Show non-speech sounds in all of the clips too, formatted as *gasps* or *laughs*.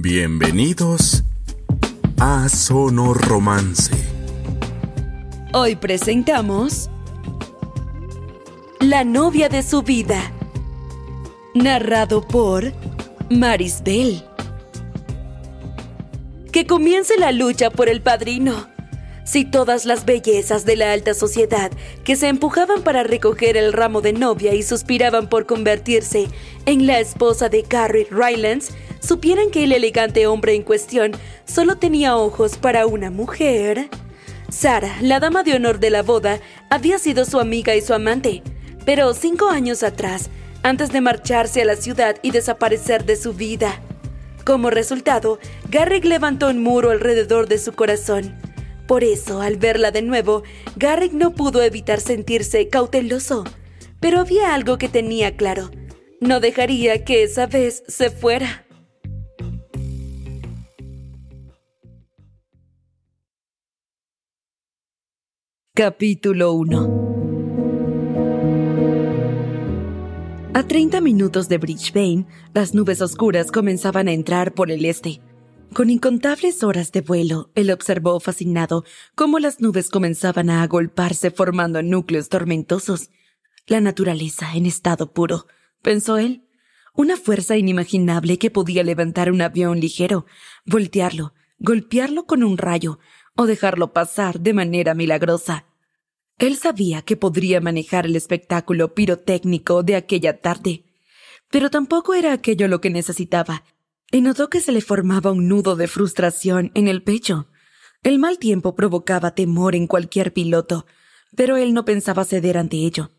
Bienvenidos a Sonor Romance. Hoy presentamos La novia de su vida, narrado por Maris Bell, Que comience la lucha por el padrino. Si todas las bellezas de la alta sociedad que se empujaban para recoger el ramo de novia y suspiraban por convertirse en la esposa de Carrie Rylands, supieran que el elegante hombre en cuestión solo tenía ojos para una mujer. Sara, la dama de honor de la boda, había sido su amiga y su amante, pero cinco años atrás, antes de marcharse a la ciudad y desaparecer de su vida. Como resultado, Garrick levantó un muro alrededor de su corazón. Por eso, al verla de nuevo, Garrick no pudo evitar sentirse cauteloso. Pero había algo que tenía claro. No dejaría que esa vez se fuera. Capítulo 1 A 30 minutos de Bridge Brisbane, las nubes oscuras comenzaban a entrar por el este. Con incontables horas de vuelo, él observó fascinado cómo las nubes comenzaban a agolparse formando núcleos tormentosos. La naturaleza en estado puro, pensó él. Una fuerza inimaginable que podía levantar un avión ligero, voltearlo, golpearlo con un rayo o dejarlo pasar de manera milagrosa. Él sabía que podría manejar el espectáculo pirotécnico de aquella tarde, pero tampoco era aquello lo que necesitaba, y notó que se le formaba un nudo de frustración en el pecho. El mal tiempo provocaba temor en cualquier piloto, pero él no pensaba ceder ante ello.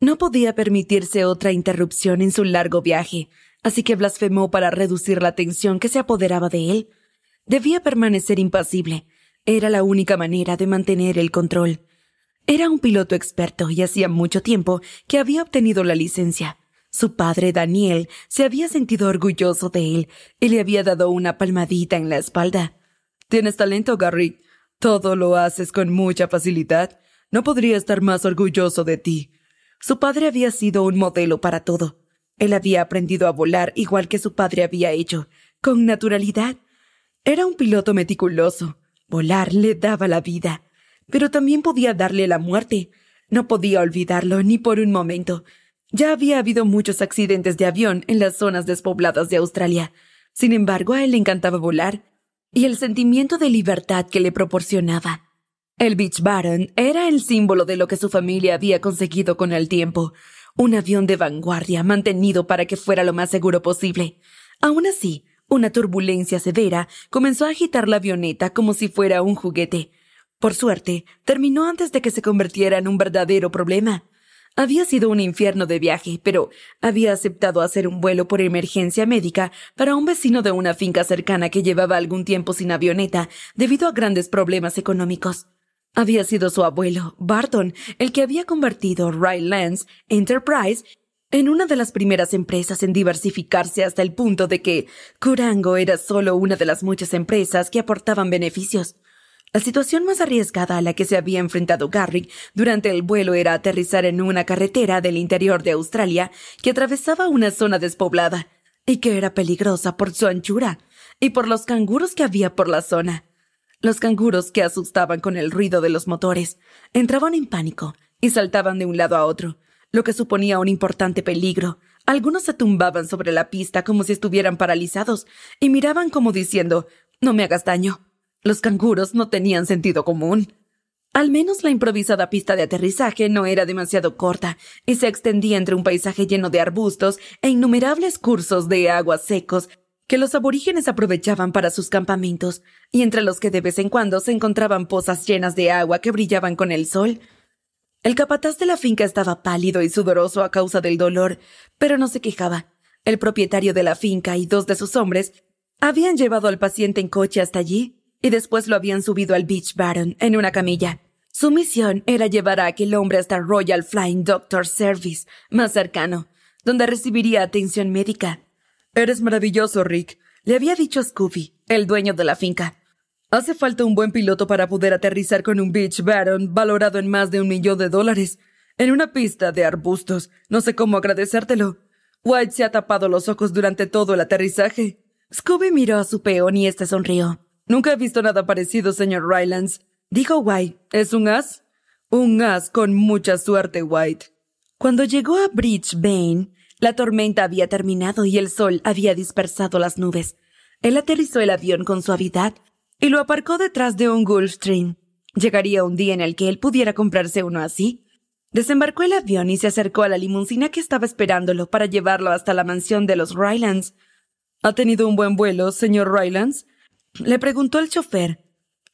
No podía permitirse otra interrupción en su largo viaje, así que blasfemó para reducir la tensión que se apoderaba de él. Debía permanecer impasible. Era la única manera de mantener el control. Era un piloto experto y hacía mucho tiempo que había obtenido la licencia. Su padre, Daniel, se había sentido orgulloso de él y le había dado una palmadita en la espalda. Tienes talento, Gary. Todo lo haces con mucha facilidad. No podría estar más orgulloso de ti. Su padre había sido un modelo para todo. Él había aprendido a volar igual que su padre había hecho, con naturalidad. Era un piloto meticuloso. Volar le daba la vida pero también podía darle la muerte. No podía olvidarlo ni por un momento. Ya había habido muchos accidentes de avión en las zonas despobladas de Australia. Sin embargo, a él le encantaba volar y el sentimiento de libertad que le proporcionaba. El Beach Baron era el símbolo de lo que su familia había conseguido con el tiempo, un avión de vanguardia mantenido para que fuera lo más seguro posible. Aún así, una turbulencia severa comenzó a agitar la avioneta como si fuera un juguete. Por suerte, terminó antes de que se convirtiera en un verdadero problema. Había sido un infierno de viaje, pero había aceptado hacer un vuelo por emergencia médica para un vecino de una finca cercana que llevaba algún tiempo sin avioneta debido a grandes problemas económicos. Había sido su abuelo, Barton, el que había convertido Rylands Enterprise en una de las primeras empresas en diversificarse hasta el punto de que Curango era solo una de las muchas empresas que aportaban beneficios. La situación más arriesgada a la que se había enfrentado Garrick durante el vuelo era aterrizar en una carretera del interior de Australia que atravesaba una zona despoblada y que era peligrosa por su anchura y por los canguros que había por la zona. Los canguros que asustaban con el ruido de los motores entraban en pánico y saltaban de un lado a otro, lo que suponía un importante peligro. Algunos se tumbaban sobre la pista como si estuvieran paralizados y miraban como diciendo No me hagas daño. Los canguros no tenían sentido común. Al menos la improvisada pista de aterrizaje no era demasiado corta y se extendía entre un paisaje lleno de arbustos e innumerables cursos de aguas secos que los aborígenes aprovechaban para sus campamentos, y entre los que de vez en cuando se encontraban pozas llenas de agua que brillaban con el sol. El capataz de la finca estaba pálido y sudoroso a causa del dolor, pero no se quejaba. El propietario de la finca y dos de sus hombres habían llevado al paciente en coche hasta allí y después lo habían subido al Beach Baron en una camilla. Su misión era llevar a aquel hombre hasta Royal Flying Doctor Service, más cercano, donde recibiría atención médica. Eres maravilloso, Rick, le había dicho Scooby, el dueño de la finca. Hace falta un buen piloto para poder aterrizar con un Beach Baron valorado en más de un millón de dólares. En una pista de arbustos. No sé cómo agradecértelo. White se ha tapado los ojos durante todo el aterrizaje. Scooby miró a su peón y este sonrió. Nunca he visto nada parecido, señor Rylands. Dijo White, ¿es un as? Un as con mucha suerte, White. Cuando llegó a Bridge Brisbane, la tormenta había terminado y el sol había dispersado las nubes. Él aterrizó el avión con suavidad y lo aparcó detrás de un Gulfstream. Llegaría un día en el que él pudiera comprarse uno así. Desembarcó el avión y se acercó a la limusina que estaba esperándolo para llevarlo hasta la mansión de los Rylands. ¿Ha tenido un buen vuelo, señor Rylands? Le preguntó el chofer.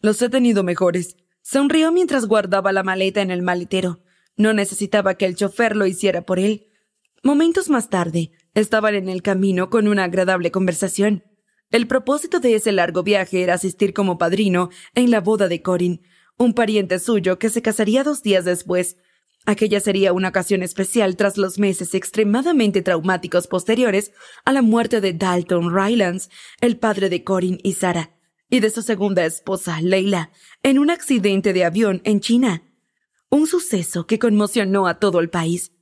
Los he tenido mejores. Sonrió mientras guardaba la maleta en el maletero. No necesitaba que el chofer lo hiciera por él. Momentos más tarde, estaban en el camino con una agradable conversación. El propósito de ese largo viaje era asistir como padrino en la boda de Corin, un pariente suyo que se casaría dos días después, Aquella sería una ocasión especial tras los meses extremadamente traumáticos posteriores a la muerte de Dalton Rylands, el padre de Corin y Sara, y de su segunda esposa, Leila, en un accidente de avión en China. Un suceso que conmocionó a todo el país.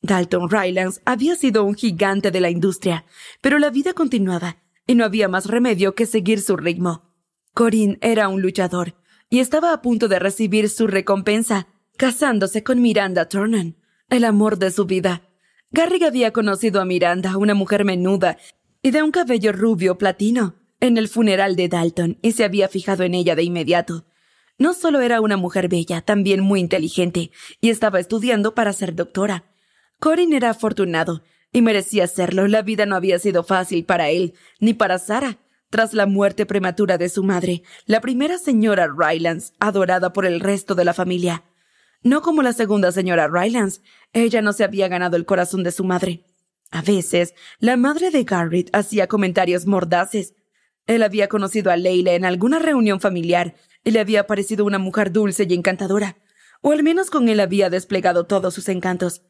Dalton Rylands había sido un gigante de la industria, pero la vida continuaba y no había más remedio que seguir su ritmo. Corin era un luchador y estaba a punto de recibir su recompensa casándose con Miranda Turnan, el amor de su vida. Garrick había conocido a Miranda, una mujer menuda y de un cabello rubio platino, en el funeral de Dalton y se había fijado en ella de inmediato. No solo era una mujer bella, también muy inteligente, y estaba estudiando para ser doctora. Corin era afortunado, y merecía serlo. La vida no había sido fácil para él, ni para Sara, tras la muerte prematura de su madre, la primera señora Rylands, adorada por el resto de la familia. No como la segunda señora Rylance. Ella no se había ganado el corazón de su madre. A veces, la madre de Garrett hacía comentarios mordaces. Él había conocido a Leila en alguna reunión familiar y le había parecido una mujer dulce y encantadora, o al menos con él había desplegado todos sus encantos.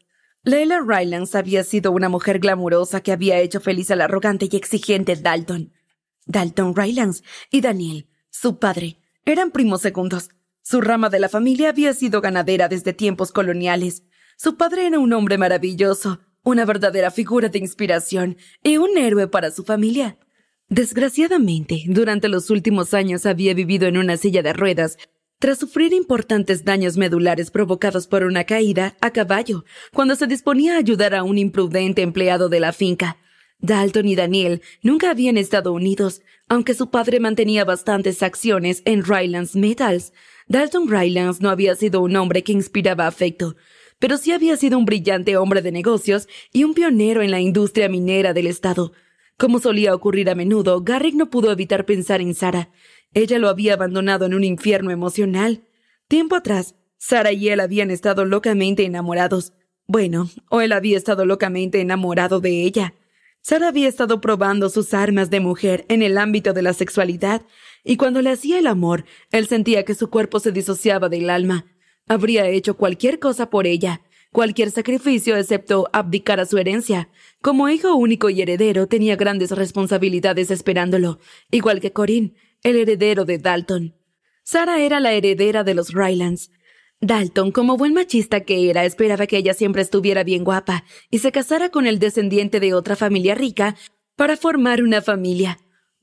Leila Rylance había sido una mujer glamurosa que había hecho feliz al arrogante y exigente Dalton. Dalton Rylance y Daniel, su padre, eran primos segundos. Su rama de la familia había sido ganadera desde tiempos coloniales. Su padre era un hombre maravilloso, una verdadera figura de inspiración y un héroe para su familia. Desgraciadamente, durante los últimos años había vivido en una silla de ruedas, tras sufrir importantes daños medulares provocados por una caída a caballo, cuando se disponía a ayudar a un imprudente empleado de la finca. Dalton y Daniel nunca habían estado unidos, aunque su padre mantenía bastantes acciones en Rylands Metals, Dalton Rylands no había sido un hombre que inspiraba afecto, pero sí había sido un brillante hombre de negocios y un pionero en la industria minera del Estado. Como solía ocurrir a menudo, Garrick no pudo evitar pensar en Sara. Ella lo había abandonado en un infierno emocional. Tiempo atrás, Sara y él habían estado locamente enamorados. Bueno, o él había estado locamente enamorado de ella. Sara había estado probando sus armas de mujer en el ámbito de la sexualidad, y cuando le hacía el amor, él sentía que su cuerpo se disociaba del alma. Habría hecho cualquier cosa por ella, cualquier sacrificio excepto abdicar a su herencia. Como hijo único y heredero tenía grandes responsabilidades esperándolo, igual que Corinne, el heredero de Dalton. Sara era la heredera de los Rylands. Dalton, como buen machista que era, esperaba que ella siempre estuviera bien guapa y se casara con el descendiente de otra familia rica para formar una familia.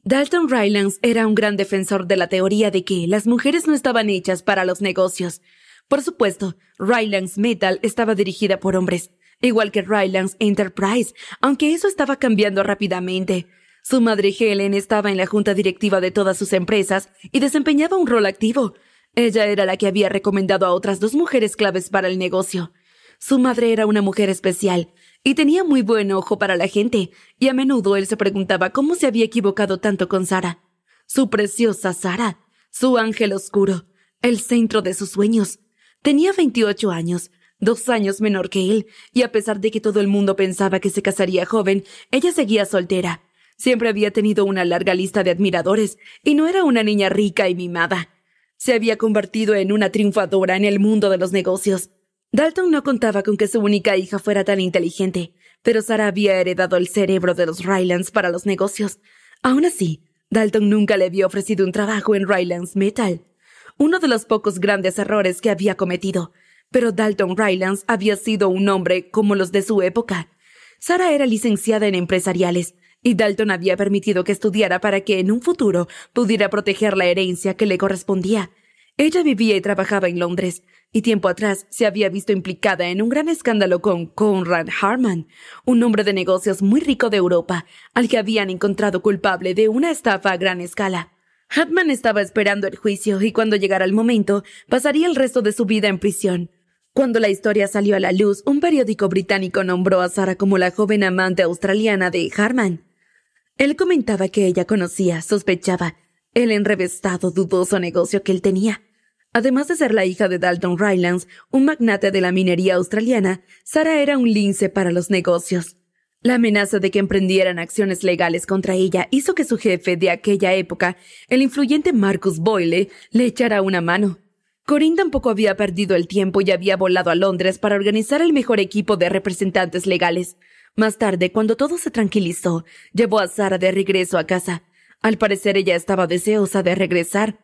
Dalton Rylands era un gran defensor de la teoría de que las mujeres no estaban hechas para los negocios. Por supuesto, Rylands Metal estaba dirigida por hombres, igual que Rylands Enterprise, aunque eso estaba cambiando rápidamente. Su madre Helen estaba en la junta directiva de todas sus empresas y desempeñaba un rol activo. Ella era la que había recomendado a otras dos mujeres claves para el negocio. Su madre era una mujer especial, y tenía muy buen ojo para la gente, y a menudo él se preguntaba cómo se había equivocado tanto con Sara. Su preciosa Sara, su ángel oscuro, el centro de sus sueños. Tenía 28 años, dos años menor que él, y a pesar de que todo el mundo pensaba que se casaría joven, ella seguía soltera. Siempre había tenido una larga lista de admiradores, y no era una niña rica y mimada. Se había convertido en una triunfadora en el mundo de los negocios. Dalton no contaba con que su única hija fuera tan inteligente, pero Sara había heredado el cerebro de los Rylands para los negocios. Aún así, Dalton nunca le había ofrecido un trabajo en Rylands Metal, uno de los pocos grandes errores que había cometido. Pero Dalton Rylands había sido un hombre como los de su época. Sara era licenciada en empresariales, y Dalton había permitido que estudiara para que en un futuro pudiera proteger la herencia que le correspondía. Ella vivía y trabajaba en Londres, y tiempo atrás se había visto implicada en un gran escándalo con Conrad Harman, un hombre de negocios muy rico de Europa, al que habían encontrado culpable de una estafa a gran escala. Hartman estaba esperando el juicio y cuando llegara el momento pasaría el resto de su vida en prisión. Cuando la historia salió a la luz, un periódico británico nombró a Sara como la joven amante australiana de Harman. Él comentaba que ella conocía, sospechaba, el enrevestado, dudoso negocio que él tenía. Además de ser la hija de Dalton Rylands, un magnate de la minería australiana, Sara era un lince para los negocios. La amenaza de que emprendieran acciones legales contra ella hizo que su jefe de aquella época, el influyente Marcus Boyle, le echara una mano. Corinne tampoco había perdido el tiempo y había volado a Londres para organizar el mejor equipo de representantes legales. Más tarde, cuando todo se tranquilizó, llevó a Sara de regreso a casa. Al parecer ella estaba deseosa de regresar,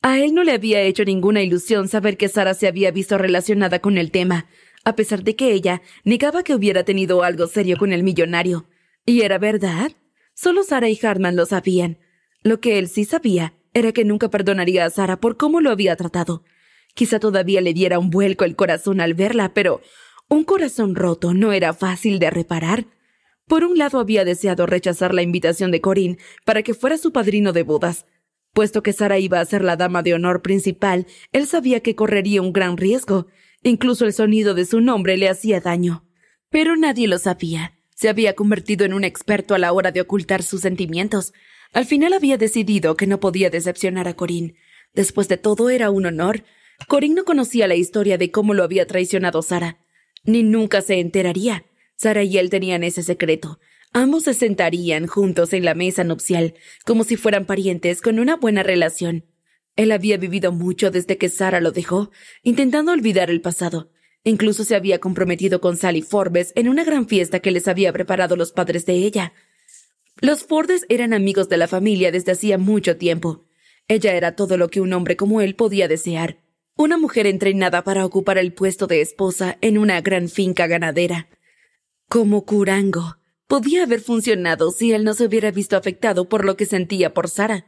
a él no le había hecho ninguna ilusión saber que Sara se había visto relacionada con el tema, a pesar de que ella negaba que hubiera tenido algo serio con el millonario. Y era verdad. Solo Sara y Hartman lo sabían. Lo que él sí sabía era que nunca perdonaría a Sara por cómo lo había tratado. Quizá todavía le diera un vuelco el corazón al verla, pero un corazón roto no era fácil de reparar. Por un lado había deseado rechazar la invitación de Corinne para que fuera su padrino de bodas, Puesto que Sara iba a ser la dama de honor principal, él sabía que correría un gran riesgo. Incluso el sonido de su nombre le hacía daño. Pero nadie lo sabía. Se había convertido en un experto a la hora de ocultar sus sentimientos. Al final había decidido que no podía decepcionar a Corin. Después de todo, era un honor. Corin no conocía la historia de cómo lo había traicionado Sara. Ni nunca se enteraría. Sara y él tenían ese secreto. Ambos se sentarían juntos en la mesa nupcial, como si fueran parientes con una buena relación. Él había vivido mucho desde que Sara lo dejó, intentando olvidar el pasado. Incluso se había comprometido con Sally Forbes en una gran fiesta que les había preparado los padres de ella. Los Fordes eran amigos de la familia desde hacía mucho tiempo. Ella era todo lo que un hombre como él podía desear. Una mujer entrenada para ocupar el puesto de esposa en una gran finca ganadera. Como Curango, podía haber funcionado si él no se hubiera visto afectado por lo que sentía por Sara.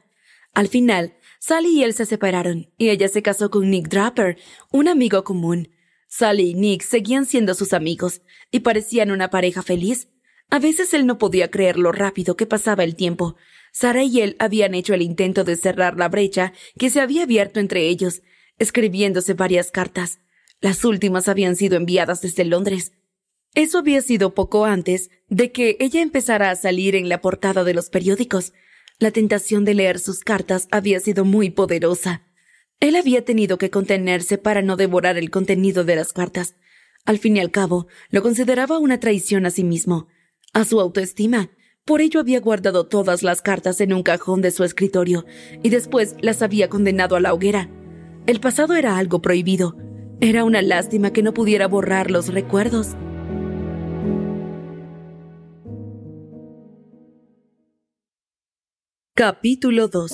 Al final, Sally y él se separaron, y ella se casó con Nick Draper, un amigo común. Sally y Nick seguían siendo sus amigos, y parecían una pareja feliz. A veces él no podía creer lo rápido que pasaba el tiempo. Sara y él habían hecho el intento de cerrar la brecha que se había abierto entre ellos, escribiéndose varias cartas. Las últimas habían sido enviadas desde Londres. Eso había sido poco antes de que ella empezara a salir en la portada de los periódicos. La tentación de leer sus cartas había sido muy poderosa. Él había tenido que contenerse para no devorar el contenido de las cartas. Al fin y al cabo, lo consideraba una traición a sí mismo, a su autoestima. Por ello había guardado todas las cartas en un cajón de su escritorio y después las había condenado a la hoguera. El pasado era algo prohibido. Era una lástima que no pudiera borrar los recuerdos. Capítulo 2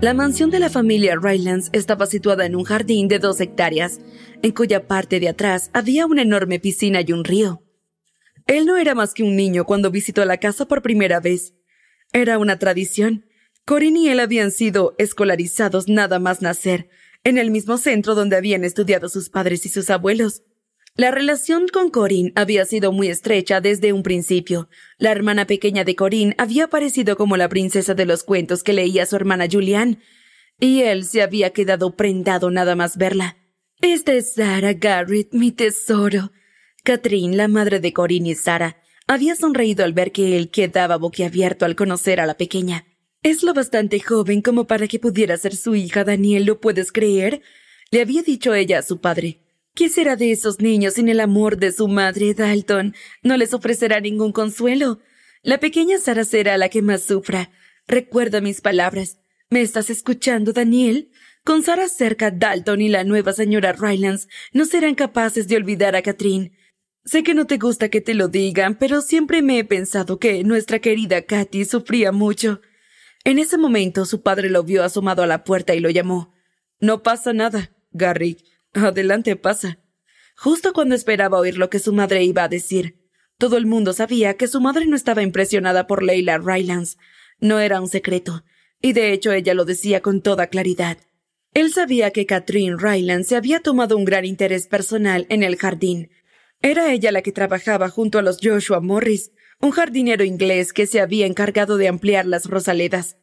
La mansión de la familia Rylands estaba situada en un jardín de dos hectáreas, en cuya parte de atrás había una enorme piscina y un río. Él no era más que un niño cuando visitó la casa por primera vez. Era una tradición. Corin y él habían sido escolarizados nada más nacer, en el mismo centro donde habían estudiado sus padres y sus abuelos. La relación con Corin había sido muy estrecha desde un principio. La hermana pequeña de Corinne había aparecido como la princesa de los cuentos que leía su hermana Julian, y él se había quedado prendado nada más verla. Esta es Sara Garrett, mi tesoro. Catherine, la madre de Corinne y Sara, había sonreído al ver que él quedaba boquiabierto al conocer a la pequeña. Es lo bastante joven como para que pudiera ser su hija, Daniel, ¿lo puedes creer? Le había dicho ella a su padre. ¿Qué será de esos niños sin el amor de su madre, Dalton? No les ofrecerá ningún consuelo. La pequeña Sara será la que más sufra. Recuerda mis palabras. ¿Me estás escuchando, Daniel? Con Sara cerca, Dalton y la nueva señora Rylands no serán capaces de olvidar a Katrin. Sé que no te gusta que te lo digan, pero siempre me he pensado que nuestra querida Katy sufría mucho. En ese momento su padre lo vio asomado a la puerta y lo llamó. No pasa nada, Garrick. Adelante, pasa. Justo cuando esperaba oír lo que su madre iba a decir, todo el mundo sabía que su madre no estaba impresionada por Leila Rylands. No era un secreto, y de hecho ella lo decía con toda claridad. Él sabía que Catherine Rylands se había tomado un gran interés personal en el jardín. Era ella la que trabajaba junto a los Joshua Morris, un jardinero inglés que se había encargado de ampliar las rosaledas.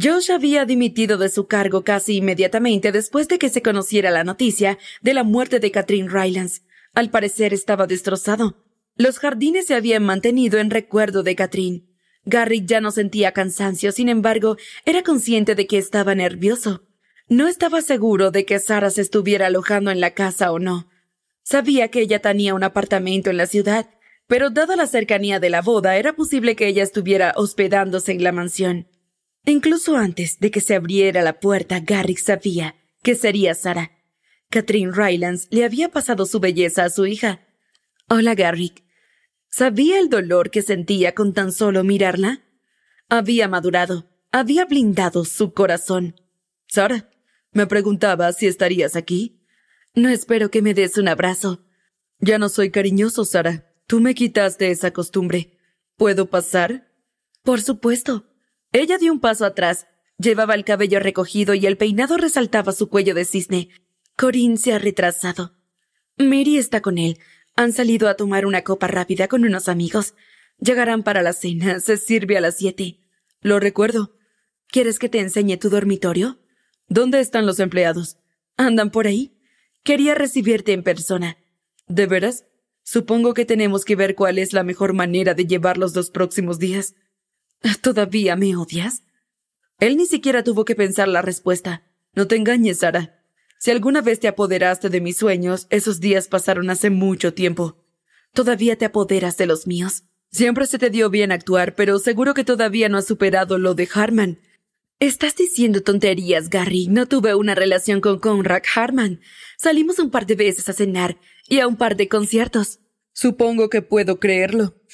Josh había dimitido de su cargo casi inmediatamente después de que se conociera la noticia de la muerte de Katrin Rylands. Al parecer estaba destrozado. Los jardines se habían mantenido en recuerdo de Catherine. Garrick ya no sentía cansancio, sin embargo, era consciente de que estaba nervioso. No estaba seguro de que Sara se estuviera alojando en la casa o no. Sabía que ella tenía un apartamento en la ciudad, pero dada la cercanía de la boda, era posible que ella estuviera hospedándose en la mansión. Incluso antes de que se abriera la puerta, Garrick sabía que sería Sara. Catherine Rylance le había pasado su belleza a su hija. Hola, Garrick. ¿Sabía el dolor que sentía con tan solo mirarla? Había madurado, había blindado su corazón. Sara, me preguntaba si estarías aquí. No espero que me des un abrazo. Ya no soy cariñoso, Sara. Tú me quitaste esa costumbre. ¿Puedo pasar? Por supuesto. Ella dio un paso atrás. Llevaba el cabello recogido y el peinado resaltaba su cuello de cisne. Corin se ha retrasado. Mary está con él. Han salido a tomar una copa rápida con unos amigos. Llegarán para la cena. Se sirve a las siete. Lo recuerdo. ¿Quieres que te enseñe tu dormitorio? ¿Dónde están los empleados? ¿Andan por ahí? Quería recibirte en persona. ¿De veras? Supongo que tenemos que ver cuál es la mejor manera de llevar los dos próximos días. ¿Todavía me odias? Él ni siquiera tuvo que pensar la respuesta. No te engañes, Sara. Si alguna vez te apoderaste de mis sueños, esos días pasaron hace mucho tiempo. ¿Todavía te apoderas de los míos? Siempre se te dio bien actuar, pero seguro que todavía no has superado lo de Harman. Estás diciendo tonterías, Gary. No tuve una relación con Conrad Harman. Salimos un par de veces a cenar y a un par de conciertos. Supongo que puedo creerlo. *laughs*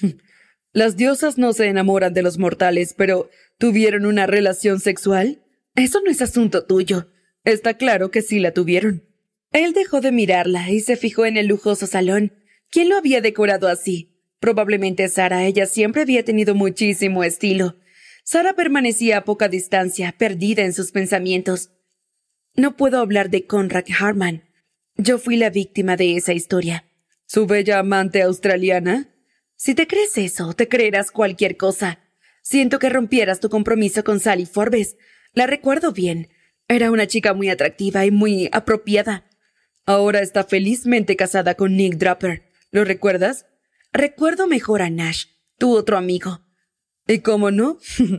Las diosas no se enamoran de los mortales, pero ¿tuvieron una relación sexual? Eso no es asunto tuyo. Está claro que sí la tuvieron. Él dejó de mirarla y se fijó en el lujoso salón. ¿Quién lo había decorado así? Probablemente Sara. Ella siempre había tenido muchísimo estilo. Sara permanecía a poca distancia, perdida en sus pensamientos. No puedo hablar de Conrad Harman. Yo fui la víctima de esa historia. ¿Su bella amante australiana? Si te crees eso, te creerás cualquier cosa. Siento que rompieras tu compromiso con Sally Forbes. La recuerdo bien. Era una chica muy atractiva y muy apropiada. Ahora está felizmente casada con Nick Draper. ¿Lo recuerdas? Recuerdo mejor a Nash, tu otro amigo. ¿Y cómo no? *laughs*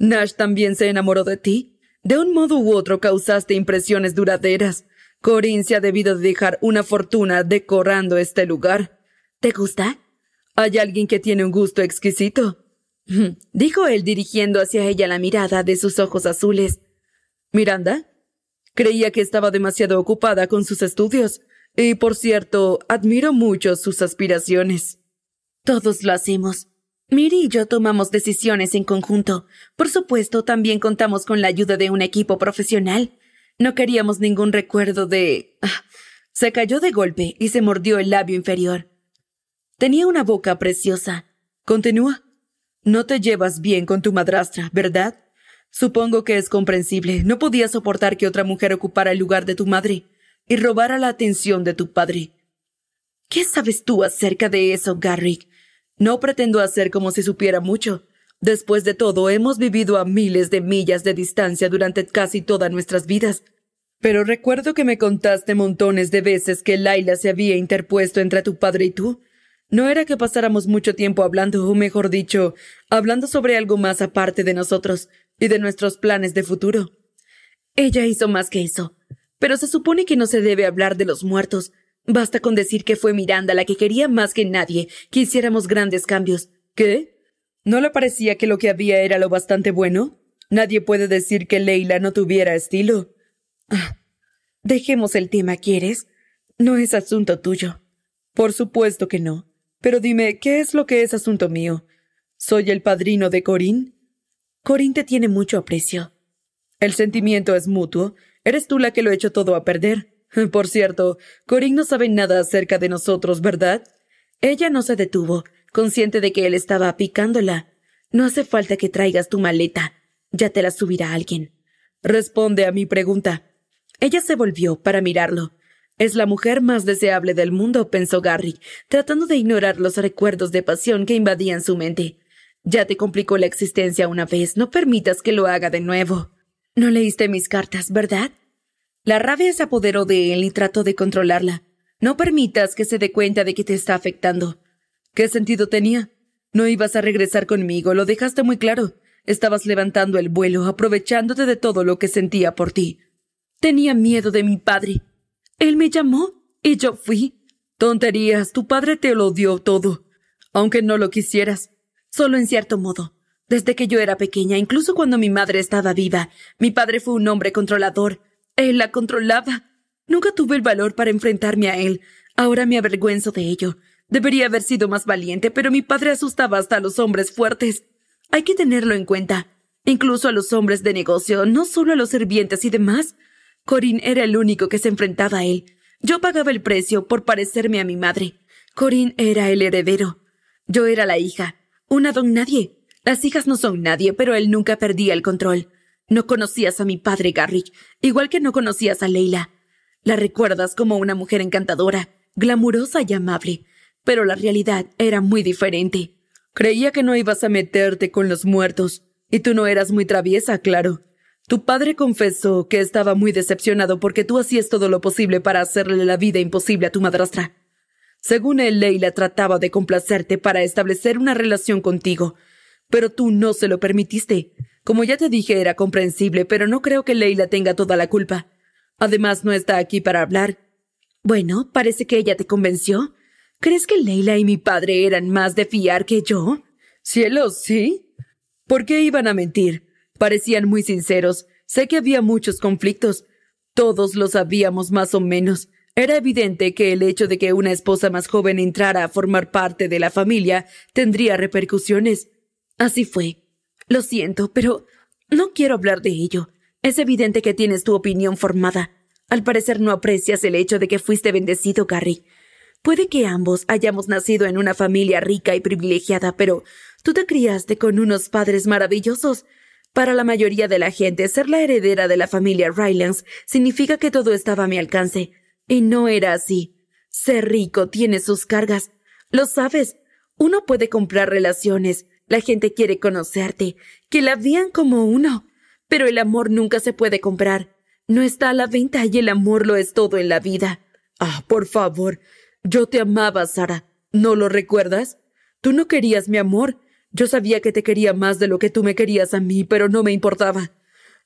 Nash también se enamoró de ti. De un modo u otro causaste impresiones duraderas. Corin se ha debido dejar una fortuna decorando este lugar. ¿Te gusta? Hay alguien que tiene un gusto exquisito, dijo él dirigiendo hacia ella la mirada de sus ojos azules. Miranda, creía que estaba demasiado ocupada con sus estudios, y por cierto, admiro mucho sus aspiraciones. Todos lo hacemos. Miri y yo tomamos decisiones en conjunto. Por supuesto, también contamos con la ayuda de un equipo profesional. No queríamos ningún recuerdo de... Ah, se cayó de golpe y se mordió el labio inferior. Tenía una boca preciosa. Continúa. No te llevas bien con tu madrastra, ¿verdad? Supongo que es comprensible. No podía soportar que otra mujer ocupara el lugar de tu madre y robara la atención de tu padre. ¿Qué sabes tú acerca de eso, Garrick? No pretendo hacer como si supiera mucho. Después de todo, hemos vivido a miles de millas de distancia durante casi todas nuestras vidas. Pero recuerdo que me contaste montones de veces que Laila se había interpuesto entre tu padre y tú, no era que pasáramos mucho tiempo hablando, o mejor dicho, hablando sobre algo más aparte de nosotros y de nuestros planes de futuro. Ella hizo más que eso. Pero se supone que no se debe hablar de los muertos. Basta con decir que fue Miranda la que quería más que nadie que hiciéramos grandes cambios. ¿Qué? ¿No le parecía que lo que había era lo bastante bueno? Nadie puede decir que Leila no tuviera estilo. Ah, dejemos el tema, ¿quieres? No es asunto tuyo. Por supuesto que no. Pero dime, ¿qué es lo que es asunto mío? ¿Soy el padrino de Corin. Corín te tiene mucho aprecio. El sentimiento es mutuo. Eres tú la que lo hecho todo a perder. *laughs* Por cierto, Corin no sabe nada acerca de nosotros, ¿verdad? Ella no se detuvo, consciente de que él estaba picándola. No hace falta que traigas tu maleta. Ya te la subirá alguien. Responde a mi pregunta. Ella se volvió para mirarlo. Es la mujer más deseable del mundo, pensó Garry, tratando de ignorar los recuerdos de pasión que invadían su mente. Ya te complicó la existencia una vez, no permitas que lo haga de nuevo. No leíste mis cartas, ¿verdad? La rabia se apoderó de él y trató de controlarla. No permitas que se dé cuenta de que te está afectando. ¿Qué sentido tenía? No ibas a regresar conmigo, lo dejaste muy claro. Estabas levantando el vuelo, aprovechándote de todo lo que sentía por ti. Tenía miedo de mi padre, él me llamó y yo fui. Tonterías, tu padre te lo dio todo, aunque no lo quisieras, solo en cierto modo. Desde que yo era pequeña, incluso cuando mi madre estaba viva, mi padre fue un hombre controlador. Él la controlaba. Nunca tuve el valor para enfrentarme a él. Ahora me avergüenzo de ello. Debería haber sido más valiente, pero mi padre asustaba hasta a los hombres fuertes. Hay que tenerlo en cuenta. Incluso a los hombres de negocio, no solo a los sirvientes y demás. Corin era el único que se enfrentaba a él. Yo pagaba el precio por parecerme a mi madre. Corin era el heredero. Yo era la hija, una don nadie. Las hijas no son nadie, pero él nunca perdía el control. No conocías a mi padre, Garrick, igual que no conocías a Leila. La recuerdas como una mujer encantadora, glamurosa y amable, pero la realidad era muy diferente. Creía que no ibas a meterte con los muertos, y tú no eras muy traviesa, claro. Tu padre confesó que estaba muy decepcionado porque tú hacías todo lo posible para hacerle la vida imposible a tu madrastra. Según él, Leila trataba de complacerte para establecer una relación contigo, pero tú no se lo permitiste. Como ya te dije, era comprensible, pero no creo que Leila tenga toda la culpa. Además, no está aquí para hablar. Bueno, parece que ella te convenció. ¿Crees que Leila y mi padre eran más de fiar que yo? Cielos, sí. ¿Por qué iban a mentir? Parecían muy sinceros. Sé que había muchos conflictos. Todos lo sabíamos más o menos. Era evidente que el hecho de que una esposa más joven entrara a formar parte de la familia tendría repercusiones. Así fue. Lo siento, pero no quiero hablar de ello. Es evidente que tienes tu opinión formada. Al parecer no aprecias el hecho de que fuiste bendecido, Carrie. Puede que ambos hayamos nacido en una familia rica y privilegiada, pero tú te criaste con unos padres maravillosos. Para la mayoría de la gente, ser la heredera de la familia Rylance significa que todo estaba a mi alcance, y no era así. Ser rico tiene sus cargas. Lo sabes. Uno puede comprar relaciones, la gente quiere conocerte, que la vean como uno. Pero el amor nunca se puede comprar. No está a la venta y el amor lo es todo en la vida. Ah, por favor. Yo te amaba, Sara. ¿No lo recuerdas? Tú no querías mi amor, yo sabía que te quería más de lo que tú me querías a mí, pero no me importaba.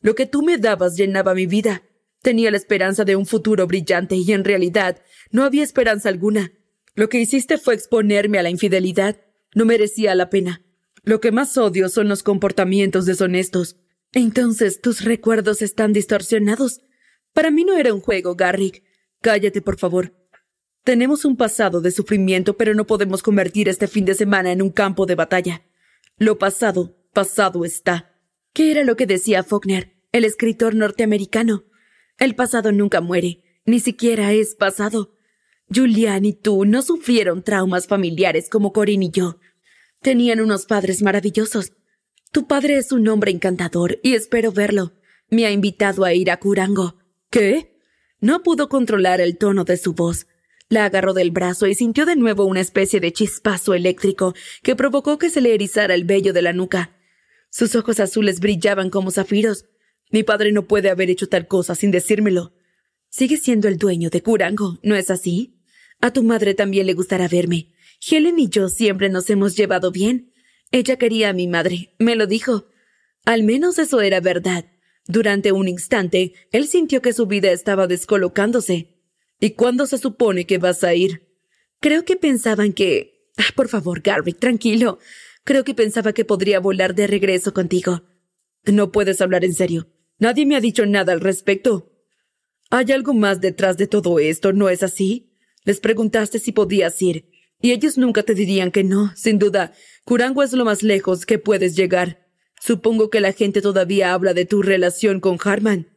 Lo que tú me dabas llenaba mi vida. Tenía la esperanza de un futuro brillante y en realidad no había esperanza alguna. Lo que hiciste fue exponerme a la infidelidad. No merecía la pena. Lo que más odio son los comportamientos deshonestos. Entonces tus recuerdos están distorsionados. Para mí no era un juego, Garrick. Cállate, por favor. Tenemos un pasado de sufrimiento, pero no podemos convertir este fin de semana en un campo de batalla. Lo pasado, pasado está. ¿Qué era lo que decía Faulkner, el escritor norteamericano? El pasado nunca muere, ni siquiera es pasado. Julian y tú no sufrieron traumas familiares como Corinne y yo. Tenían unos padres maravillosos. Tu padre es un hombre encantador y espero verlo. Me ha invitado a ir a Curango. ¿Qué? No pudo controlar el tono de su voz. La agarró del brazo y sintió de nuevo una especie de chispazo eléctrico que provocó que se le erizara el vello de la nuca. Sus ojos azules brillaban como zafiros. Mi padre no puede haber hecho tal cosa sin decírmelo. Sigue siendo el dueño de Curango, ¿no es así? A tu madre también le gustará verme. Helen y yo siempre nos hemos llevado bien. Ella quería a mi madre, me lo dijo. Al menos eso era verdad. Durante un instante, él sintió que su vida estaba descolocándose. ¿Y cuándo se supone que vas a ir? Creo que pensaban que... Ah, por favor, Garrick, tranquilo. Creo que pensaba que podría volar de regreso contigo. No puedes hablar en serio. Nadie me ha dicho nada al respecto. Hay algo más detrás de todo esto, ¿no es así? Les preguntaste si podías ir, y ellos nunca te dirían que no. Sin duda, Curango es lo más lejos que puedes llegar. Supongo que la gente todavía habla de tu relación con Harman.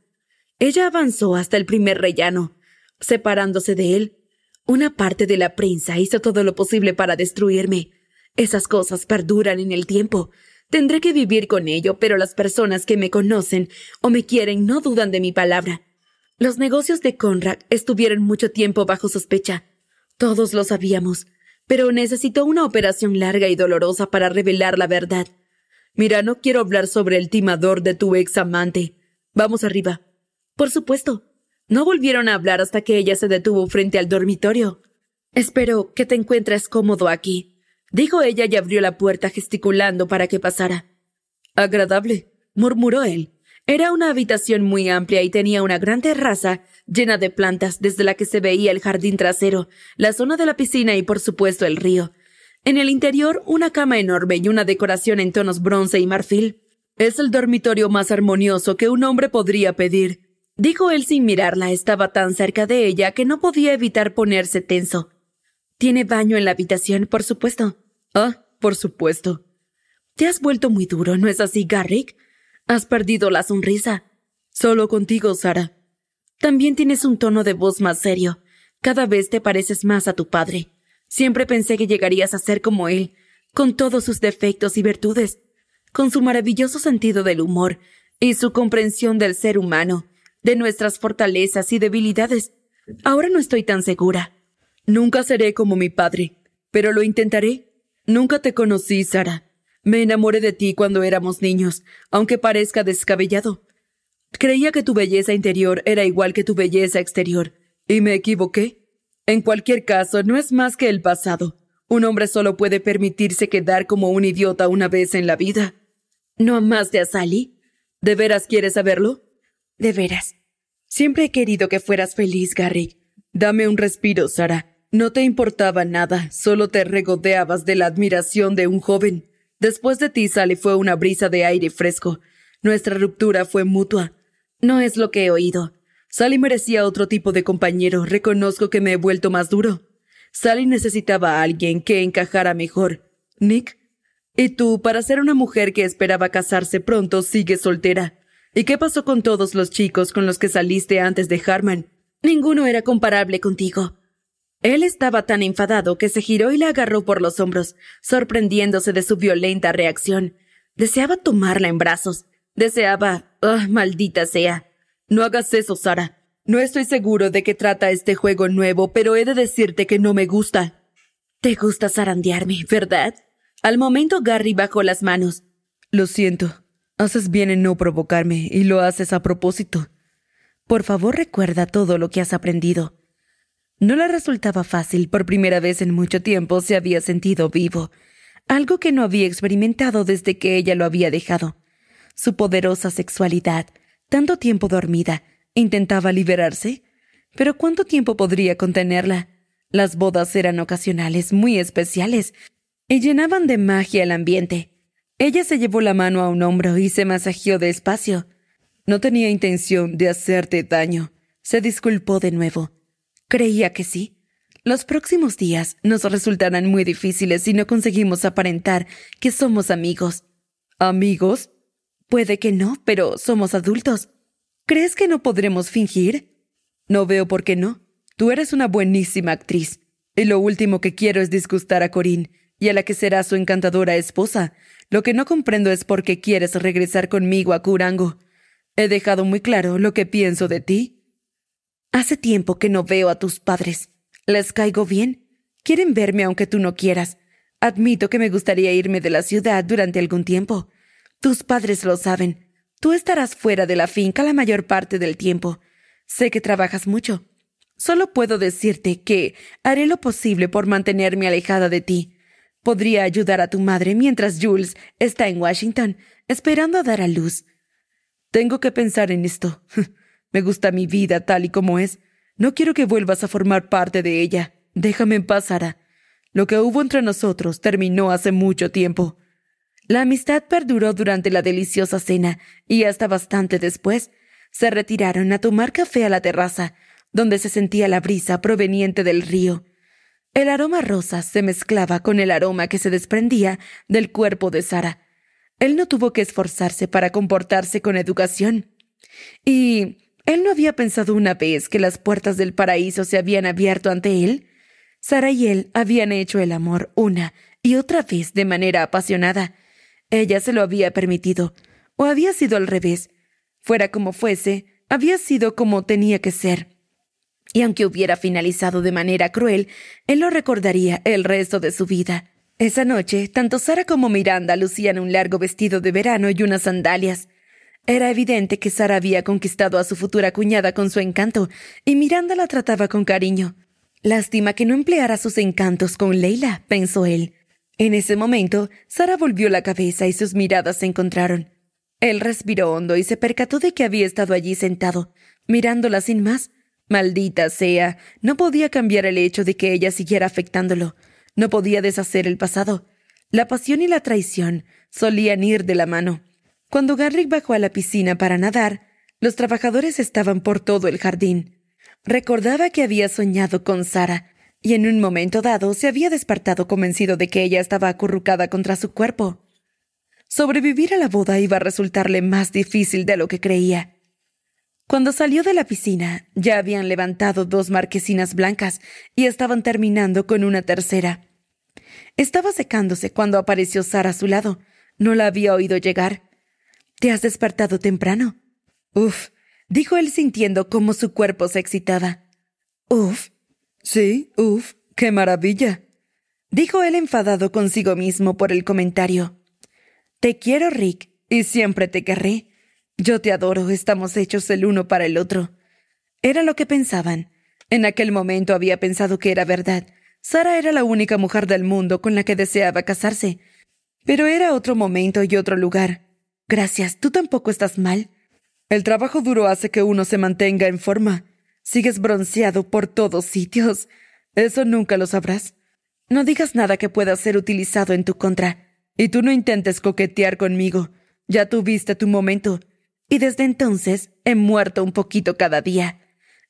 Ella avanzó hasta el primer rellano, separándose de él. Una parte de la prensa hizo todo lo posible para destruirme. Esas cosas perduran en el tiempo. Tendré que vivir con ello, pero las personas que me conocen o me quieren no dudan de mi palabra. Los negocios de Conrad estuvieron mucho tiempo bajo sospecha. Todos lo sabíamos, pero necesitó una operación larga y dolorosa para revelar la verdad. Mira, no quiero hablar sobre el timador de tu ex amante. Vamos arriba. Por supuesto, no volvieron a hablar hasta que ella se detuvo frente al dormitorio. Espero que te encuentres cómodo aquí, dijo ella y abrió la puerta gesticulando para que pasara. Agradable, murmuró él. Era una habitación muy amplia y tenía una gran terraza llena de plantas desde la que se veía el jardín trasero, la zona de la piscina y por supuesto el río. En el interior una cama enorme y una decoración en tonos bronce y marfil. Es el dormitorio más armonioso que un hombre podría pedir, Dijo él sin mirarla, estaba tan cerca de ella que no podía evitar ponerse tenso. ¿Tiene baño en la habitación, por supuesto? Ah, por supuesto. Te has vuelto muy duro, ¿no es así, Garrick? Has perdido la sonrisa. Solo contigo, Sara. También tienes un tono de voz más serio. Cada vez te pareces más a tu padre. Siempre pensé que llegarías a ser como él, con todos sus defectos y virtudes, con su maravilloso sentido del humor y su comprensión del ser humano de nuestras fortalezas y debilidades. Ahora no estoy tan segura. Nunca seré como mi padre, pero lo intentaré. Nunca te conocí, Sara. Me enamoré de ti cuando éramos niños, aunque parezca descabellado. Creía que tu belleza interior era igual que tu belleza exterior, y me equivoqué. En cualquier caso, no es más que el pasado. Un hombre solo puede permitirse quedar como un idiota una vez en la vida. ¿No amaste a Sally? ¿De veras quieres saberlo? De veras. Siempre he querido que fueras feliz, Garrick. Dame un respiro, Sara. No te importaba nada, solo te regodeabas de la admiración de un joven. Después de ti, Sally fue una brisa de aire fresco. Nuestra ruptura fue mutua. No es lo que he oído. Sally merecía otro tipo de compañero. Reconozco que me he vuelto más duro. Sally necesitaba a alguien que encajara mejor. Nick. Y tú, para ser una mujer que esperaba casarse pronto, sigues soltera. ¿Y qué pasó con todos los chicos con los que saliste antes de Harman? Ninguno era comparable contigo. Él estaba tan enfadado que se giró y la agarró por los hombros, sorprendiéndose de su violenta reacción. Deseaba tomarla en brazos. Deseaba. ¡Ah, maldita sea! No hagas eso, Sara. No estoy seguro de qué trata este juego nuevo, pero he de decirte que no me gusta. Te gusta zarandearme, ¿verdad? Al momento Gary bajó las manos. Lo siento, Haces bien en no provocarme y lo haces a propósito. Por favor, recuerda todo lo que has aprendido. No le resultaba fácil, por primera vez en mucho tiempo se había sentido vivo, algo que no había experimentado desde que ella lo había dejado. Su poderosa sexualidad, tanto tiempo dormida, intentaba liberarse. Pero ¿cuánto tiempo podría contenerla? Las bodas eran ocasionales, muy especiales, y llenaban de magia el ambiente. Ella se llevó la mano a un hombro y se masajeó despacio. No tenía intención de hacerte daño. Se disculpó de nuevo. Creía que sí. Los próximos días nos resultarán muy difíciles si no conseguimos aparentar que somos amigos. ¿Amigos? Puede que no, pero somos adultos. ¿Crees que no podremos fingir? No veo por qué no. Tú eres una buenísima actriz. Y lo último que quiero es disgustar a Corín y a la que será su encantadora esposa, lo que no comprendo es por qué quieres regresar conmigo a Curango. He dejado muy claro lo que pienso de ti. Hace tiempo que no veo a tus padres. ¿Les caigo bien? Quieren verme aunque tú no quieras. Admito que me gustaría irme de la ciudad durante algún tiempo. Tus padres lo saben. Tú estarás fuera de la finca la mayor parte del tiempo. Sé que trabajas mucho. Solo puedo decirte que haré lo posible por mantenerme alejada de ti. Podría ayudar a tu madre mientras Jules está en Washington, esperando a dar a luz. Tengo que pensar en esto. *laughs* Me gusta mi vida tal y como es. No quiero que vuelvas a formar parte de ella. Déjame en paz, Sara. Lo que hubo entre nosotros terminó hace mucho tiempo. La amistad perduró durante la deliciosa cena y hasta bastante después se retiraron a tomar café a la terraza, donde se sentía la brisa proveniente del río el aroma rosa se mezclaba con el aroma que se desprendía del cuerpo de Sara. Él no tuvo que esforzarse para comportarse con educación. Y él no había pensado una vez que las puertas del paraíso se habían abierto ante él. Sara y él habían hecho el amor una y otra vez de manera apasionada. Ella se lo había permitido, o había sido al revés. Fuera como fuese, había sido como tenía que ser y aunque hubiera finalizado de manera cruel, él lo recordaría el resto de su vida. Esa noche, tanto Sara como Miranda lucían un largo vestido de verano y unas sandalias. Era evidente que Sara había conquistado a su futura cuñada con su encanto, y Miranda la trataba con cariño. Lástima que no empleara sus encantos con Leila, pensó él. En ese momento, Sara volvió la cabeza y sus miradas se encontraron. Él respiró hondo y se percató de que había estado allí sentado, mirándola sin más, Maldita sea, no podía cambiar el hecho de que ella siguiera afectándolo. No podía deshacer el pasado. La pasión y la traición solían ir de la mano. Cuando Garrick bajó a la piscina para nadar, los trabajadores estaban por todo el jardín. Recordaba que había soñado con Sara, y en un momento dado se había despertado convencido de que ella estaba acurrucada contra su cuerpo. Sobrevivir a la boda iba a resultarle más difícil de lo que creía. Cuando salió de la piscina, ya habían levantado dos marquesinas blancas y estaban terminando con una tercera. Estaba secándose cuando apareció Sara a su lado. No la había oído llegar. ¿Te has despertado temprano? Uf, dijo él sintiendo cómo su cuerpo se excitaba. Uf. Sí, uf, qué maravilla. Dijo él enfadado consigo mismo por el comentario. Te quiero, Rick, y siempre te querré. Yo te adoro, estamos hechos el uno para el otro. Era lo que pensaban. En aquel momento había pensado que era verdad. Sara era la única mujer del mundo con la que deseaba casarse. Pero era otro momento y otro lugar. Gracias, tú tampoco estás mal. El trabajo duro hace que uno se mantenga en forma. Sigues bronceado por todos sitios. Eso nunca lo sabrás. No digas nada que pueda ser utilizado en tu contra. Y tú no intentes coquetear conmigo. Ya tuviste tu momento y desde entonces he muerto un poquito cada día.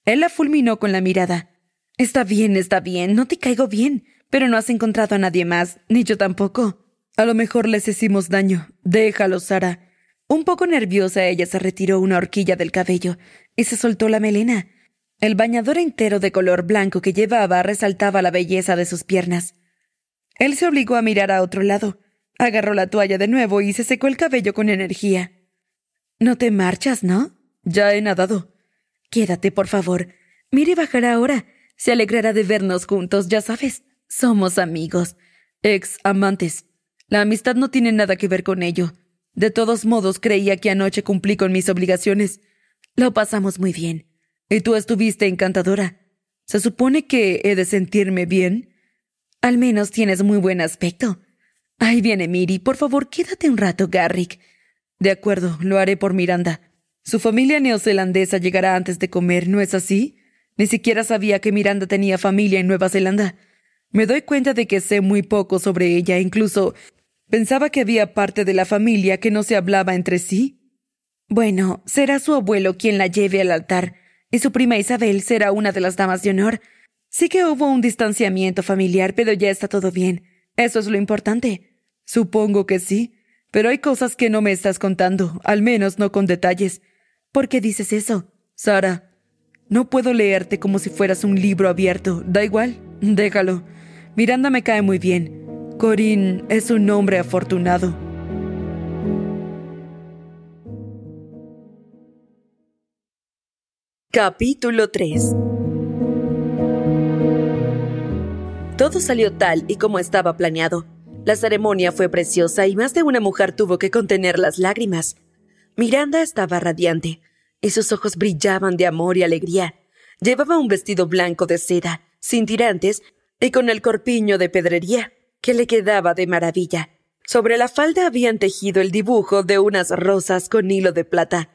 Él la fulminó con la mirada. Está bien, está bien, no te caigo bien, pero no has encontrado a nadie más, ni yo tampoco. A lo mejor les hicimos daño. Déjalo, Sara. Un poco nerviosa, ella se retiró una horquilla del cabello y se soltó la melena. El bañador entero de color blanco que llevaba resaltaba la belleza de sus piernas. Él se obligó a mirar a otro lado, agarró la toalla de nuevo y se secó el cabello con energía. No te marchas, ¿no? Ya he nadado. Quédate, por favor. Miri bajará ahora. Se alegrará de vernos juntos, ya sabes. Somos amigos. Ex amantes. La amistad no tiene nada que ver con ello. De todos modos, creía que anoche cumplí con mis obligaciones. Lo pasamos muy bien. Y tú estuviste encantadora. Se supone que he de sentirme bien. Al menos tienes muy buen aspecto. Ahí viene Miri. Por favor, quédate un rato, Garrick. De acuerdo, lo haré por Miranda. Su familia neozelandesa llegará antes de comer, ¿no es así? Ni siquiera sabía que Miranda tenía familia en Nueva Zelanda. Me doy cuenta de que sé muy poco sobre ella, incluso pensaba que había parte de la familia que no se hablaba entre sí. Bueno, será su abuelo quien la lleve al altar, y su prima Isabel será una de las damas de honor. Sí que hubo un distanciamiento familiar, pero ya está todo bien. Eso es lo importante. Supongo que sí. Pero hay cosas que no me estás contando, al menos no con detalles. ¿Por qué dices eso, Sara? No puedo leerte como si fueras un libro abierto. Da igual, déjalo. Miranda me cae muy bien. Corin es un hombre afortunado. Capítulo 3 Todo salió tal y como estaba planeado. La ceremonia fue preciosa y más de una mujer tuvo que contener las lágrimas. Miranda estaba radiante, y sus ojos brillaban de amor y alegría. Llevaba un vestido blanco de seda, sin tirantes y con el corpiño de pedrería, que le quedaba de maravilla. Sobre la falda habían tejido el dibujo de unas rosas con hilo de plata.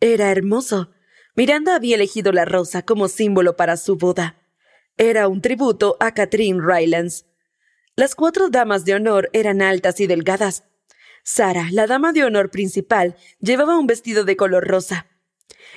Era hermoso. Miranda había elegido la rosa como símbolo para su boda. Era un tributo a Catherine Rylands. Las cuatro damas de honor eran altas y delgadas. Sara, la dama de honor principal, llevaba un vestido de color rosa.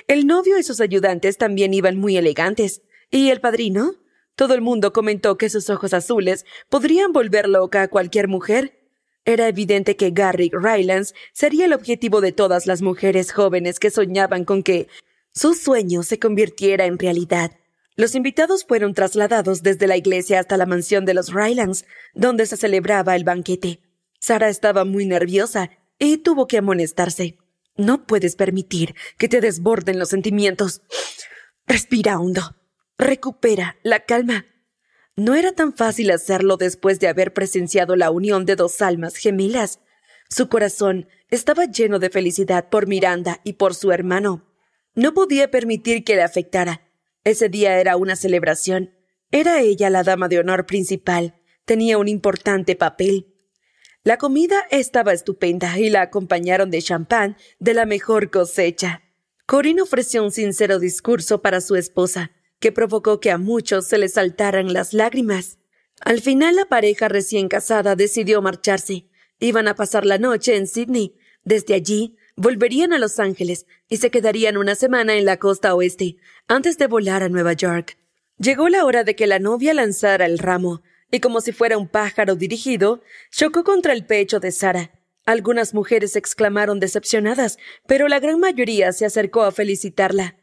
El novio y sus ayudantes también iban muy elegantes. ¿Y el padrino? Todo el mundo comentó que sus ojos azules podrían volver loca a cualquier mujer. Era evidente que Garrick Rylands sería el objetivo de todas las mujeres jóvenes que soñaban con que su sueño se convirtiera en realidad. Los invitados fueron trasladados desde la iglesia hasta la mansión de los Rylands, donde se celebraba el banquete. Sara estaba muy nerviosa y tuvo que amonestarse. No puedes permitir que te desborden los sentimientos. Respira hondo. Recupera la calma. No era tan fácil hacerlo después de haber presenciado la unión de dos almas gemelas. Su corazón estaba lleno de felicidad por Miranda y por su hermano. No podía permitir que le afectara, ese día era una celebración. Era ella la dama de honor principal. Tenía un importante papel. La comida estaba estupenda y la acompañaron de champán de la mejor cosecha. Corinne ofreció un sincero discurso para su esposa, que provocó que a muchos se les saltaran las lágrimas. Al final la pareja recién casada decidió marcharse. Iban a pasar la noche en Sydney. Desde allí Volverían a Los Ángeles y se quedarían una semana en la costa oeste, antes de volar a Nueva York. Llegó la hora de que la novia lanzara el ramo, y como si fuera un pájaro dirigido, chocó contra el pecho de Sara. Algunas mujeres exclamaron decepcionadas, pero la gran mayoría se acercó a felicitarla.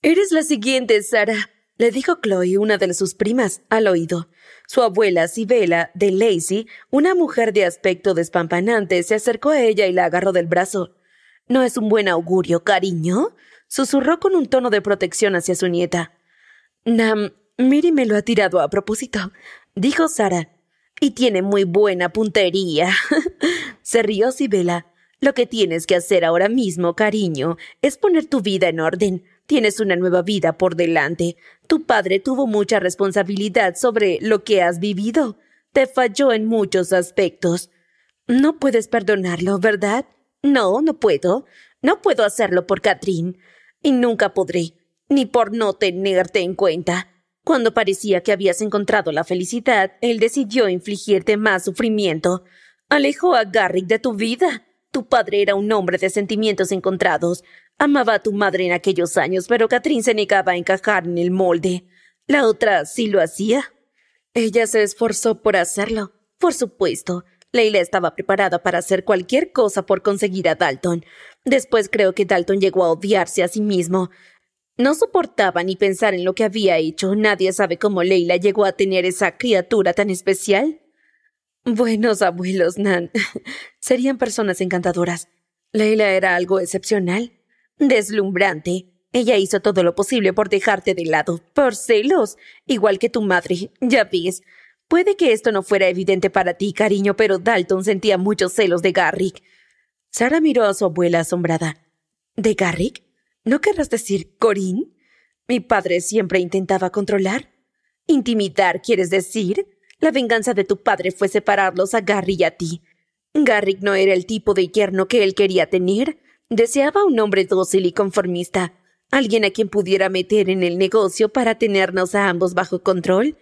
Eres la siguiente, Sara, le dijo Chloe, una de sus primas, al oído. Su abuela, Sibela, de Lacey, una mujer de aspecto despampanante, se acercó a ella y la agarró del brazo. No es un buen augurio, cariño, susurró con un tono de protección hacia su nieta. Nam, Miri me lo ha tirado a propósito, dijo Sara. Y tiene muy buena puntería. *laughs* Se rió Sibela. Lo que tienes que hacer ahora mismo, cariño, es poner tu vida en orden. Tienes una nueva vida por delante. Tu padre tuvo mucha responsabilidad sobre lo que has vivido. Te falló en muchos aspectos. No puedes perdonarlo, ¿verdad? No, no puedo. No puedo hacerlo por Catrín. Y nunca podré. Ni por no tenerte en cuenta. Cuando parecía que habías encontrado la felicidad, él decidió infligirte más sufrimiento. Alejó a Garrick de tu vida. Tu padre era un hombre de sentimientos encontrados. Amaba a tu madre en aquellos años, pero Catrín se negaba a encajar en el molde. La otra sí lo hacía. Ella se esforzó por hacerlo, por supuesto, Leila estaba preparada para hacer cualquier cosa por conseguir a Dalton. Después creo que Dalton llegó a odiarse a sí mismo. No soportaba ni pensar en lo que había hecho. Nadie sabe cómo Leila llegó a tener esa criatura tan especial. Buenos abuelos, Nan. *laughs* Serían personas encantadoras. Leila era algo excepcional. Deslumbrante. Ella hizo todo lo posible por dejarte de lado, por celos, igual que tu madre, ya ves. Puede que esto no fuera evidente para ti, cariño, pero Dalton sentía muchos celos de Garrick. Sara miró a su abuela asombrada. ¿De Garrick? ¿No querrás decir Corin? Mi padre siempre intentaba controlar. ¿Intimidar, quieres decir? La venganza de tu padre fue separarlos a Garry y a ti. Garrick no era el tipo de yerno que él quería tener. Deseaba un hombre dócil y conformista, alguien a quien pudiera meter en el negocio para tenernos a ambos bajo control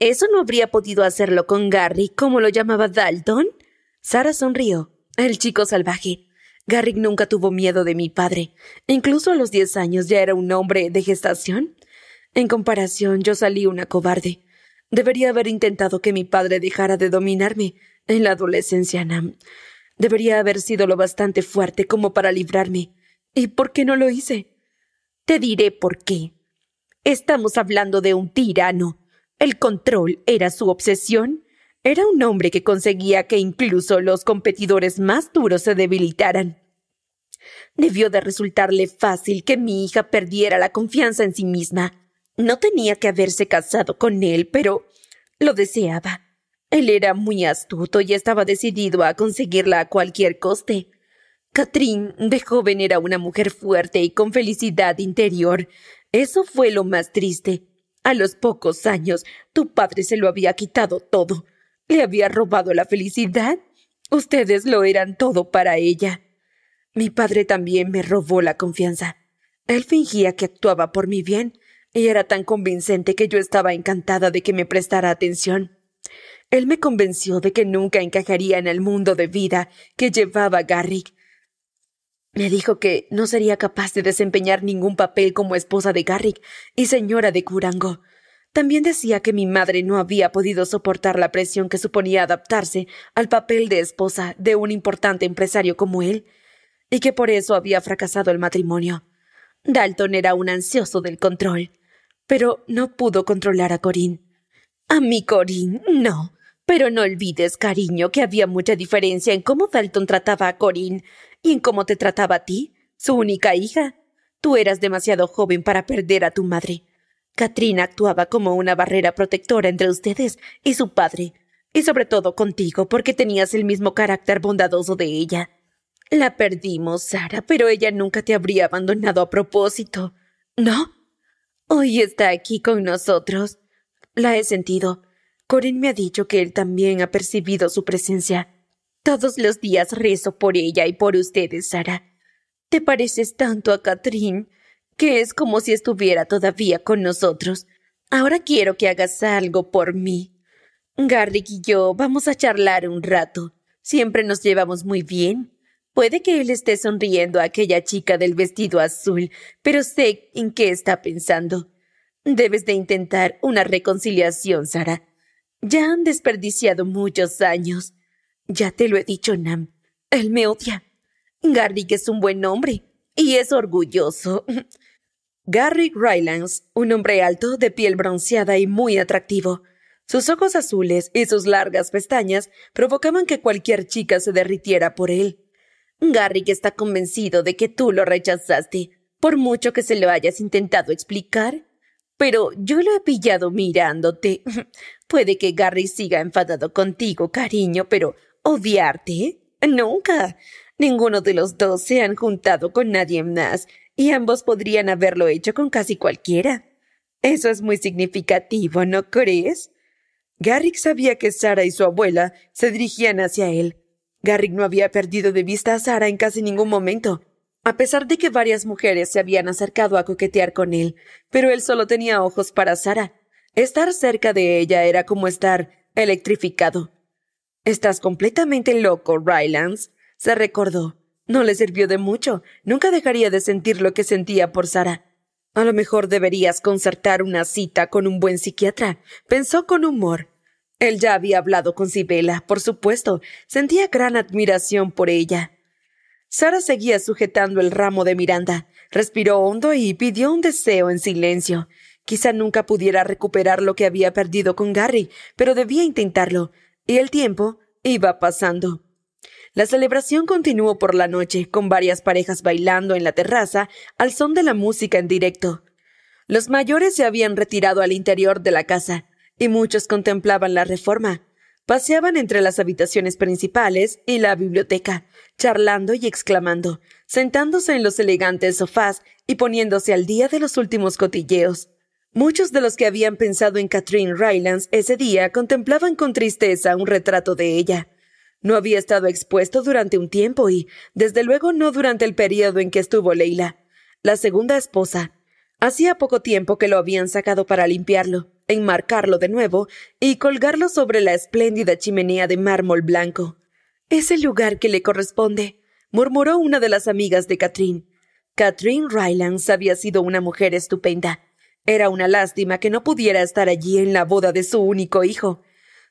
eso no habría podido hacerlo con Garry, como lo llamaba Dalton. Sara sonrió. El chico salvaje. Garrick nunca tuvo miedo de mi padre. Incluso a los diez años ya era un hombre de gestación. En comparación, yo salí una cobarde. Debería haber intentado que mi padre dejara de dominarme en la adolescencia, Nam. Debería haber sido lo bastante fuerte como para librarme. ¿Y por qué no lo hice? Te diré por qué. Estamos hablando de un tirano, el control era su obsesión. Era un hombre que conseguía que incluso los competidores más duros se debilitaran. Debió de resultarle fácil que mi hija perdiera la confianza en sí misma. No tenía que haberse casado con él, pero lo deseaba. Él era muy astuto y estaba decidido a conseguirla a cualquier coste. Catrín, de joven, era una mujer fuerte y con felicidad interior. Eso fue lo más triste. A los pocos años, tu padre se lo había quitado todo. Le había robado la felicidad. Ustedes lo eran todo para ella. Mi padre también me robó la confianza. Él fingía que actuaba por mi bien, y era tan convincente que yo estaba encantada de que me prestara atención. Él me convenció de que nunca encajaría en el mundo de vida que llevaba Garrick me dijo que no sería capaz de desempeñar ningún papel como esposa de Garrick y señora de Curango. También decía que mi madre no había podido soportar la presión que suponía adaptarse al papel de esposa de un importante empresario como él, y que por eso había fracasado el matrimonio. Dalton era un ansioso del control, pero no pudo controlar a Corin. A mí Corin no. Pero no olvides, cariño, que había mucha diferencia en cómo Dalton trataba a Corin y en cómo te trataba a ti, su única hija. Tú eras demasiado joven para perder a tu madre. Katrina actuaba como una barrera protectora entre ustedes y su padre, y sobre todo contigo porque tenías el mismo carácter bondadoso de ella. La perdimos, Sara, pero ella nunca te habría abandonado a propósito, ¿no? Hoy está aquí con nosotros. La he sentido. Corin me ha dicho que él también ha percibido su presencia. Todos los días rezo por ella y por ustedes, Sara. Te pareces tanto a Catrín que es como si estuviera todavía con nosotros. Ahora quiero que hagas algo por mí. Garrick y yo vamos a charlar un rato. Siempre nos llevamos muy bien. Puede que él esté sonriendo a aquella chica del vestido azul, pero sé en qué está pensando. Debes de intentar una reconciliación, Sara. Ya han desperdiciado muchos años. Ya te lo he dicho, Nam. Él me odia. Garrick es un buen hombre y es orgulloso. *laughs* Garrick Rylands, un hombre alto, de piel bronceada y muy atractivo. Sus ojos azules y sus largas pestañas provocaban que cualquier chica se derritiera por él. Garrick está convencido de que tú lo rechazaste, por mucho que se lo hayas intentado explicar. Pero yo lo he pillado mirándote. *laughs* Puede que Garrick siga enfadado contigo, cariño, pero ¿Odiarte? Nunca. Ninguno de los dos se han juntado con nadie más, y ambos podrían haberlo hecho con casi cualquiera. Eso es muy significativo, ¿no crees? Garrick sabía que Sara y su abuela se dirigían hacia él. Garrick no había perdido de vista a Sara en casi ningún momento, a pesar de que varias mujeres se habían acercado a coquetear con él, pero él solo tenía ojos para Sara. Estar cerca de ella era como estar electrificado. Estás completamente loco, Rylance, se recordó. No le sirvió de mucho. Nunca dejaría de sentir lo que sentía por Sara. A lo mejor deberías concertar una cita con un buen psiquiatra, pensó con humor. Él ya había hablado con Sibela, por supuesto. Sentía gran admiración por ella. Sara seguía sujetando el ramo de Miranda. Respiró hondo y pidió un deseo en silencio. Quizá nunca pudiera recuperar lo que había perdido con Gary, pero debía intentarlo y el tiempo iba pasando. La celebración continuó por la noche, con varias parejas bailando en la terraza al son de la música en directo. Los mayores se habían retirado al interior de la casa, y muchos contemplaban la reforma. Paseaban entre las habitaciones principales y la biblioteca, charlando y exclamando, sentándose en los elegantes sofás y poniéndose al día de los últimos cotilleos. Muchos de los que habían pensado en Catherine Rylands ese día contemplaban con tristeza un retrato de ella. No había estado expuesto durante un tiempo y, desde luego, no durante el periodo en que estuvo Leila, la segunda esposa. Hacía poco tiempo que lo habían sacado para limpiarlo, enmarcarlo de nuevo y colgarlo sobre la espléndida chimenea de mármol blanco. Es el lugar que le corresponde, murmuró una de las amigas de Catherine. Catherine Rylands había sido una mujer estupenda era una lástima que no pudiera estar allí en la boda de su único hijo.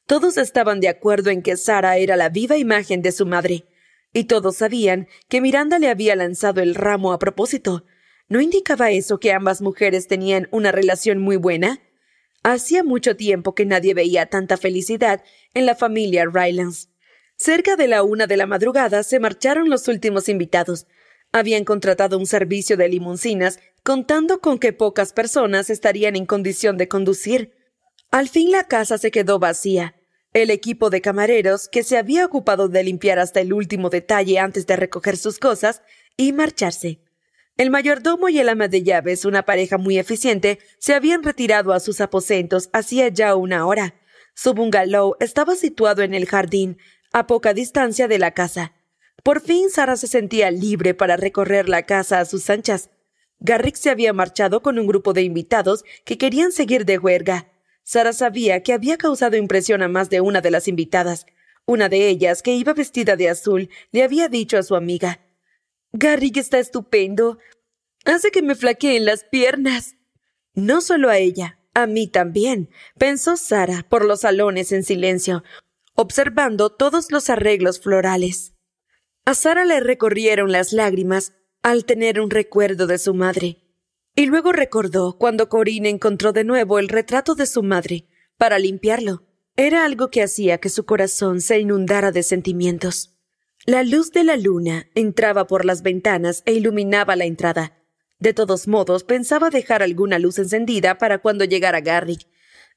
Todos estaban de acuerdo en que Sara era la viva imagen de su madre, y todos sabían que Miranda le había lanzado el ramo a propósito. ¿No indicaba eso que ambas mujeres tenían una relación muy buena? Hacía mucho tiempo que nadie veía tanta felicidad en la familia Rylands. Cerca de la una de la madrugada se marcharon los últimos invitados. Habían contratado un servicio de limusinas contando con que pocas personas estarían en condición de conducir. Al fin la casa se quedó vacía. El equipo de camareros, que se había ocupado de limpiar hasta el último detalle antes de recoger sus cosas y marcharse. El mayordomo y el ama de llaves, una pareja muy eficiente, se habían retirado a sus aposentos hacía ya una hora. Su bungalow estaba situado en el jardín, a poca distancia de la casa. Por fin Sara se sentía libre para recorrer la casa a sus anchas. Garrick se había marchado con un grupo de invitados que querían seguir de huerga. Sara sabía que había causado impresión a más de una de las invitadas. Una de ellas, que iba vestida de azul, le había dicho a su amiga Garrick está estupendo. Hace que me flaqueen las piernas. No solo a ella, a mí también, pensó Sara por los salones en silencio, observando todos los arreglos florales. A Sara le recorrieron las lágrimas al tener un recuerdo de su madre. Y luego recordó cuando Corinne encontró de nuevo el retrato de su madre para limpiarlo. Era algo que hacía que su corazón se inundara de sentimientos. La luz de la luna entraba por las ventanas e iluminaba la entrada. De todos modos, pensaba dejar alguna luz encendida para cuando llegara Garrick.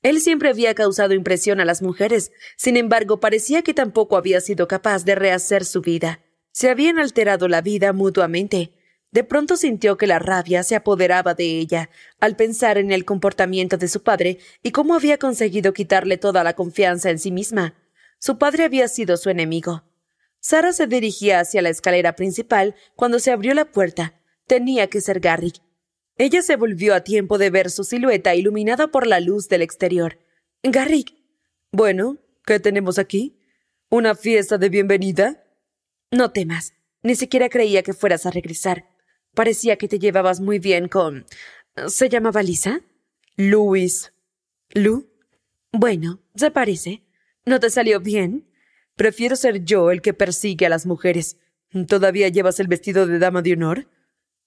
Él siempre había causado impresión a las mujeres, sin embargo, parecía que tampoco había sido capaz de rehacer su vida. Se habían alterado la vida mutuamente. De pronto sintió que la rabia se apoderaba de ella al pensar en el comportamiento de su padre y cómo había conseguido quitarle toda la confianza en sí misma. Su padre había sido su enemigo. Sara se dirigía hacia la escalera principal cuando se abrió la puerta. Tenía que ser Garrick. Ella se volvió a tiempo de ver su silueta iluminada por la luz del exterior. Garrick. Bueno, ¿qué tenemos aquí? ¿Una fiesta de bienvenida? No temas. Ni siquiera creía que fueras a regresar. Parecía que te llevabas muy bien con... ¿Se llamaba Lisa? Luis. ¿Lu? Bueno, se parece. ¿No te salió bien? Prefiero ser yo el que persigue a las mujeres. ¿Todavía llevas el vestido de dama de honor?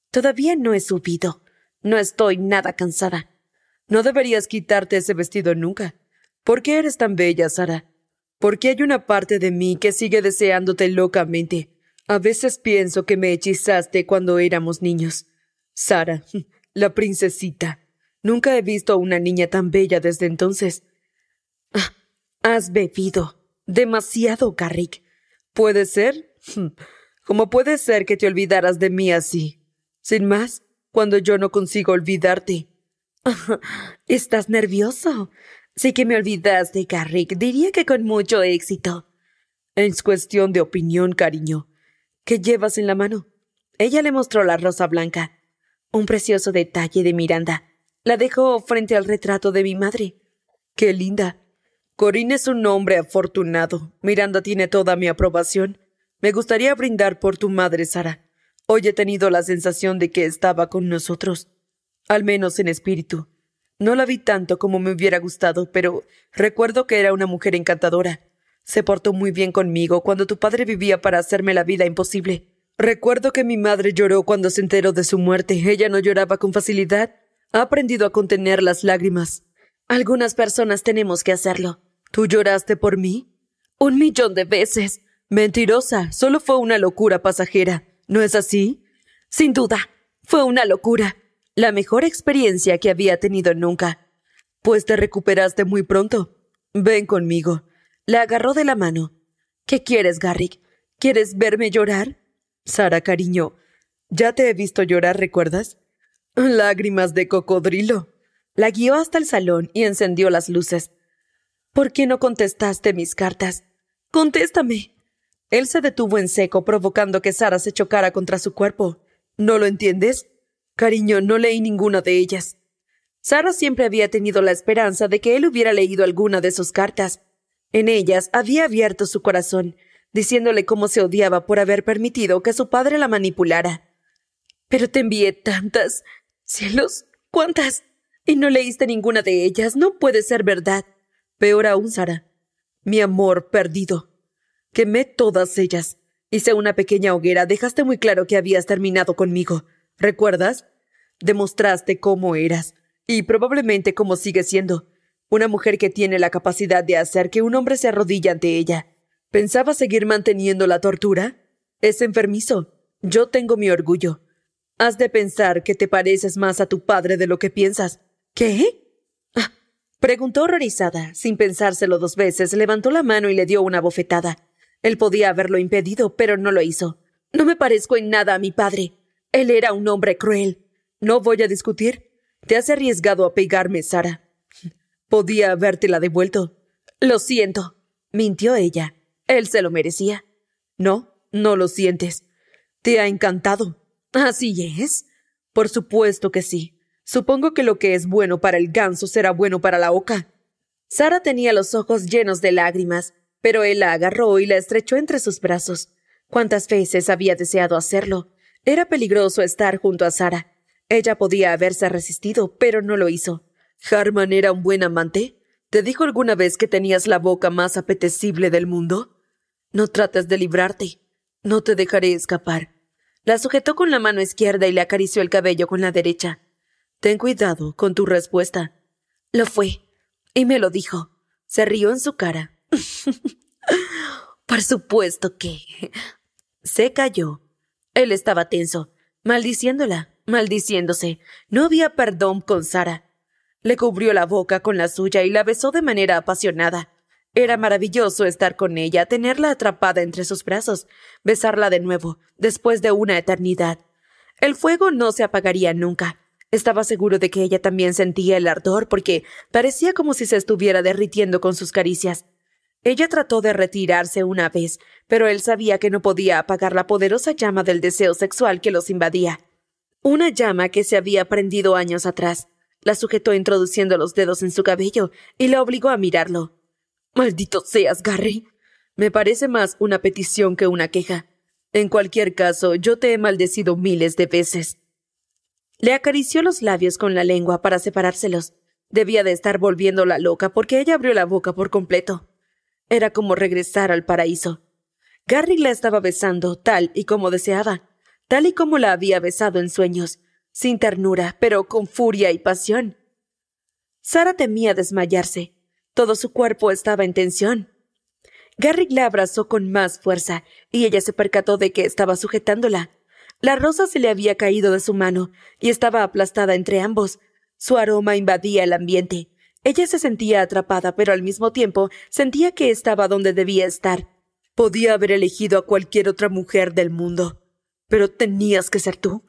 Todavía no he subido. No estoy nada cansada. No deberías quitarte ese vestido nunca. ¿Por qué eres tan bella, Sara? Porque hay una parte de mí que sigue deseándote locamente. A veces pienso que me hechizaste cuando éramos niños. Sara, *laughs* la princesita. Nunca he visto a una niña tan bella desde entonces. Ah, has bebido. Demasiado, Carrick. ¿Puede ser? *laughs* ¿Cómo puede ser que te olvidaras de mí así? Sin más, cuando yo no consigo olvidarte. *laughs* estás nervioso. Sí que me olvidaste, Carrick. Diría que con mucho éxito. Es cuestión de opinión, cariño. ¿Qué llevas en la mano? Ella le mostró la rosa blanca, un precioso detalle de Miranda. La dejó frente al retrato de mi madre. ¡Qué linda! Corinne es un hombre afortunado. Miranda tiene toda mi aprobación. Me gustaría brindar por tu madre, Sara. Hoy he tenido la sensación de que estaba con nosotros, al menos en espíritu. No la vi tanto como me hubiera gustado, pero recuerdo que era una mujer encantadora. Se portó muy bien conmigo cuando tu padre vivía para hacerme la vida imposible. Recuerdo que mi madre lloró cuando se enteró de su muerte. Ella no lloraba con facilidad. Ha aprendido a contener las lágrimas. Algunas personas tenemos que hacerlo. ¿Tú lloraste por mí? Un millón de veces. Mentirosa, solo fue una locura pasajera. ¿No es así? Sin duda, fue una locura. La mejor experiencia que había tenido nunca. Pues te recuperaste muy pronto. Ven conmigo. La agarró de la mano. ¿Qué quieres, Garrick? ¿Quieres verme llorar? Sara, cariño, ya te he visto llorar, ¿recuerdas? Lágrimas de cocodrilo. La guió hasta el salón y encendió las luces. ¿Por qué no contestaste mis cartas? Contéstame. Él se detuvo en seco, provocando que Sara se chocara contra su cuerpo. ¿No lo entiendes? Cariño, no leí ninguna de ellas. Sara siempre había tenido la esperanza de que él hubiera leído alguna de sus cartas, en ellas había abierto su corazón, diciéndole cómo se odiaba por haber permitido que su padre la manipulara. Pero te envié tantas. cielos, cuántas. Y no leíste ninguna de ellas. No puede ser verdad. Peor aún, Sara. Mi amor perdido. Quemé todas ellas. Hice una pequeña hoguera. Dejaste muy claro que habías terminado conmigo. ¿Recuerdas? Demostraste cómo eras. Y probablemente cómo sigues siendo una mujer que tiene la capacidad de hacer que un hombre se arrodille ante ella. ¿Pensaba seguir manteniendo la tortura? Es enfermizo. Yo tengo mi orgullo. Has de pensar que te pareces más a tu padre de lo que piensas. ¿Qué? Ah, preguntó horrorizada. Sin pensárselo dos veces, levantó la mano y le dio una bofetada. Él podía haberlo impedido, pero no lo hizo. No me parezco en nada a mi padre. Él era un hombre cruel. No voy a discutir. Te has arriesgado a pegarme, Sara. Podía habértela devuelto. Lo siento, mintió ella. Él se lo merecía. No, no lo sientes. Te ha encantado. Así es. Por supuesto que sí. Supongo que lo que es bueno para el ganso será bueno para la oca. Sara tenía los ojos llenos de lágrimas, pero él la agarró y la estrechó entre sus brazos. Cuántas veces había deseado hacerlo. Era peligroso estar junto a Sara. Ella podía haberse resistido, pero no lo hizo. ¿Harman era un buen amante? ¿Te dijo alguna vez que tenías la boca más apetecible del mundo? No trates de librarte. No te dejaré escapar. La sujetó con la mano izquierda y le acarició el cabello con la derecha. Ten cuidado con tu respuesta. Lo fue. Y me lo dijo. Se rió en su cara. *laughs* Por supuesto que. Se cayó. Él estaba tenso, maldiciéndola, maldiciéndose. No había perdón con Sara. Le cubrió la boca con la suya y la besó de manera apasionada. Era maravilloso estar con ella, tenerla atrapada entre sus brazos, besarla de nuevo, después de una eternidad. El fuego no se apagaría nunca. Estaba seguro de que ella también sentía el ardor porque parecía como si se estuviera derritiendo con sus caricias. Ella trató de retirarse una vez, pero él sabía que no podía apagar la poderosa llama del deseo sexual que los invadía. Una llama que se había prendido años atrás, la sujetó introduciendo los dedos en su cabello y la obligó a mirarlo. Maldito seas, Gary. Me parece más una petición que una queja. En cualquier caso, yo te he maldecido miles de veces. Le acarició los labios con la lengua para separárselos. Debía de estar volviéndola loca porque ella abrió la boca por completo. Era como regresar al paraíso. Garry la estaba besando tal y como deseaba, tal y como la había besado en sueños, sin ternura, pero con furia y pasión. Sara temía desmayarse. Todo su cuerpo estaba en tensión. Garrick la abrazó con más fuerza, y ella se percató de que estaba sujetándola. La rosa se le había caído de su mano, y estaba aplastada entre ambos. Su aroma invadía el ambiente. Ella se sentía atrapada, pero al mismo tiempo sentía que estaba donde debía estar. Podía haber elegido a cualquier otra mujer del mundo. Pero tenías que ser tú.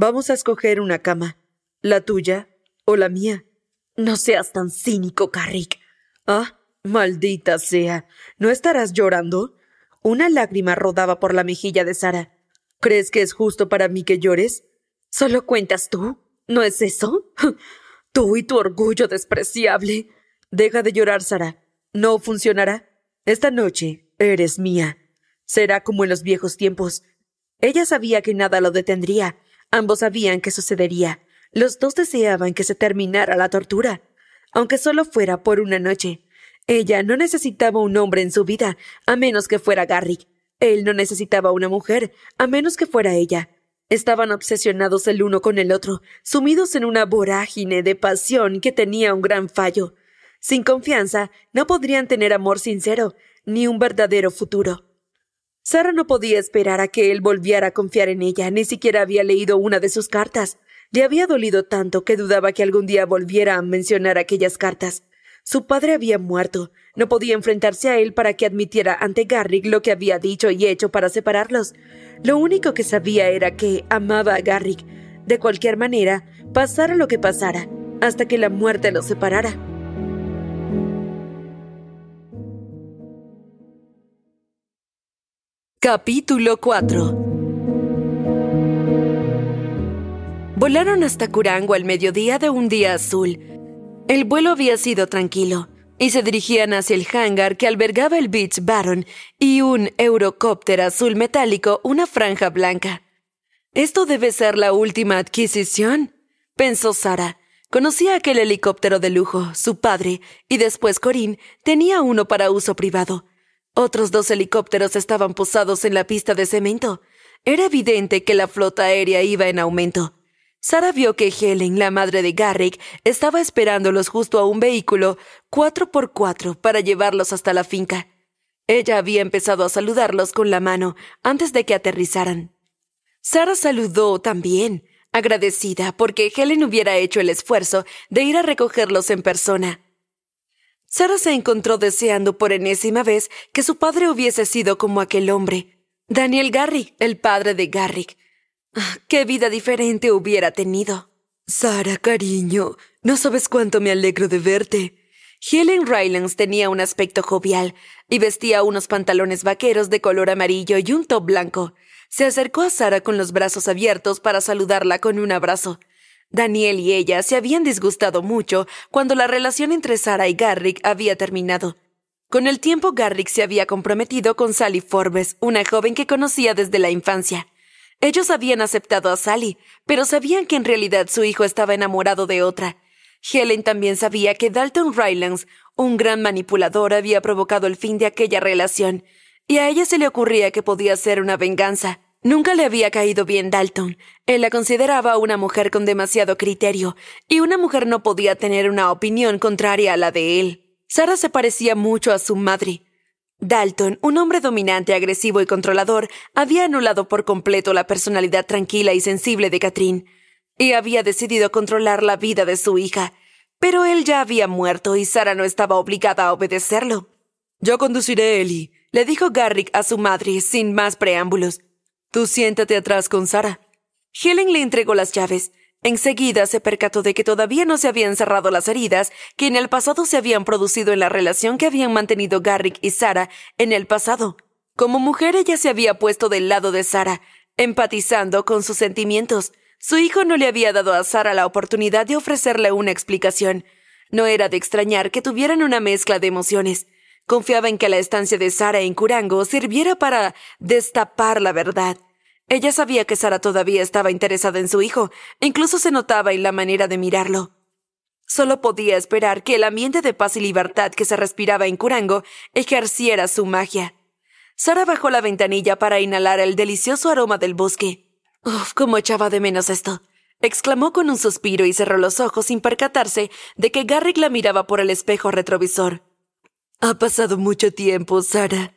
Vamos a escoger una cama, la tuya o la mía. No seas tan cínico, Carrick. Ah, maldita sea. ¿No estarás llorando? Una lágrima rodaba por la mejilla de Sara. ¿Crees que es justo para mí que llores? Solo cuentas tú, ¿no es eso? *laughs* Tú y tu orgullo despreciable. Deja de llorar, Sara. No funcionará. Esta noche eres mía. Será como en los viejos tiempos. Ella sabía que nada lo detendría, Ambos sabían que sucedería. Los dos deseaban que se terminara la tortura, aunque solo fuera por una noche. Ella no necesitaba un hombre en su vida, a menos que fuera Garrick. Él no necesitaba una mujer, a menos que fuera ella. Estaban obsesionados el uno con el otro, sumidos en una vorágine de pasión que tenía un gran fallo. Sin confianza, no podrían tener amor sincero, ni un verdadero futuro. Sara no podía esperar a que él volviera a confiar en ella, ni siquiera había leído una de sus cartas. Le había dolido tanto que dudaba que algún día volviera a mencionar aquellas cartas. Su padre había muerto. No podía enfrentarse a él para que admitiera ante Garrick lo que había dicho y hecho para separarlos. Lo único que sabía era que amaba a Garrick. De cualquier manera, pasara lo que pasara, hasta que la muerte los separara. Capítulo 4 Volaron hasta Curango al mediodía de un día azul. El vuelo había sido tranquilo y se dirigían hacia el hangar que albergaba el Beach Baron y un eurocóptero azul metálico, una franja blanca. Esto debe ser la última adquisición, pensó Sara. Conocía aquel helicóptero de lujo, su padre, y después Corin tenía uno para uso privado otros dos helicópteros estaban posados en la pista de cemento. Era evidente que la flota aérea iba en aumento. Sara vio que Helen, la madre de Garrick, estaba esperándolos justo a un vehículo cuatro por cuatro, para llevarlos hasta la finca. Ella había empezado a saludarlos con la mano antes de que aterrizaran. Sara saludó también, agradecida porque Helen hubiera hecho el esfuerzo de ir a recogerlos en persona. Sara se encontró deseando por enésima vez que su padre hubiese sido como aquel hombre, Daniel Garrick, el padre de Garrick. Ah, ¡Qué vida diferente hubiera tenido! Sara, cariño, no sabes cuánto me alegro de verte. Helen Rylands tenía un aspecto jovial y vestía unos pantalones vaqueros de color amarillo y un top blanco. Se acercó a Sara con los brazos abiertos para saludarla con un abrazo. Daniel y ella se habían disgustado mucho cuando la relación entre Sara y Garrick había terminado. Con el tiempo, Garrick se había comprometido con Sally Forbes, una joven que conocía desde la infancia. Ellos habían aceptado a Sally, pero sabían que en realidad su hijo estaba enamorado de otra. Helen también sabía que Dalton Rylands, un gran manipulador, había provocado el fin de aquella relación, y a ella se le ocurría que podía ser una venganza. Nunca le había caído bien Dalton. Él la consideraba una mujer con demasiado criterio, y una mujer no podía tener una opinión contraria a la de él. Sara se parecía mucho a su madre. Dalton, un hombre dominante, agresivo y controlador, había anulado por completo la personalidad tranquila y sensible de Katrin, y había decidido controlar la vida de su hija. Pero él ya había muerto y Sara no estaba obligada a obedecerlo. Yo conduciré, Ellie, le dijo Garrick a su madre sin más preámbulos. Tú siéntate atrás con Sara. Helen le entregó las llaves. Enseguida se percató de que todavía no se habían cerrado las heridas que en el pasado se habían producido en la relación que habían mantenido Garrick y Sara en el pasado. Como mujer ella se había puesto del lado de Sara, empatizando con sus sentimientos. Su hijo no le había dado a Sara la oportunidad de ofrecerle una explicación. No era de extrañar que tuvieran una mezcla de emociones. Confiaba en que la estancia de Sara en Curango sirviera para destapar la verdad. Ella sabía que Sara todavía estaba interesada en su hijo, incluso se notaba en la manera de mirarlo. Solo podía esperar que el ambiente de paz y libertad que se respiraba en Curango ejerciera su magia. Sara bajó la ventanilla para inhalar el delicioso aroma del bosque. Uf, cómo echaba de menos esto. exclamó con un suspiro y cerró los ojos sin percatarse de que Garrick la miraba por el espejo retrovisor. Ha pasado mucho tiempo, Sara.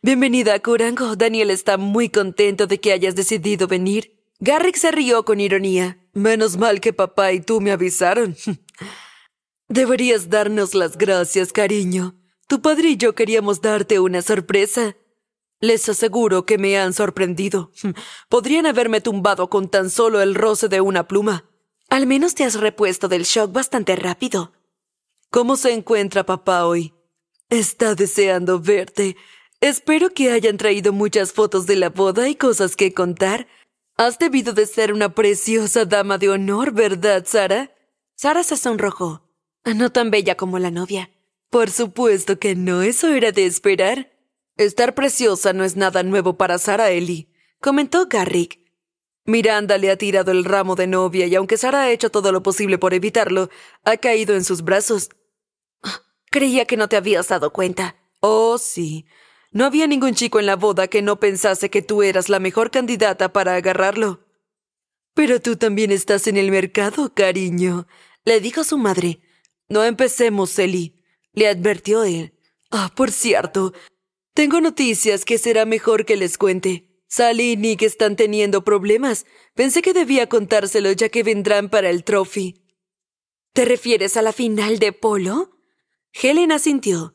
Bienvenida a Curango. Daniel está muy contento de que hayas decidido venir. Garrick se rió con ironía. Menos mal que papá y tú me avisaron. Deberías darnos las gracias, cariño. Tu padre y yo queríamos darte una sorpresa. Les aseguro que me han sorprendido. Podrían haberme tumbado con tan solo el roce de una pluma. Al menos te has repuesto del shock bastante rápido. ¿Cómo se encuentra papá hoy? Está deseando verte. Espero que hayan traído muchas fotos de la boda y cosas que contar. Has debido de ser una preciosa dama de honor, ¿verdad, Sara? Sara se sonrojó. Ah, no tan bella como la novia. Por supuesto que no, eso era de esperar. Estar preciosa no es nada nuevo para Sara Ellie», comentó Garrick. Miranda le ha tirado el ramo de novia y aunque Sara ha hecho todo lo posible por evitarlo, ha caído en sus brazos. Creía que no te habías dado cuenta. Oh, sí. No había ningún chico en la boda que no pensase que tú eras la mejor candidata para agarrarlo. Pero tú también estás en el mercado, cariño, le dijo su madre. No empecemos, Eli, le advirtió él. Ah, por cierto, tengo noticias que será mejor que les cuente. Sally y Nick están teniendo problemas. Pensé que debía contárselo ya que vendrán para el trophy. ¿Te refieres a la final de polo? Helen asintió.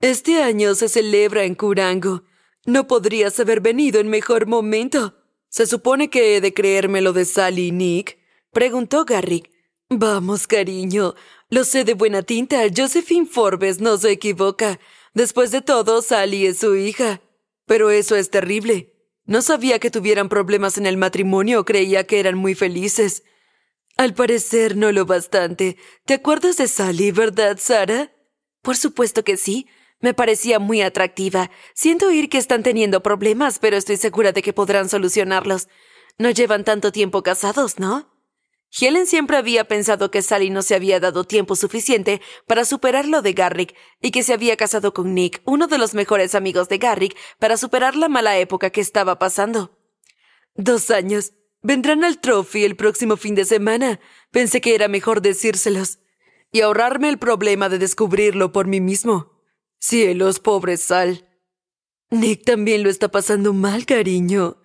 Este año se celebra en Curango. No podrías haber venido en mejor momento. ¿Se supone que he de creérmelo de Sally y Nick? preguntó Garrick. Vamos, cariño. Lo sé de buena tinta. Josephine Forbes no se equivoca. Después de todo, Sally es su hija. Pero eso es terrible. No sabía que tuvieran problemas en el matrimonio, creía que eran muy felices. Al parecer no lo bastante. ¿Te acuerdas de Sally, verdad, Sara? Por supuesto que sí. Me parecía muy atractiva. Siento oír que están teniendo problemas, pero estoy segura de que podrán solucionarlos. No llevan tanto tiempo casados, ¿no? Helen siempre había pensado que Sally no se había dado tiempo suficiente para superar lo de Garrick y que se había casado con Nick, uno de los mejores amigos de Garrick, para superar la mala época que estaba pasando. Dos años. Vendrán al trofeo el próximo fin de semana. Pensé que era mejor decírselos y ahorrarme el problema de descubrirlo por mí mismo. Cielos, pobre Sal. Nick también lo está pasando mal, cariño.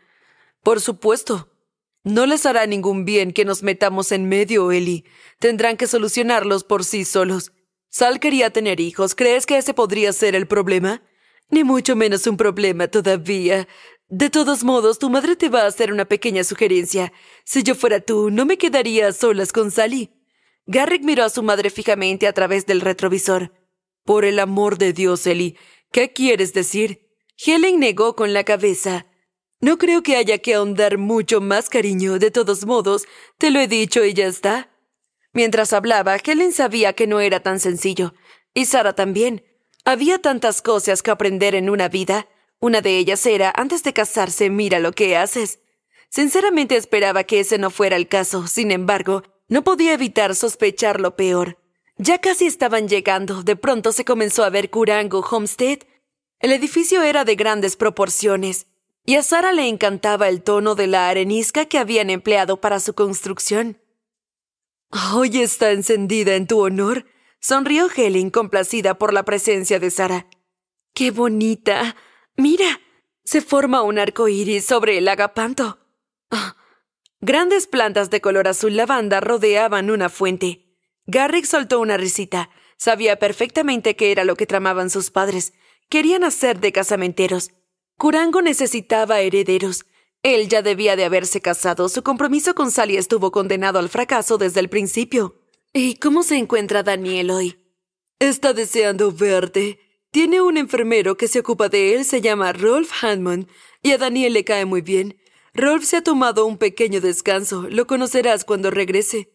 Por supuesto. No les hará ningún bien que nos metamos en medio, Eli. Tendrán que solucionarlos por sí solos. Sal quería tener hijos. ¿Crees que ese podría ser el problema? Ni mucho menos un problema todavía. De todos modos, tu madre te va a hacer una pequeña sugerencia. Si yo fuera tú, no me quedaría a solas con Sally. Garrick miró a su madre fijamente a través del retrovisor. Por el amor de Dios, Ellie, ¿qué quieres decir? Helen negó con la cabeza. No creo que haya que ahondar mucho más, cariño. De todos modos, te lo he dicho y ya está. Mientras hablaba, Helen sabía que no era tan sencillo. Y Sara también. Había tantas cosas que aprender en una vida. Una de ellas era, antes de casarse, mira lo que haces. Sinceramente esperaba que ese no fuera el caso. Sin embargo, no podía evitar sospechar lo peor. Ya casi estaban llegando, de pronto se comenzó a ver Curango Homestead. El edificio era de grandes proporciones, y a Sara le encantaba el tono de la arenisca que habían empleado para su construcción. Hoy está encendida en tu honor, sonrió Helen complacida por la presencia de Sara. ¡Qué bonita! Mira, se forma un arco iris sobre el agapanto. Ah, Grandes plantas de color azul lavanda rodeaban una fuente. Garrick soltó una risita. Sabía perfectamente qué era lo que tramaban sus padres. Querían hacer de casamenteros. Curango necesitaba herederos. Él ya debía de haberse casado. Su compromiso con Sally estuvo condenado al fracaso desde el principio. ¿Y cómo se encuentra Daniel hoy? Está deseando verte. Tiene un enfermero que se ocupa de él, se llama Rolf Hammond, y a Daniel le cae muy bien. Rolf se ha tomado un pequeño descanso. Lo conocerás cuando regrese.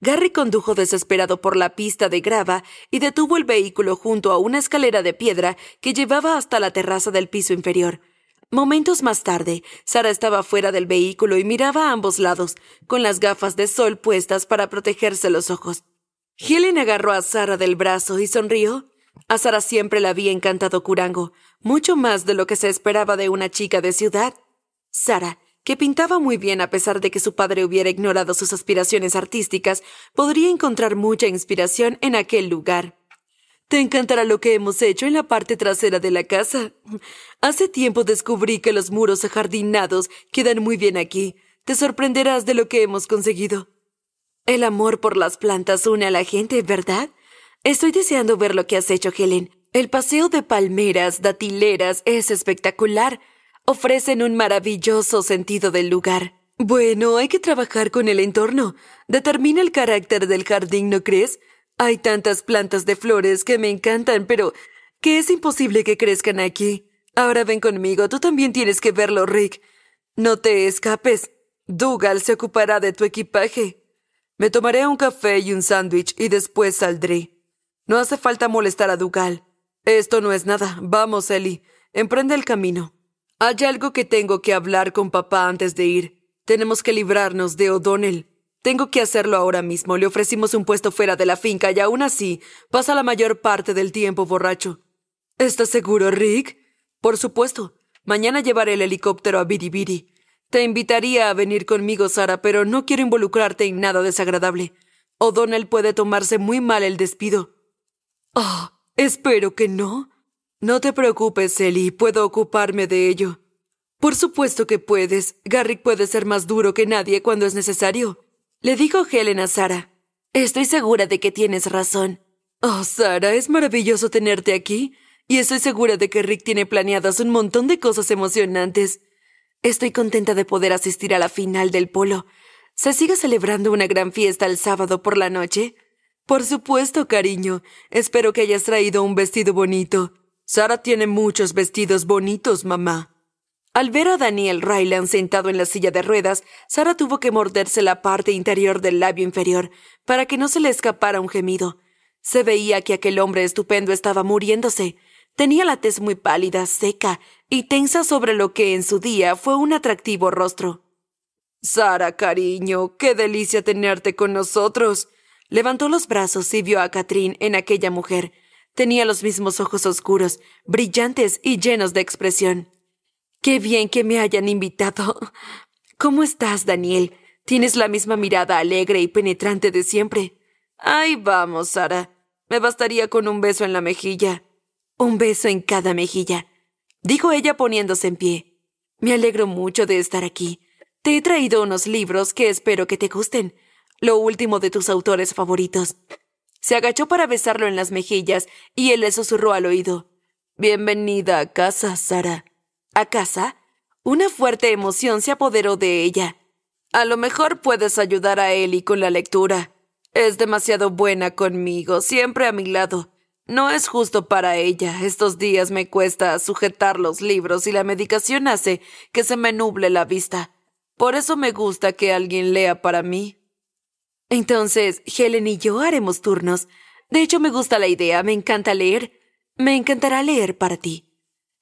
Gary condujo desesperado por la pista de grava y detuvo el vehículo junto a una escalera de piedra que llevaba hasta la terraza del piso inferior. Momentos más tarde, Sara estaba fuera del vehículo y miraba a ambos lados, con las gafas de sol puestas para protegerse los ojos. Helen agarró a Sara del brazo y sonrió. A Sara siempre la había encantado Curango, mucho más de lo que se esperaba de una chica de ciudad. Sara, que pintaba muy bien a pesar de que su padre hubiera ignorado sus aspiraciones artísticas, podría encontrar mucha inspiración en aquel lugar. Te encantará lo que hemos hecho en la parte trasera de la casa. Hace tiempo descubrí que los muros ajardinados quedan muy bien aquí. Te sorprenderás de lo que hemos conseguido. El amor por las plantas une a la gente, ¿verdad? Estoy deseando ver lo que has hecho, Helen. El paseo de palmeras datileras es espectacular ofrecen un maravilloso sentido del lugar. Bueno, hay que trabajar con el entorno. Determina el carácter del jardín, ¿no crees? Hay tantas plantas de flores que me encantan, pero que es imposible que crezcan aquí. Ahora ven conmigo, tú también tienes que verlo, Rick. No te escapes. Dougal se ocupará de tu equipaje. Me tomaré un café y un sándwich y después saldré. No hace falta molestar a Dougal. Esto no es nada. Vamos, Ellie. Emprende el camino. Hay algo que tengo que hablar con papá antes de ir. Tenemos que librarnos de O'Donnell. Tengo que hacerlo ahora mismo. Le ofrecimos un puesto fuera de la finca y aún así pasa la mayor parte del tiempo borracho. ¿Estás seguro, Rick? Por supuesto. Mañana llevaré el helicóptero a Biribiri. Te invitaría a venir conmigo, Sara, pero no quiero involucrarte en nada desagradable. O'Donnell puede tomarse muy mal el despido. Ah, espero que no. No te preocupes, Ellie, puedo ocuparme de ello. Por supuesto que puedes. Garrick puede ser más duro que nadie cuando es necesario. Le dijo Helen a Sara. Estoy segura de que tienes razón. Oh, Sara, es maravilloso tenerte aquí. Y estoy segura de que Rick tiene planeadas un montón de cosas emocionantes. Estoy contenta de poder asistir a la final del polo. ¿Se sigue celebrando una gran fiesta el sábado por la noche? Por supuesto, cariño. Espero que hayas traído un vestido bonito. Sara tiene muchos vestidos bonitos, mamá. Al ver a Daniel Ryland sentado en la silla de ruedas, Sara tuvo que morderse la parte interior del labio inferior para que no se le escapara un gemido. Se veía que aquel hombre estupendo estaba muriéndose. Tenía la tez muy pálida, seca y tensa sobre lo que en su día fue un atractivo rostro. Sara, cariño, qué delicia tenerte con nosotros. Levantó los brazos y vio a Catrín en aquella mujer, Tenía los mismos ojos oscuros, brillantes y llenos de expresión. Qué bien que me hayan invitado. ¿Cómo estás, Daniel? Tienes la misma mirada alegre y penetrante de siempre. ¡Ay, vamos, Sara. Me bastaría con un beso en la mejilla. Un beso en cada mejilla, dijo ella poniéndose en pie. Me alegro mucho de estar aquí. Te he traído unos libros que espero que te gusten, lo último de tus autores favoritos. Se agachó para besarlo en las mejillas y él le susurró al oído. Bienvenida a casa, Sara. ¿A casa? Una fuerte emoción se apoderó de ella. A lo mejor puedes ayudar a Eli con la lectura. Es demasiado buena conmigo, siempre a mi lado. No es justo para ella. Estos días me cuesta sujetar los libros y la medicación hace que se me nuble la vista. Por eso me gusta que alguien lea para mí. Entonces, Helen y yo haremos turnos. De hecho, me gusta la idea, me encanta leer. Me encantará leer para ti.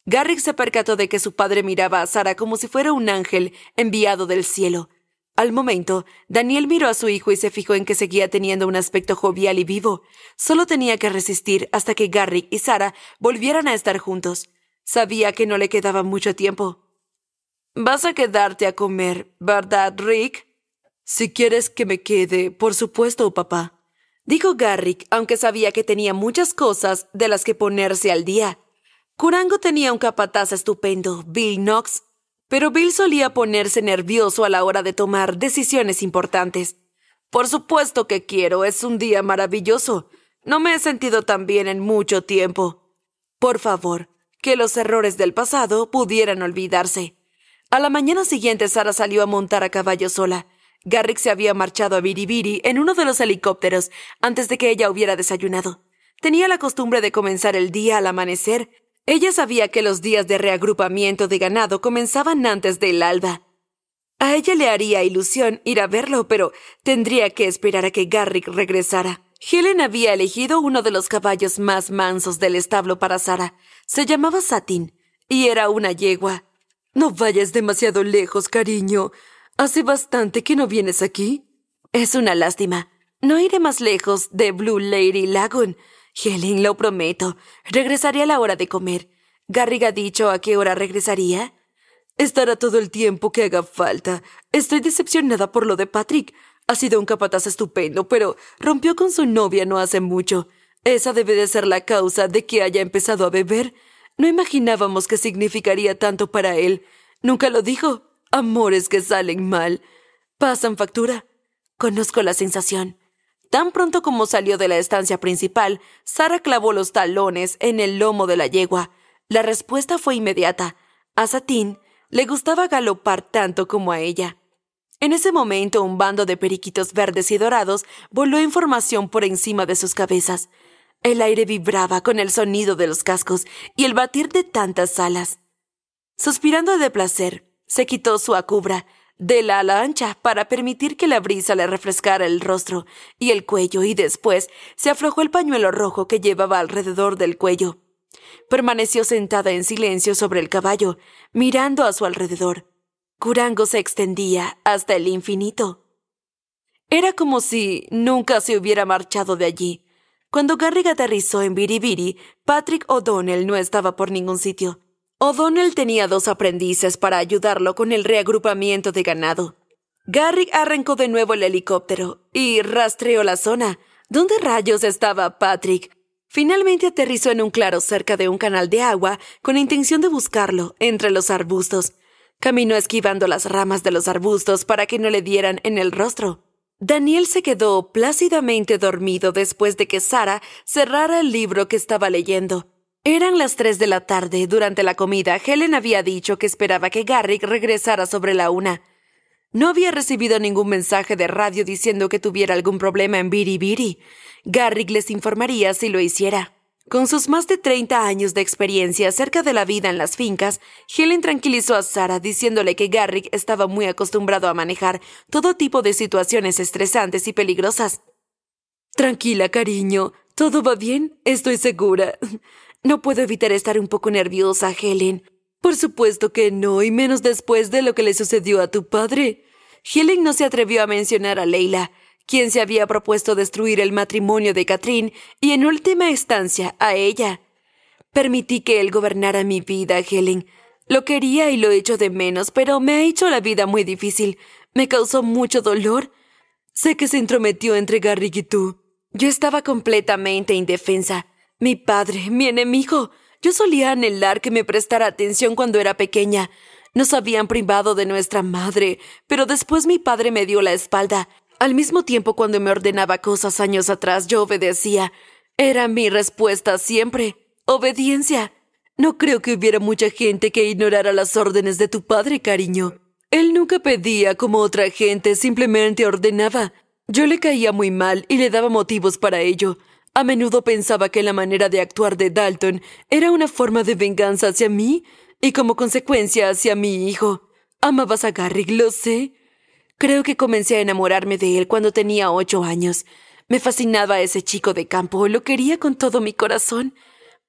Garrick se percató de que su padre miraba a Sara como si fuera un ángel enviado del cielo. Al momento, Daniel miró a su hijo y se fijó en que seguía teniendo un aspecto jovial y vivo. Solo tenía que resistir hasta que Garrick y Sara volvieran a estar juntos. Sabía que no le quedaba mucho tiempo. Vas a quedarte a comer, ¿verdad, Rick? Si quieres que me quede, por supuesto, papá, dijo Garrick, aunque sabía que tenía muchas cosas de las que ponerse al día. Curango tenía un capataz estupendo, Bill Knox, pero Bill solía ponerse nervioso a la hora de tomar decisiones importantes. Por supuesto que quiero, es un día maravilloso. No me he sentido tan bien en mucho tiempo. Por favor, que los errores del pasado pudieran olvidarse. A la mañana siguiente Sara salió a montar a caballo sola. Garrick se había marchado a Biribiri en uno de los helicópteros antes de que ella hubiera desayunado. Tenía la costumbre de comenzar el día al amanecer. Ella sabía que los días de reagrupamiento de ganado comenzaban antes del alba. A ella le haría ilusión ir a verlo, pero tendría que esperar a que Garrick regresara. Helen había elegido uno de los caballos más mansos del establo para Sara. Se llamaba Satin, y era una yegua. No vayas demasiado lejos, cariño. ¿Hace bastante que no vienes aquí? Es una lástima. No iré más lejos de Blue Lady Lagoon. Helen, lo prometo. Regresaré a la hora de comer. Garriga ha dicho a qué hora regresaría. Estará todo el tiempo que haga falta. Estoy decepcionada por lo de Patrick. Ha sido un capataz estupendo, pero rompió con su novia no hace mucho. Esa debe de ser la causa de que haya empezado a beber. No imaginábamos que significaría tanto para él. Nunca lo dijo amores que salen mal. Pasan factura. Conozco la sensación. Tan pronto como salió de la estancia principal, Sara clavó los talones en el lomo de la yegua. La respuesta fue inmediata. A Satín le gustaba galopar tanto como a ella. En ese momento un bando de periquitos verdes y dorados voló en formación por encima de sus cabezas. El aire vibraba con el sonido de los cascos y el batir de tantas alas. Suspirando de placer, se quitó su acubra de la ala ancha para permitir que la brisa le refrescara el rostro y el cuello y después se aflojó el pañuelo rojo que llevaba alrededor del cuello. Permaneció sentada en silencio sobre el caballo, mirando a su alrededor. Curango se extendía hasta el infinito. Era como si nunca se hubiera marchado de allí. Cuando Garriga aterrizó en Biribiri, Patrick O'Donnell no estaba por ningún sitio. O'Donnell tenía dos aprendices para ayudarlo con el reagrupamiento de ganado. Garrick arrancó de nuevo el helicóptero y rastreó la zona. ¿Dónde rayos estaba Patrick? Finalmente aterrizó en un claro cerca de un canal de agua con intención de buscarlo entre los arbustos. Caminó esquivando las ramas de los arbustos para que no le dieran en el rostro. Daniel se quedó plácidamente dormido después de que Sara cerrara el libro que estaba leyendo. Eran las 3 de la tarde. Durante la comida, Helen había dicho que esperaba que Garrick regresara sobre la una. No había recibido ningún mensaje de radio diciendo que tuviera algún problema en Biri Biri. Garrick les informaría si lo hiciera. Con sus más de 30 años de experiencia acerca de la vida en las fincas, Helen tranquilizó a Sara diciéndole que Garrick estaba muy acostumbrado a manejar todo tipo de situaciones estresantes y peligrosas. Tranquila, cariño. Todo va bien, estoy segura. No puedo evitar estar un poco nerviosa, Helen. Por supuesto que no, y menos después de lo que le sucedió a tu padre. Helen no se atrevió a mencionar a Leila, quien se había propuesto destruir el matrimonio de Catherine y en última instancia a ella. Permití que él gobernara mi vida, Helen. Lo quería y lo echo de menos, pero me ha hecho la vida muy difícil. Me causó mucho dolor. Sé que se intrometió entre Garrick y tú. Yo estaba completamente indefensa. Mi padre, mi enemigo. Yo solía anhelar que me prestara atención cuando era pequeña. Nos habían privado de nuestra madre, pero después mi padre me dio la espalda. Al mismo tiempo, cuando me ordenaba cosas años atrás, yo obedecía. Era mi respuesta siempre. Obediencia. No creo que hubiera mucha gente que ignorara las órdenes de tu padre, cariño. Él nunca pedía como otra gente, simplemente ordenaba. Yo le caía muy mal y le daba motivos para ello. A menudo pensaba que la manera de actuar de Dalton era una forma de venganza hacia mí y como consecuencia hacia mi hijo. Amabas a Garrick, lo sé. Creo que comencé a enamorarme de él cuando tenía ocho años. Me fascinaba ese chico de campo, lo quería con todo mi corazón.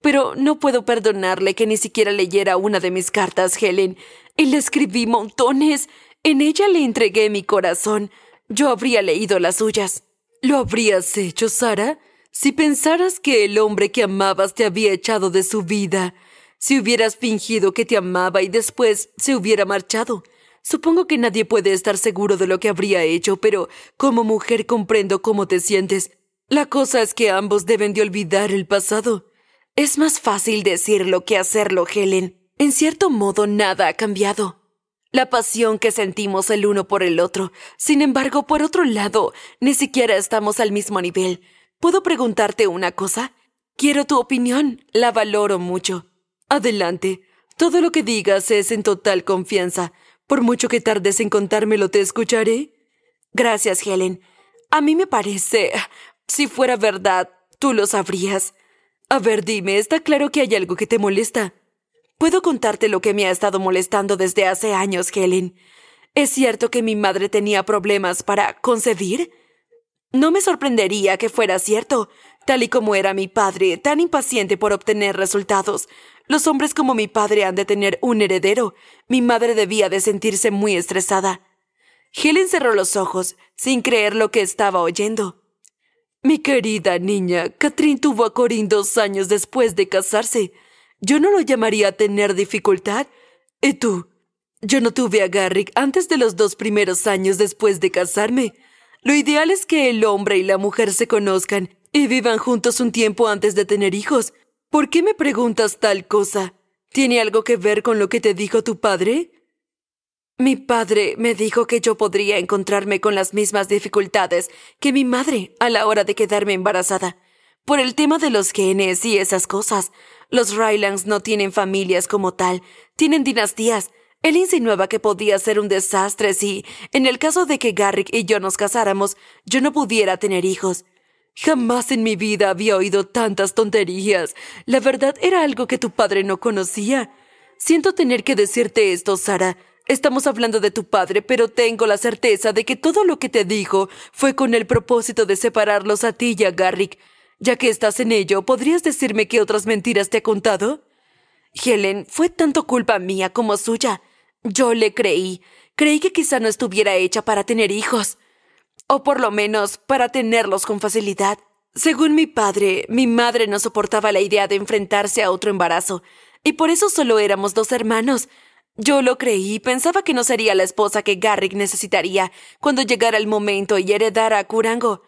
Pero no puedo perdonarle que ni siquiera leyera una de mis cartas, Helen. Y le escribí montones. En ella le entregué mi corazón. Yo habría leído las suyas. ¿Lo habrías hecho, Sara? Si pensaras que el hombre que amabas te había echado de su vida, si hubieras fingido que te amaba y después se hubiera marchado, Supongo que nadie puede estar seguro de lo que habría hecho, pero como mujer comprendo cómo te sientes. La cosa es que ambos deben de olvidar el pasado. Es más fácil decirlo que hacerlo, Helen. En cierto modo, nada ha cambiado. La pasión que sentimos el uno por el otro. Sin embargo, por otro lado, ni siquiera estamos al mismo nivel. ¿Puedo preguntarte una cosa? Quiero tu opinión, la valoro mucho. Adelante, todo lo que digas es en total confianza. Por mucho que tardes en contármelo, te escucharé. Gracias, Helen. A mí me parece... Si fuera verdad, tú lo sabrías. A ver, dime, está claro que hay algo que te molesta. Puedo contarte lo que me ha estado molestando desde hace años, Helen. ¿Es cierto que mi madre tenía problemas para concebir? No me sorprendería que fuera cierto. Tal y como era mi padre, tan impaciente por obtener resultados, los hombres como mi padre han de tener un heredero. Mi madre debía de sentirse muy estresada. Helen cerró los ojos, sin creer lo que estaba oyendo. Mi querida niña, Catherine tuvo a Corin dos años después de casarse. Yo no lo llamaría tener dificultad. ¿Y tú? Yo no tuve a Garrick antes de los dos primeros años después de casarme. Lo ideal es que el hombre y la mujer se conozcan y vivan juntos un tiempo antes de tener hijos. ¿Por qué me preguntas tal cosa? ¿Tiene algo que ver con lo que te dijo tu padre? Mi padre me dijo que yo podría encontrarme con las mismas dificultades que mi madre a la hora de quedarme embarazada. Por el tema de los genes y esas cosas, los Rylands no tienen familias como tal, tienen dinastías, él insinuaba que podía ser un desastre si, en el caso de que Garrick y yo nos casáramos, yo no pudiera tener hijos. Jamás en mi vida había oído tantas tonterías. La verdad era algo que tu padre no conocía. Siento tener que decirte esto, Sara. Estamos hablando de tu padre, pero tengo la certeza de que todo lo que te dijo fue con el propósito de separarlos a ti y a Garrick. Ya que estás en ello, ¿podrías decirme qué otras mentiras te ha contado? Helen, fue tanto culpa mía como suya. Yo le creí. Creí que quizá no estuviera hecha para tener hijos. O por lo menos para tenerlos con facilidad. Según mi padre, mi madre no soportaba la idea de enfrentarse a otro embarazo, y por eso solo éramos dos hermanos. Yo lo creí y pensaba que no sería la esposa que Garrick necesitaría cuando llegara el momento y heredara a Curango.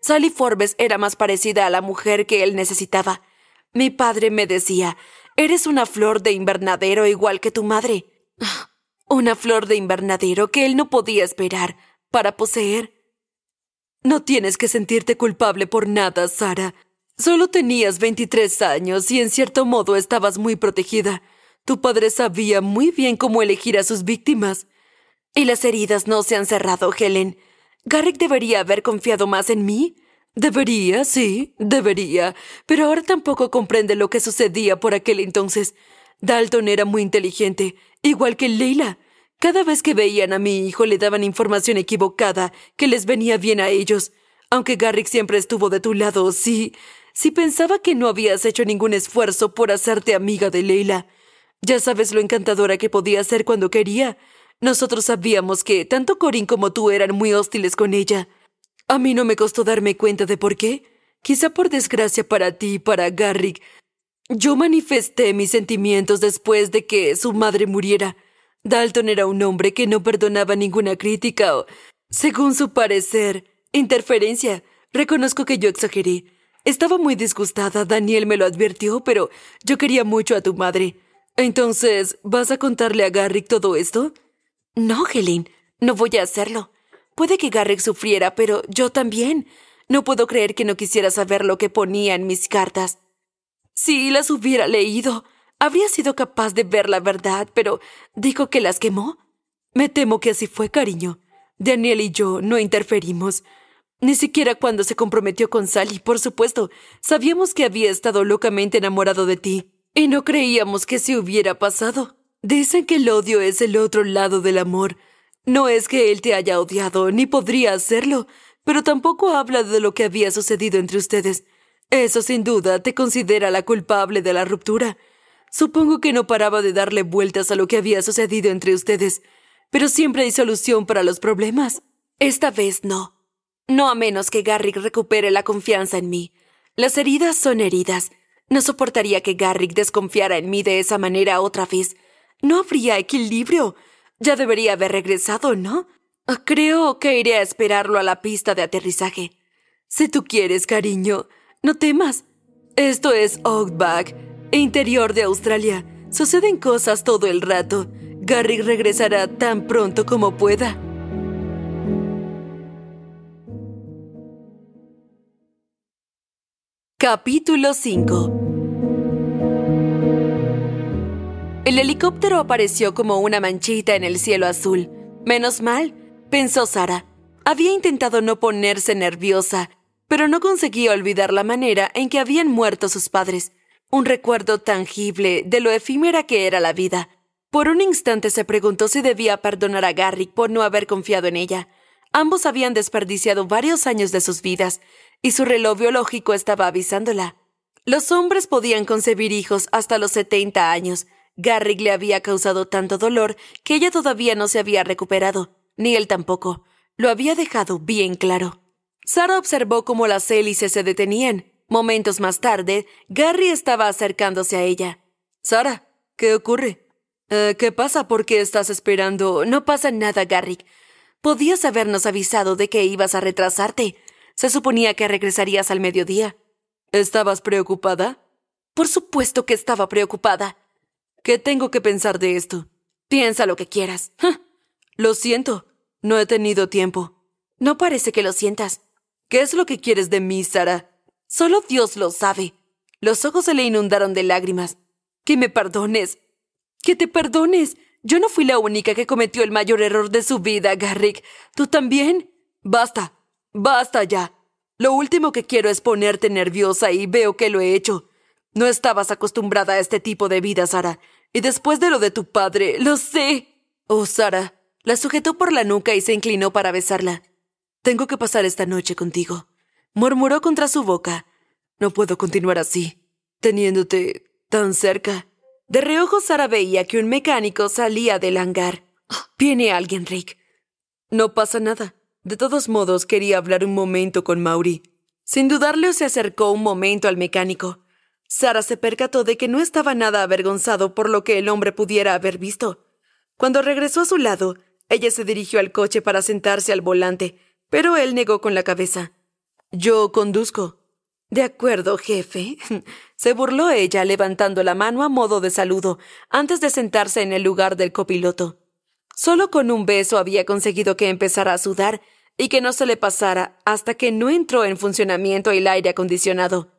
Sally Forbes era más parecida a la mujer que él necesitaba. Mi padre me decía, eres una flor de invernadero igual que tu madre una flor de invernadero que él no podía esperar para poseer. No tienes que sentirte culpable por nada, Sara. Solo tenías 23 años y en cierto modo estabas muy protegida. Tu padre sabía muy bien cómo elegir a sus víctimas. Y las heridas no se han cerrado, Helen. Garrick debería haber confiado más en mí. Debería, sí, debería. Pero ahora tampoco comprende lo que sucedía por aquel entonces. Dalton era muy inteligente, igual que Leila. Cada vez que veían a mi hijo le daban información equivocada que les venía bien a ellos. Aunque Garrick siempre estuvo de tu lado, sí, sí pensaba que no habías hecho ningún esfuerzo por hacerte amiga de Leila. Ya sabes lo encantadora que podía ser cuando quería. Nosotros sabíamos que tanto Corin como tú eran muy hostiles con ella. A mí no me costó darme cuenta de por qué. Quizá por desgracia para ti y para Garrick, yo manifesté mis sentimientos después de que su madre muriera. Dalton era un hombre que no perdonaba ninguna crítica o, según su parecer, interferencia. Reconozco que yo exageré. Estaba muy disgustada, Daniel me lo advirtió, pero yo quería mucho a tu madre. Entonces, ¿vas a contarle a Garrick todo esto? No, Helene, no voy a hacerlo. Puede que Garrick sufriera, pero yo también. No puedo creer que no quisiera saber lo que ponía en mis cartas. Si las hubiera leído, Habría sido capaz de ver la verdad, pero dijo que las quemó. Me temo que así fue, cariño. Daniel y yo no interferimos. Ni siquiera cuando se comprometió con Sally, por supuesto. Sabíamos que había estado locamente enamorado de ti. Y no creíamos que se hubiera pasado. Dicen que el odio es el otro lado del amor. No es que él te haya odiado, ni podría hacerlo, pero tampoco habla de lo que había sucedido entre ustedes. Eso sin duda te considera la culpable de la ruptura. Supongo que no paraba de darle vueltas a lo que había sucedido entre ustedes, pero siempre hay solución para los problemas. Esta vez no. No a menos que Garrick recupere la confianza en mí. Las heridas son heridas. No soportaría que Garrick desconfiara en mí de esa manera otra vez. No habría equilibrio. Ya debería haber regresado, ¿no? Creo que iré a esperarlo a la pista de aterrizaje. Si tú quieres, cariño, no temas. Esto es Outback interior de Australia. Suceden cosas todo el rato. Garrick regresará tan pronto como pueda. Capítulo 5 El helicóptero apareció como una manchita en el cielo azul. Menos mal, pensó Sara. Había intentado no ponerse nerviosa, pero no conseguía olvidar la manera en que habían muerto sus padres un recuerdo tangible de lo efímera que era la vida. Por un instante se preguntó si debía perdonar a Garrick por no haber confiado en ella. Ambos habían desperdiciado varios años de sus vidas, y su reloj biológico estaba avisándola. Los hombres podían concebir hijos hasta los 70 años. Garrick le había causado tanto dolor que ella todavía no se había recuperado, ni él tampoco. Lo había dejado bien claro. Sara observó cómo las hélices se detenían, Momentos más tarde, Gary estaba acercándose a ella. Sara, ¿qué ocurre? Eh, ¿Qué pasa? ¿Por qué estás esperando? No pasa nada, Garrick. Podías habernos avisado de que ibas a retrasarte. Se suponía que regresarías al mediodía. ¿Estabas preocupada? Por supuesto que estaba preocupada. ¿Qué tengo que pensar de esto? Piensa lo que quieras. Lo siento. No he tenido tiempo. No parece que lo sientas. ¿Qué es lo que quieres de mí, Sara? Solo Dios lo sabe. Los ojos se le inundaron de lágrimas. Que me perdones. Que te perdones. Yo no fui la única que cometió el mayor error de su vida, Garrick. ¿Tú también? Basta. Basta ya. Lo último que quiero es ponerte nerviosa y veo que lo he hecho. No estabas acostumbrada a este tipo de vida, Sara. Y después de lo de tu padre, lo sé. Oh, Sara. La sujetó por la nuca y se inclinó para besarla. Tengo que pasar esta noche contigo murmuró contra su boca. No puedo continuar así, teniéndote tan cerca. De reojo Sara veía que un mecánico salía del hangar. Viene alguien, Rick. No pasa nada. De todos modos, quería hablar un momento con Mauri. Sin dudarlo, se acercó un momento al mecánico. Sara se percató de que no estaba nada avergonzado por lo que el hombre pudiera haber visto. Cuando regresó a su lado, ella se dirigió al coche para sentarse al volante, pero él negó con la cabeza. Yo conduzco. De acuerdo, jefe. *laughs* Se burló ella levantando la mano a modo de saludo antes de sentarse en el lugar del copiloto. Solo con un beso había conseguido que empezara a sudar y que no se le pasara hasta que no entró en funcionamiento el aire acondicionado.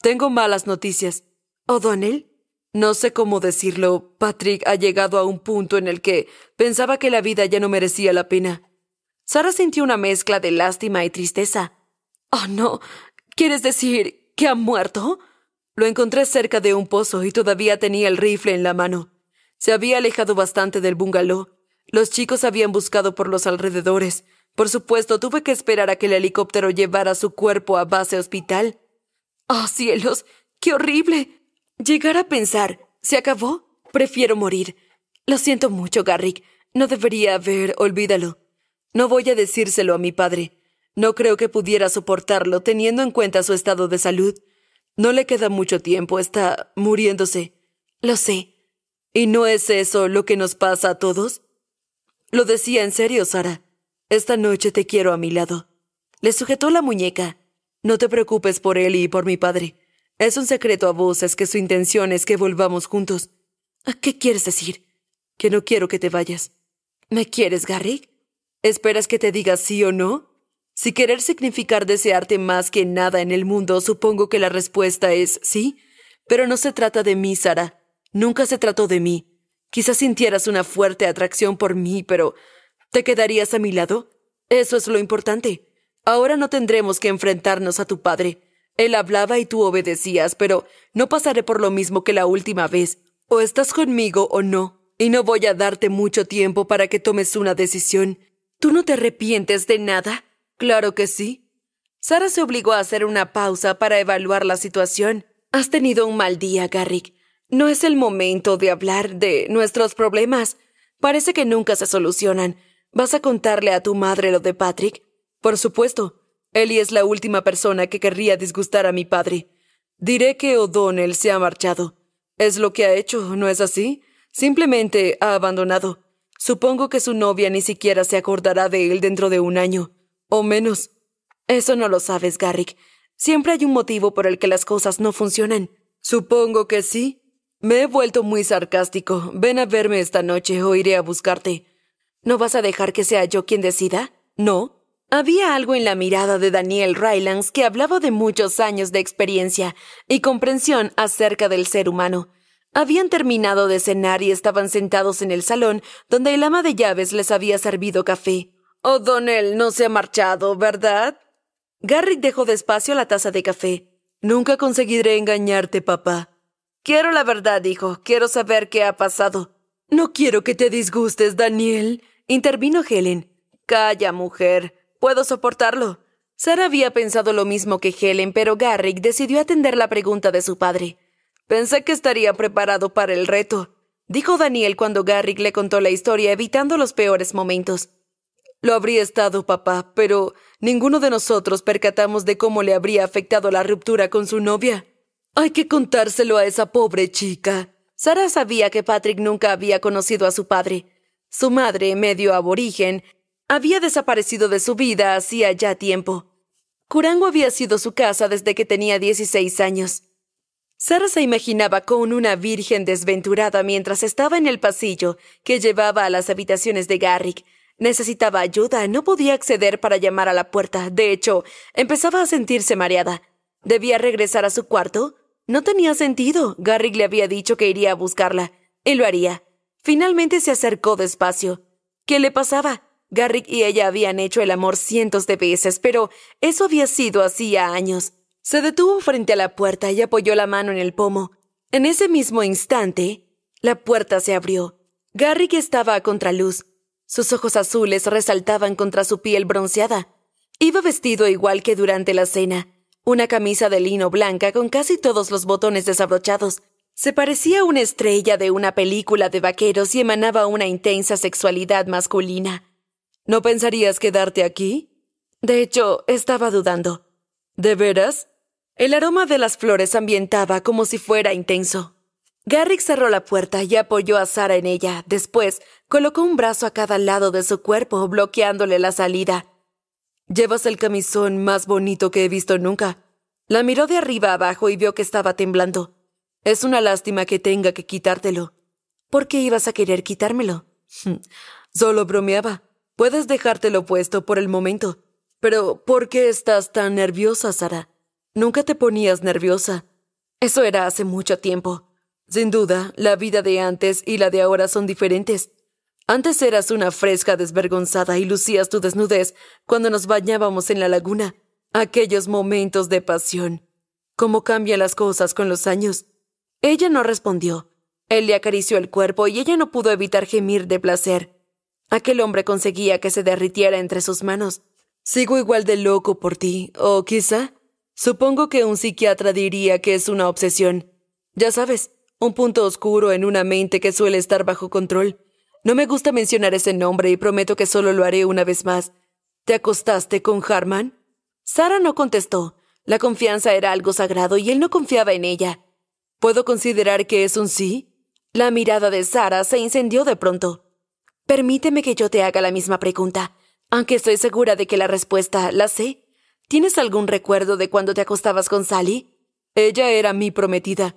Tengo malas noticias. O'Donnell, ¿Oh, no sé cómo decirlo, Patrick ha llegado a un punto en el que pensaba que la vida ya no merecía la pena. Sara sintió una mezcla de lástima y tristeza Oh, no. ¿Quieres decir que ha muerto? Lo encontré cerca de un pozo y todavía tenía el rifle en la mano. Se había alejado bastante del bungalow. Los chicos habían buscado por los alrededores. Por supuesto, tuve que esperar a que el helicóptero llevara su cuerpo a base hospital. Ah, cielos! ¡Qué horrible! Llegar a pensar, ¿se acabó? Prefiero morir. Lo siento mucho, Garrick. No debería haber, olvídalo. No voy a decírselo a mi padre. No creo que pudiera soportarlo teniendo en cuenta su estado de salud. No le queda mucho tiempo, está muriéndose. Lo sé. ¿Y no es eso lo que nos pasa a todos? Lo decía en serio, Sara. Esta noche te quiero a mi lado. Le sujetó la muñeca. No te preocupes por él y por mi padre. Es un secreto a voces que su intención es que volvamos juntos. ¿Qué quieres decir? Que no quiero que te vayas. ¿Me quieres, Garrick? ¿Esperas que te diga sí o no? Si querer significar desearte más que nada en el mundo, supongo que la respuesta es sí, pero no se trata de mí, Sara. Nunca se trató de mí. Quizás sintieras una fuerte atracción por mí, pero ¿te quedarías a mi lado? Eso es lo importante. Ahora no tendremos que enfrentarnos a tu padre. Él hablaba y tú obedecías, pero no pasaré por lo mismo que la última vez. O estás conmigo o no, y no voy a darte mucho tiempo para que tomes una decisión. ¿Tú no te arrepientes de nada? Claro que sí. Sara se obligó a hacer una pausa para evaluar la situación. Has tenido un mal día, Garrick. No es el momento de hablar de nuestros problemas. Parece que nunca se solucionan. ¿Vas a contarle a tu madre lo de Patrick? Por supuesto. Ellie es la última persona que querría disgustar a mi padre. Diré que O'Donnell se ha marchado. Es lo que ha hecho, ¿no es así? Simplemente ha abandonado. Supongo que su novia ni siquiera se acordará de él dentro de un año o menos. Eso no lo sabes, Garrick. Siempre hay un motivo por el que las cosas no funcionan. Supongo que sí. Me he vuelto muy sarcástico. Ven a verme esta noche o iré a buscarte. ¿No vas a dejar que sea yo quien decida? No. Había algo en la mirada de Daniel Rylands que hablaba de muchos años de experiencia y comprensión acerca del ser humano. Habían terminado de cenar y estaban sentados en el salón donde el ama de llaves les había servido café. Donnell no se ha marchado, ¿verdad? Garrick dejó despacio la taza de café. Nunca conseguiré engañarte, papá. Quiero la verdad, hijo. Quiero saber qué ha pasado. No quiero que te disgustes, Daniel. Intervino Helen. Calla, mujer. Puedo soportarlo. Sara había pensado lo mismo que Helen, pero Garrick decidió atender la pregunta de su padre. Pensé que estaría preparado para el reto, dijo Daniel cuando Garrick le contó la historia evitando los peores momentos. Lo habría estado, papá, pero ninguno de nosotros percatamos de cómo le habría afectado la ruptura con su novia. Hay que contárselo a esa pobre chica. Sara sabía que Patrick nunca había conocido a su padre. Su madre, medio aborigen, había desaparecido de su vida hacía ya tiempo. Curango había sido su casa desde que tenía 16 años. Sara se imaginaba con una virgen desventurada mientras estaba en el pasillo que llevaba a las habitaciones de Garrick, Necesitaba ayuda, no podía acceder para llamar a la puerta. De hecho, empezaba a sentirse mareada. ¿Debía regresar a su cuarto? No tenía sentido. Garrick le había dicho que iría a buscarla. Y lo haría. Finalmente se acercó despacio. ¿Qué le pasaba? Garrick y ella habían hecho el amor cientos de veces, pero eso había sido hacía años. Se detuvo frente a la puerta y apoyó la mano en el pomo. En ese mismo instante, la puerta se abrió. Garrick estaba a contraluz. Sus ojos azules resaltaban contra su piel bronceada. Iba vestido igual que durante la cena, una camisa de lino blanca con casi todos los botones desabrochados. Se parecía a una estrella de una película de vaqueros y emanaba una intensa sexualidad masculina. ¿No pensarías quedarte aquí? De hecho, estaba dudando. ¿De veras? El aroma de las flores ambientaba como si fuera intenso. Garrick cerró la puerta y apoyó a Sara en ella. Después, colocó un brazo a cada lado de su cuerpo, bloqueándole la salida. Llevas el camisón más bonito que he visto nunca. La miró de arriba abajo y vio que estaba temblando. Es una lástima que tenga que quitártelo. ¿Por qué ibas a querer quitármelo? Hmm. Solo bromeaba. Puedes dejártelo puesto por el momento. Pero, ¿por qué estás tan nerviosa, Sara? Nunca te ponías nerviosa. Eso era hace mucho tiempo. Sin duda, la vida de antes y la de ahora son diferentes. Antes eras una fresca desvergonzada y lucías tu desnudez cuando nos bañábamos en la laguna, aquellos momentos de pasión. ¿Cómo cambian las cosas con los años? Ella no respondió. Él le acarició el cuerpo y ella no pudo evitar gemir de placer. Aquel hombre conseguía que se derritiera entre sus manos. Sigo igual de loco por ti, o quizá. Supongo que un psiquiatra diría que es una obsesión. Ya sabes, un punto oscuro en una mente que suele estar bajo control. No me gusta mencionar ese nombre y prometo que solo lo haré una vez más. ¿Te acostaste con Harman? Sara no contestó. La confianza era algo sagrado y él no confiaba en ella. ¿Puedo considerar que es un sí? La mirada de Sara se incendió de pronto. Permíteme que yo te haga la misma pregunta, aunque estoy segura de que la respuesta la sé. ¿Tienes algún recuerdo de cuando te acostabas con Sally? Ella era mi prometida.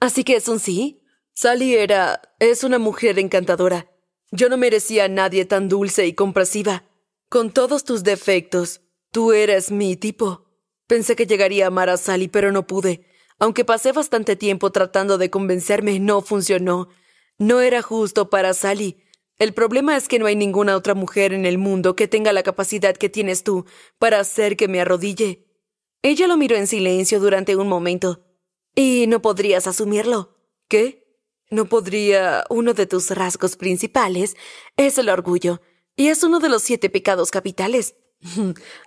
Así que es un sí. Sally era... es una mujer encantadora. Yo no merecía a nadie tan dulce y compasiva. Con todos tus defectos, tú eres mi tipo. Pensé que llegaría a amar a Sally, pero no pude. Aunque pasé bastante tiempo tratando de convencerme, no funcionó. No era justo para Sally. El problema es que no hay ninguna otra mujer en el mundo que tenga la capacidad que tienes tú para hacer que me arrodille. Ella lo miró en silencio durante un momento. Y no podrías asumirlo. ¿Qué? No podría... Uno de tus rasgos principales es el orgullo, y es uno de los siete pecados capitales. *laughs*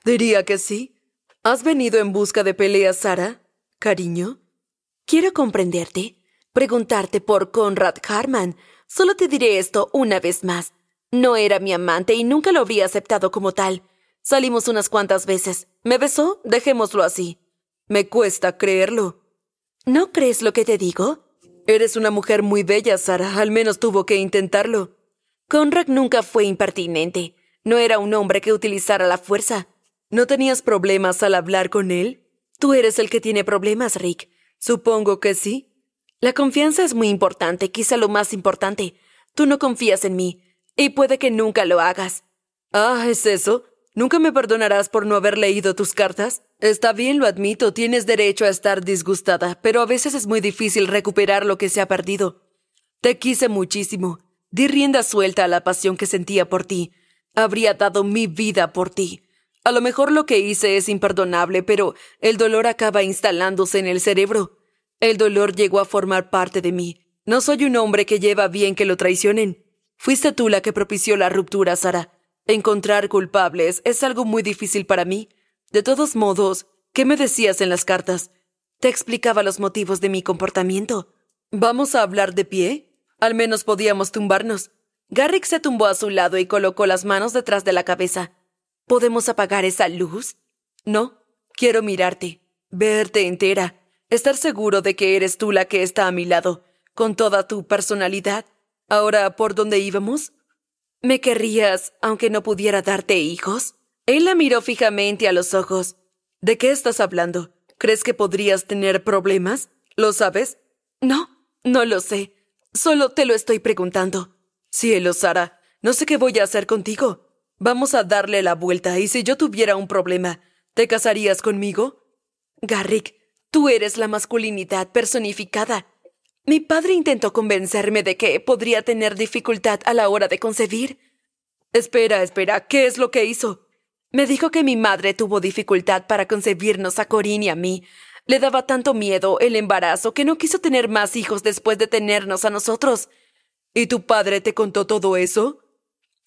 Diría que sí. ¿Has venido en busca de peleas, Sara? Cariño. Quiero comprenderte. Preguntarte por Conrad Harman. Solo te diré esto una vez más. No era mi amante y nunca lo habría aceptado como tal. Salimos unas cuantas veces. ¿Me besó? Dejémoslo así. Me cuesta creerlo. ¿No crees lo que te digo? Eres una mujer muy bella, Sara. Al menos tuvo que intentarlo. Conrad nunca fue impertinente. No era un hombre que utilizara la fuerza. ¿No tenías problemas al hablar con él? Tú eres el que tiene problemas, Rick. Supongo que sí. La confianza es muy importante, quizá lo más importante. Tú no confías en mí, y puede que nunca lo hagas. Ah, ¿es eso? ¿Nunca me perdonarás por no haber leído tus cartas? Está bien, lo admito, tienes derecho a estar disgustada, pero a veces es muy difícil recuperar lo que se ha perdido. Te quise muchísimo. Di rienda suelta a la pasión que sentía por ti. Habría dado mi vida por ti. A lo mejor lo que hice es imperdonable, pero el dolor acaba instalándose en el cerebro. El dolor llegó a formar parte de mí. No soy un hombre que lleva bien que lo traicionen. Fuiste tú la que propició la ruptura, Sara. Encontrar culpables es algo muy difícil para mí. De todos modos, ¿qué me decías en las cartas? Te explicaba los motivos de mi comportamiento. ¿Vamos a hablar de pie? Al menos podíamos tumbarnos. Garrick se tumbó a su lado y colocó las manos detrás de la cabeza. ¿Podemos apagar esa luz? No, quiero mirarte, verte entera, estar seguro de que eres tú la que está a mi lado, con toda tu personalidad. Ahora, ¿por dónde íbamos? ¿Me querrías aunque no pudiera darte hijos? Él la miró fijamente a los ojos. ¿De qué estás hablando? ¿Crees que podrías tener problemas? ¿Lo sabes? No, no lo sé. Solo te lo estoy preguntando. Cielo, Sara, no sé qué voy a hacer contigo. Vamos a darle la vuelta y si yo tuviera un problema, ¿te casarías conmigo? Garrick, tú eres la masculinidad personificada. Mi padre intentó convencerme de que podría tener dificultad a la hora de concebir. Espera, espera, ¿qué es lo que hizo? Me dijo que mi madre tuvo dificultad para concebirnos a Corin y a mí. Le daba tanto miedo el embarazo que no quiso tener más hijos después de tenernos a nosotros. ¿Y tu padre te contó todo eso?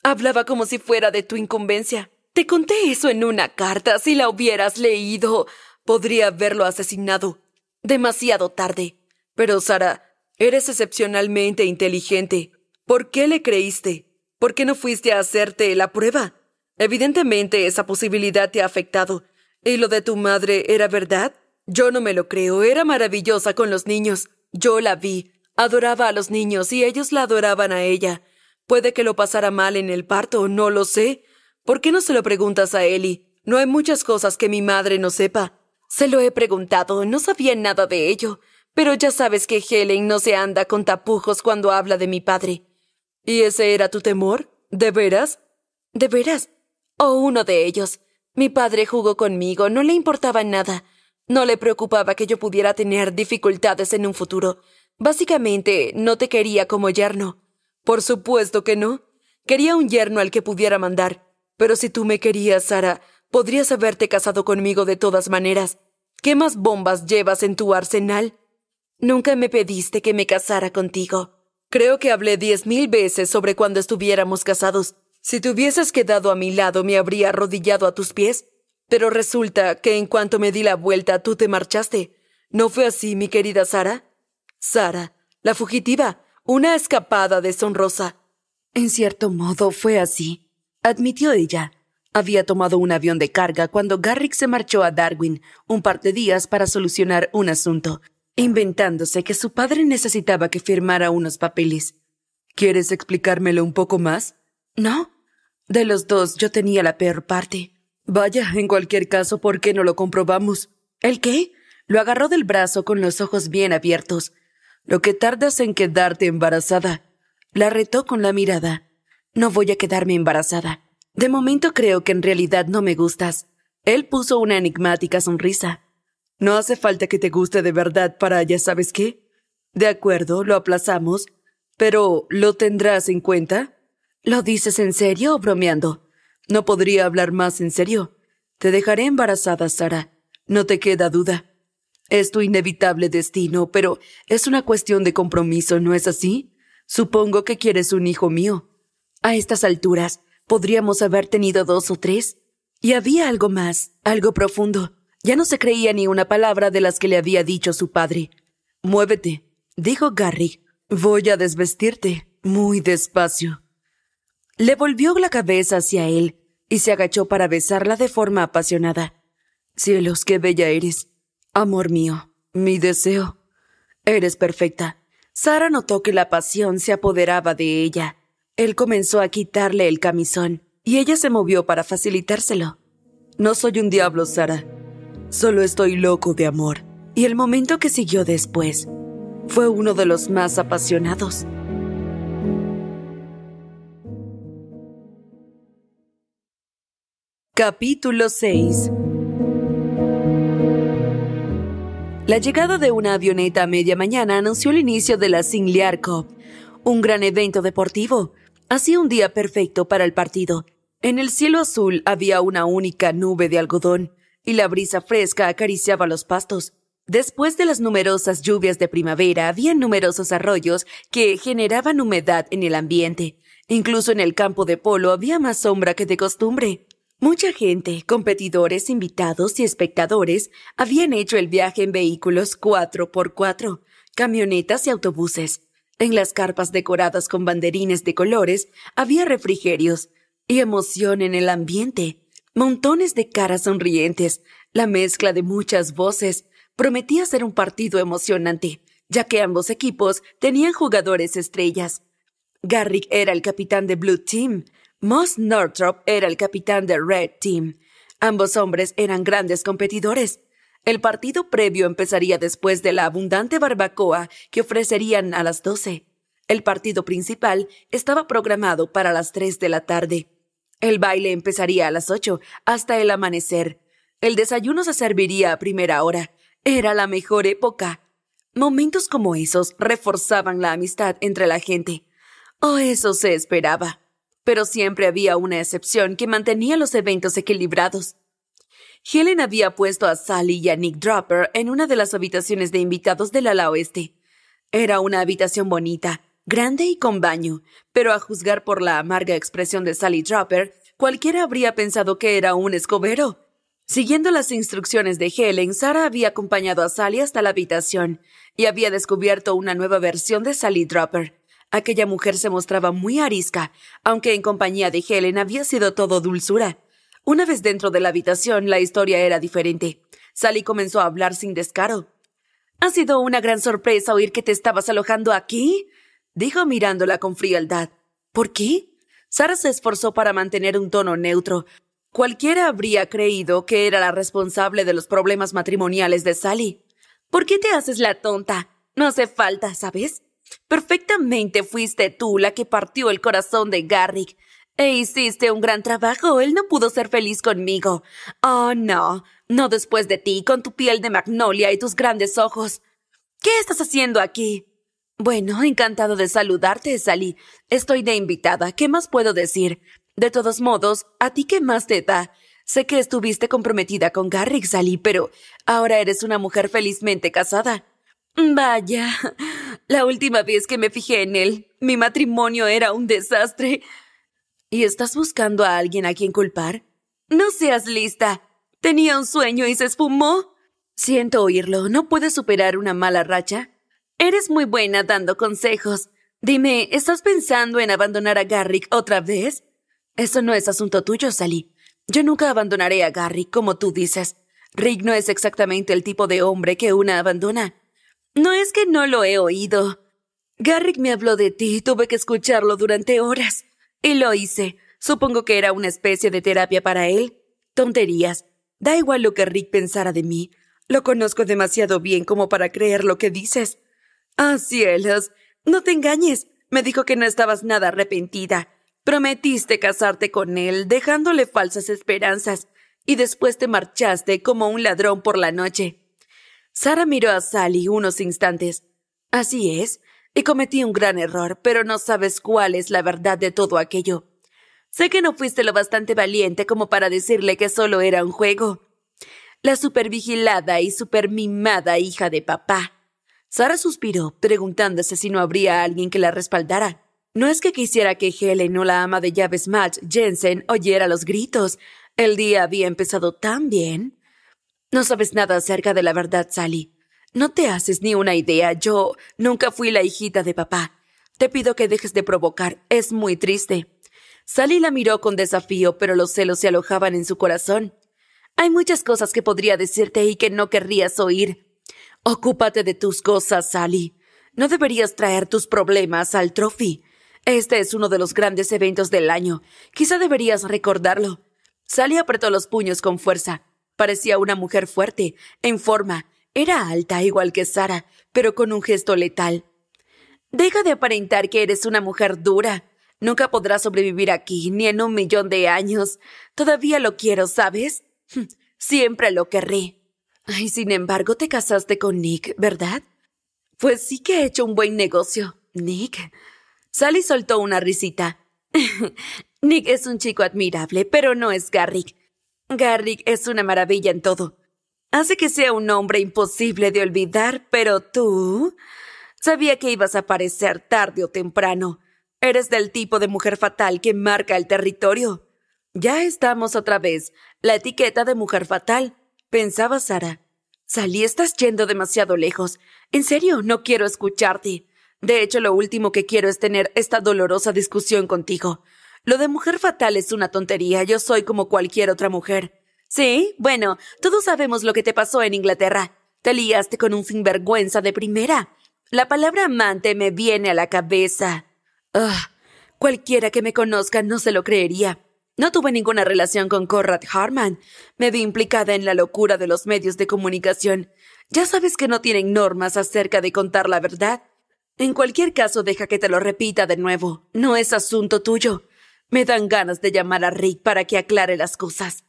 Hablaba como si fuera de tu incumbencia. Te conté eso en una carta. Si la hubieras leído, podría haberlo asesinado. Demasiado tarde. Pero, Sara, eres excepcionalmente inteligente. ¿Por qué le creíste? ¿Por qué no fuiste a hacerte la prueba? Evidentemente esa posibilidad te ha afectado. ¿Y lo de tu madre era verdad? Yo no me lo creo, era maravillosa con los niños. Yo la vi, adoraba a los niños y ellos la adoraban a ella. Puede que lo pasara mal en el parto, no lo sé. ¿Por qué no se lo preguntas a Eli? No hay muchas cosas que mi madre no sepa. Se lo he preguntado, no sabía nada de ello. Pero ya sabes que Helen no se anda con tapujos cuando habla de mi padre. ¿Y ese era tu temor? ¿De veras? De veras, o uno de ellos. Mi padre jugó conmigo, no le importaba nada. No le preocupaba que yo pudiera tener dificultades en un futuro. Básicamente, no te quería como yerno. Por supuesto que no. Quería un yerno al que pudiera mandar. Pero si tú me querías, Sara, podrías haberte casado conmigo de todas maneras. ¿Qué más bombas llevas en tu arsenal? Nunca me pediste que me casara contigo. Creo que hablé diez mil veces sobre cuando estuviéramos casados. Si te hubieses quedado a mi lado, me habría arrodillado a tus pies, pero resulta que en cuanto me di la vuelta, tú te marchaste. ¿No fue así, mi querida Sara? Sara, la fugitiva, una escapada deshonrosa. En cierto modo fue así, admitió ella. Había tomado un avión de carga cuando Garrick se marchó a Darwin un par de días para solucionar un asunto, inventándose que su padre necesitaba que firmara unos papeles. ¿Quieres explicármelo un poco más? No, de los dos yo tenía la peor parte. Vaya, en cualquier caso, ¿por qué no lo comprobamos? ¿El qué? Lo agarró del brazo con los ojos bien abiertos. Lo que tardas en quedarte embarazada. La retó con la mirada. No voy a quedarme embarazada. De momento creo que en realidad no me gustas. Él puso una enigmática sonrisa. No hace falta que te guste de verdad para ya sabes qué. De acuerdo, lo aplazamos, pero ¿lo tendrás en cuenta? ¿Lo dices en serio o bromeando? No podría hablar más en serio. Te dejaré embarazada, Sara. No te queda duda. Es tu inevitable destino, pero es una cuestión de compromiso, ¿no es así? Supongo que quieres un hijo mío. A estas alturas, podríamos haber tenido dos o tres. Y había algo más, algo profundo. Ya no se creía ni una palabra de las que le había dicho su padre. Muévete, dijo Garry. Voy a desvestirte, muy despacio. Le volvió la cabeza hacia él y se agachó para besarla de forma apasionada. Cielos, qué bella eres. Amor mío, mi deseo. Eres perfecta. Sara notó que la pasión se apoderaba de ella. Él comenzó a quitarle el camisón y ella se movió para facilitárselo. No soy un diablo, Sara. Solo estoy loco de amor. Y el momento que siguió después fue uno de los más apasionados. Capítulo 6 La llegada de una avioneta a media mañana anunció el inicio de la Singliarco, un gran evento deportivo. Hacía un día perfecto para el partido. En el cielo azul había una única nube de algodón y la brisa fresca acariciaba los pastos. Después de las numerosas lluvias de primavera, había numerosos arroyos que generaban humedad en el ambiente. Incluso en el campo de polo había más sombra que de costumbre. Mucha gente, competidores, invitados y espectadores habían hecho el viaje en vehículos 4x4, camionetas y autobuses. En las carpas decoradas con banderines de colores había refrigerios y emoción en el ambiente, montones de caras sonrientes, la mezcla de muchas voces prometía ser un partido emocionante, ya que ambos equipos tenían jugadores estrellas. Garrick era el capitán de Blue Team, Moss Northrop era el capitán del Red Team. Ambos hombres eran grandes competidores. El partido previo empezaría después de la abundante barbacoa que ofrecerían a las doce. El partido principal estaba programado para las tres de la tarde. El baile empezaría a las ocho hasta el amanecer. El desayuno se serviría a primera hora. Era la mejor época. Momentos como esos reforzaban la amistad entre la gente. oh, eso se esperaba pero siempre había una excepción que mantenía los eventos equilibrados. Helen había puesto a Sally y a Nick Dropper en una de las habitaciones de invitados del ala oeste. Era una habitación bonita, grande y con baño, pero a juzgar por la amarga expresión de Sally Dropper, cualquiera habría pensado que era un escobero. Siguiendo las instrucciones de Helen, Sara había acompañado a Sally hasta la habitación y había descubierto una nueva versión de Sally Dropper. Aquella mujer se mostraba muy arisca, aunque en compañía de Helen había sido todo dulzura. Una vez dentro de la habitación, la historia era diferente. Sally comenzó a hablar sin descaro. Ha sido una gran sorpresa oír que te estabas alojando aquí, dijo mirándola con frialdad. ¿Por qué? Sara se esforzó para mantener un tono neutro. Cualquiera habría creído que era la responsable de los problemas matrimoniales de Sally. ¿Por qué te haces la tonta? No hace falta, ¿sabes? Perfectamente fuiste tú la que partió el corazón de Garrick. E hiciste un gran trabajo. Él no pudo ser feliz conmigo. Oh, no. No después de ti, con tu piel de magnolia y tus grandes ojos. ¿Qué estás haciendo aquí? Bueno, encantado de saludarte, Sally. Estoy de invitada. ¿Qué más puedo decir? De todos modos, ¿a ti qué más te da? Sé que estuviste comprometida con Garrick, Sally, pero ahora eres una mujer felizmente casada. Vaya, la última vez que me fijé en él, mi matrimonio era un desastre. ¿Y estás buscando a alguien a quien culpar? No seas lista. Tenía un sueño y se esfumó. Siento oírlo. ¿No puedes superar una mala racha? Eres muy buena dando consejos. Dime, ¿estás pensando en abandonar a Garrick otra vez? Eso no es asunto tuyo, Sally. Yo nunca abandonaré a Garrick, como tú dices. Rick no es exactamente el tipo de hombre que una abandona. No es que no lo he oído. Garrick me habló de ti, y tuve que escucharlo durante horas. Y lo hice. Supongo que era una especie de terapia para él. Tonterías. Da igual lo que Rick pensara de mí. Lo conozco demasiado bien como para creer lo que dices. Ah, cielos. No te engañes. Me dijo que no estabas nada arrepentida. Prometiste casarte con él, dejándole falsas esperanzas, y después te marchaste como un ladrón por la noche. Sara miró a Sally unos instantes. Así es, y cometí un gran error, pero no sabes cuál es la verdad de todo aquello. Sé que no fuiste lo bastante valiente como para decirle que solo era un juego. La supervigilada y supermimada hija de papá. Sara suspiró, preguntándose si no habría alguien que la respaldara. No es que quisiera que Helen o la ama de llaves Matt Jensen oyera los gritos. El día había empezado tan bien. No sabes nada acerca de la verdad, Sally. No te haces ni una idea. Yo nunca fui la hijita de papá. Te pido que dejes de provocar. Es muy triste. Sally la miró con desafío, pero los celos se alojaban en su corazón. Hay muchas cosas que podría decirte y que no querrías oír. Ocúpate de tus cosas, Sally. No deberías traer tus problemas al trophy. Este es uno de los grandes eventos del año. Quizá deberías recordarlo. Sally apretó los puños con fuerza. Parecía una mujer fuerte, en forma. Era alta, igual que Sara, pero con un gesto letal. Deja de aparentar que eres una mujer dura. Nunca podrás sobrevivir aquí, ni en un millón de años. Todavía lo quiero, ¿sabes? Hm, siempre lo querré. Y sin embargo, te casaste con Nick, ¿verdad? Pues sí que he hecho un buen negocio, Nick. Sally soltó una risita. *laughs* Nick es un chico admirable, pero no es Garrick. Garrick es una maravilla en todo. Hace que sea un hombre imposible de olvidar, pero tú... Sabía que ibas a aparecer tarde o temprano. Eres del tipo de mujer fatal que marca el territorio. Ya estamos otra vez. La etiqueta de mujer fatal, pensaba Sara. salí estás yendo demasiado lejos. En serio, no quiero escucharte. De hecho, lo último que quiero es tener esta dolorosa discusión contigo. Lo de mujer fatal es una tontería. Yo soy como cualquier otra mujer. Sí, bueno, todos sabemos lo que te pasó en Inglaterra. Te liaste con un sinvergüenza de primera. La palabra amante me viene a la cabeza. Ah, cualquiera que me conozca no se lo creería. No tuve ninguna relación con Conrad Harman. Me vi implicada en la locura de los medios de comunicación. Ya sabes que no tienen normas acerca de contar la verdad. En cualquier caso, deja que te lo repita de nuevo. No es asunto tuyo. Me dan ganas de llamar a Rick para que aclare las cosas.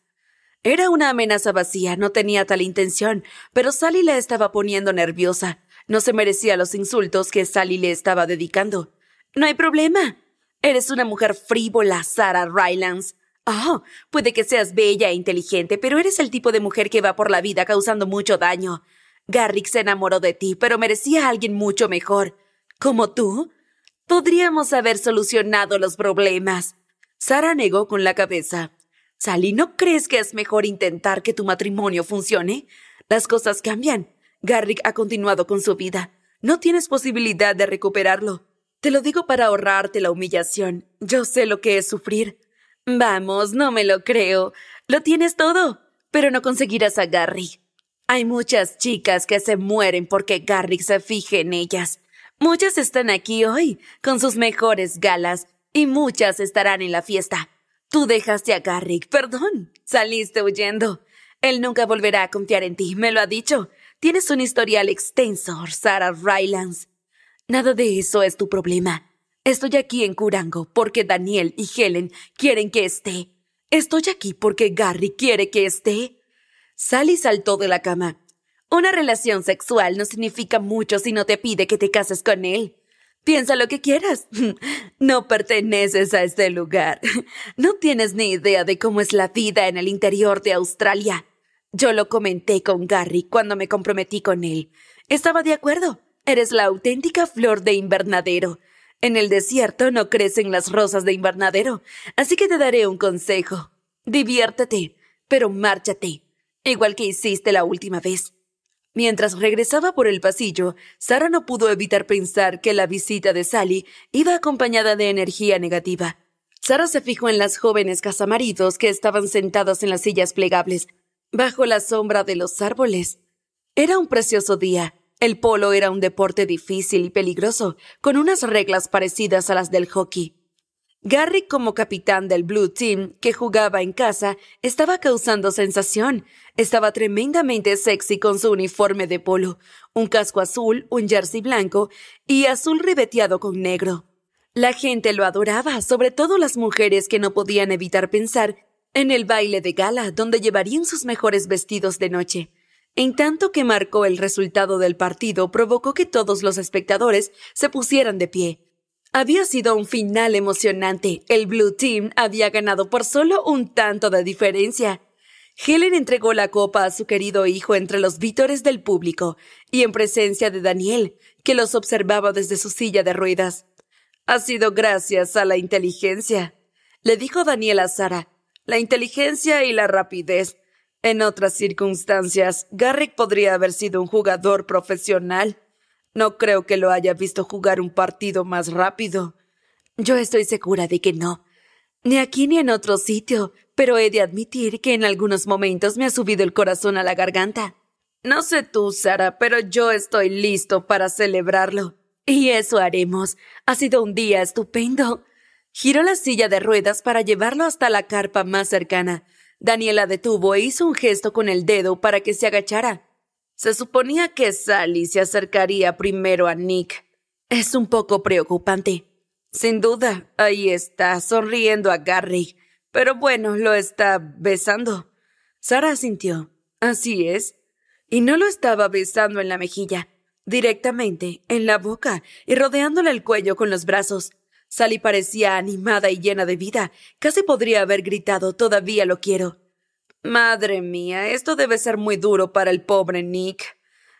Era una amenaza vacía, no tenía tal intención, pero Sally la estaba poniendo nerviosa. No se merecía los insultos que Sally le estaba dedicando. No hay problema. Eres una mujer frívola, Sarah Rylands. Oh, puede que seas bella e inteligente, pero eres el tipo de mujer que va por la vida causando mucho daño. Garrick se enamoró de ti, pero merecía a alguien mucho mejor. ¿Como tú? Podríamos haber solucionado los problemas. Sara negó con la cabeza. Sally, ¿no crees que es mejor intentar que tu matrimonio funcione? Las cosas cambian. Garrick ha continuado con su vida. No tienes posibilidad de recuperarlo. Te lo digo para ahorrarte la humillación. Yo sé lo que es sufrir. Vamos, no me lo creo. Lo tienes todo, pero no conseguirás a Garrick. Hay muchas chicas que se mueren porque Garrick se fije en ellas. Muchas están aquí hoy, con sus mejores galas, y muchas estarán en la fiesta. Tú dejaste a Garrick, perdón, saliste huyendo. Él nunca volverá a confiar en ti, me lo ha dicho. Tienes un historial extenso, Sarah Rylands. Nada de eso es tu problema. Estoy aquí en Curango porque Daniel y Helen quieren que esté. Estoy aquí porque Garry quiere que esté. Sally saltó de la cama. Una relación sexual no significa mucho si no te pide que te cases con él. Piensa lo que quieras. *laughs* No perteneces a este lugar. *laughs* No tienes ni idea de cómo es la vida en el interior de Australia. Yo lo comenté con Gary cuando me comprometí con él. Estaba de acuerdo. Eres la auténtica flor de invernadero. En el desierto no crecen las rosas de invernadero, así que te daré un consejo. Diviértete, pero márchate, igual que hiciste la última vez. Mientras regresaba por el pasillo, Sara no pudo evitar pensar que la visita de Sally iba acompañada de energía negativa. Sara se fijó en las jóvenes casamaridos que estaban sentadas en las sillas plegables, bajo la sombra de los árboles. Era un precioso día. El polo era un deporte difícil y peligroso, con unas reglas parecidas a las del hockey. Gary como capitán del Blue Team, que jugaba en casa, estaba causando sensación. Estaba tremendamente sexy con su uniforme de polo, un casco azul, un jersey blanco y azul ribeteado con negro. La gente lo adoraba, sobre todo las mujeres que no podían evitar pensar en el baile de gala donde llevarían sus mejores vestidos de noche. En tanto que marcó el resultado del partido, provocó que todos los espectadores se pusieran de pie. Había sido un final emocionante. El Blue Team había ganado por solo un tanto de diferencia. Helen entregó la copa a su querido hijo entre los vítores del público y en presencia de Daniel, que los observaba desde su silla de ruedas. Ha sido gracias a la inteligencia, le dijo Daniel a Sara. La inteligencia y la rapidez. En otras circunstancias, Garrick podría haber sido un jugador profesional. No creo que lo haya visto jugar un partido más rápido. Yo estoy segura de que no. Ni aquí ni en otro sitio, pero he de admitir que en algunos momentos me ha subido el corazón a la garganta. No sé tú, Sara, pero yo estoy listo para celebrarlo. Y eso haremos. Ha sido un día estupendo. Giró la silla de ruedas para llevarlo hasta la carpa más cercana. Daniela detuvo e hizo un gesto con el dedo para que se agachara. Se suponía que Sally se acercaría primero a Nick. Es un poco preocupante. Sin duda, ahí está, sonriendo a Gary. Pero bueno, lo está besando. Sara sintió. Así es. Y no lo estaba besando en la mejilla, directamente, en la boca y rodeándole el cuello con los brazos. Sally parecía animada y llena de vida. Casi podría haber gritado todavía lo quiero. Madre mía, esto debe ser muy duro para el pobre Nick.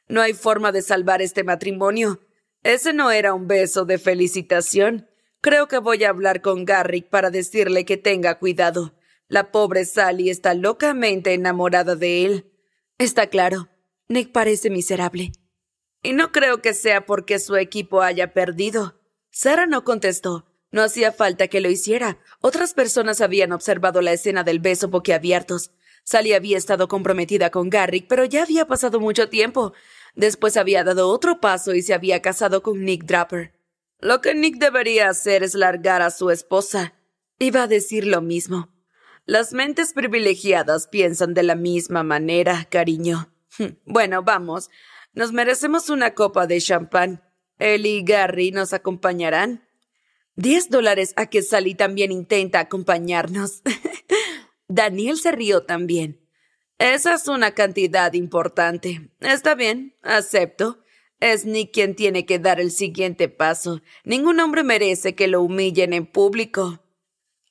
No hay forma de salvar este matrimonio. Ese no era un beso de felicitación. Creo que voy a hablar con Garrick para decirle que tenga cuidado. La pobre Sally está locamente enamorada de él. Está claro, Nick parece miserable. Y no creo que sea porque su equipo haya perdido. Sara no contestó. No hacía falta que lo hiciera. Otras personas habían observado la escena del beso boquiabiertos. Sally había estado comprometida con Garrick, pero ya había pasado mucho tiempo. Después había dado otro paso y se había casado con Nick Draper. Lo que Nick debería hacer es largar a su esposa. Iba a decir lo mismo. Las mentes privilegiadas piensan de la misma manera, cariño. Hm, bueno, vamos. Nos merecemos una copa de champán. Él y Gary nos acompañarán. Diez dólares a que Sally también intenta acompañarnos. *laughs* Daniel se rió también. Esa es una cantidad importante. Está bien, acepto. Es Nick quien tiene que dar el siguiente paso. Ningún hombre merece que lo humillen en público.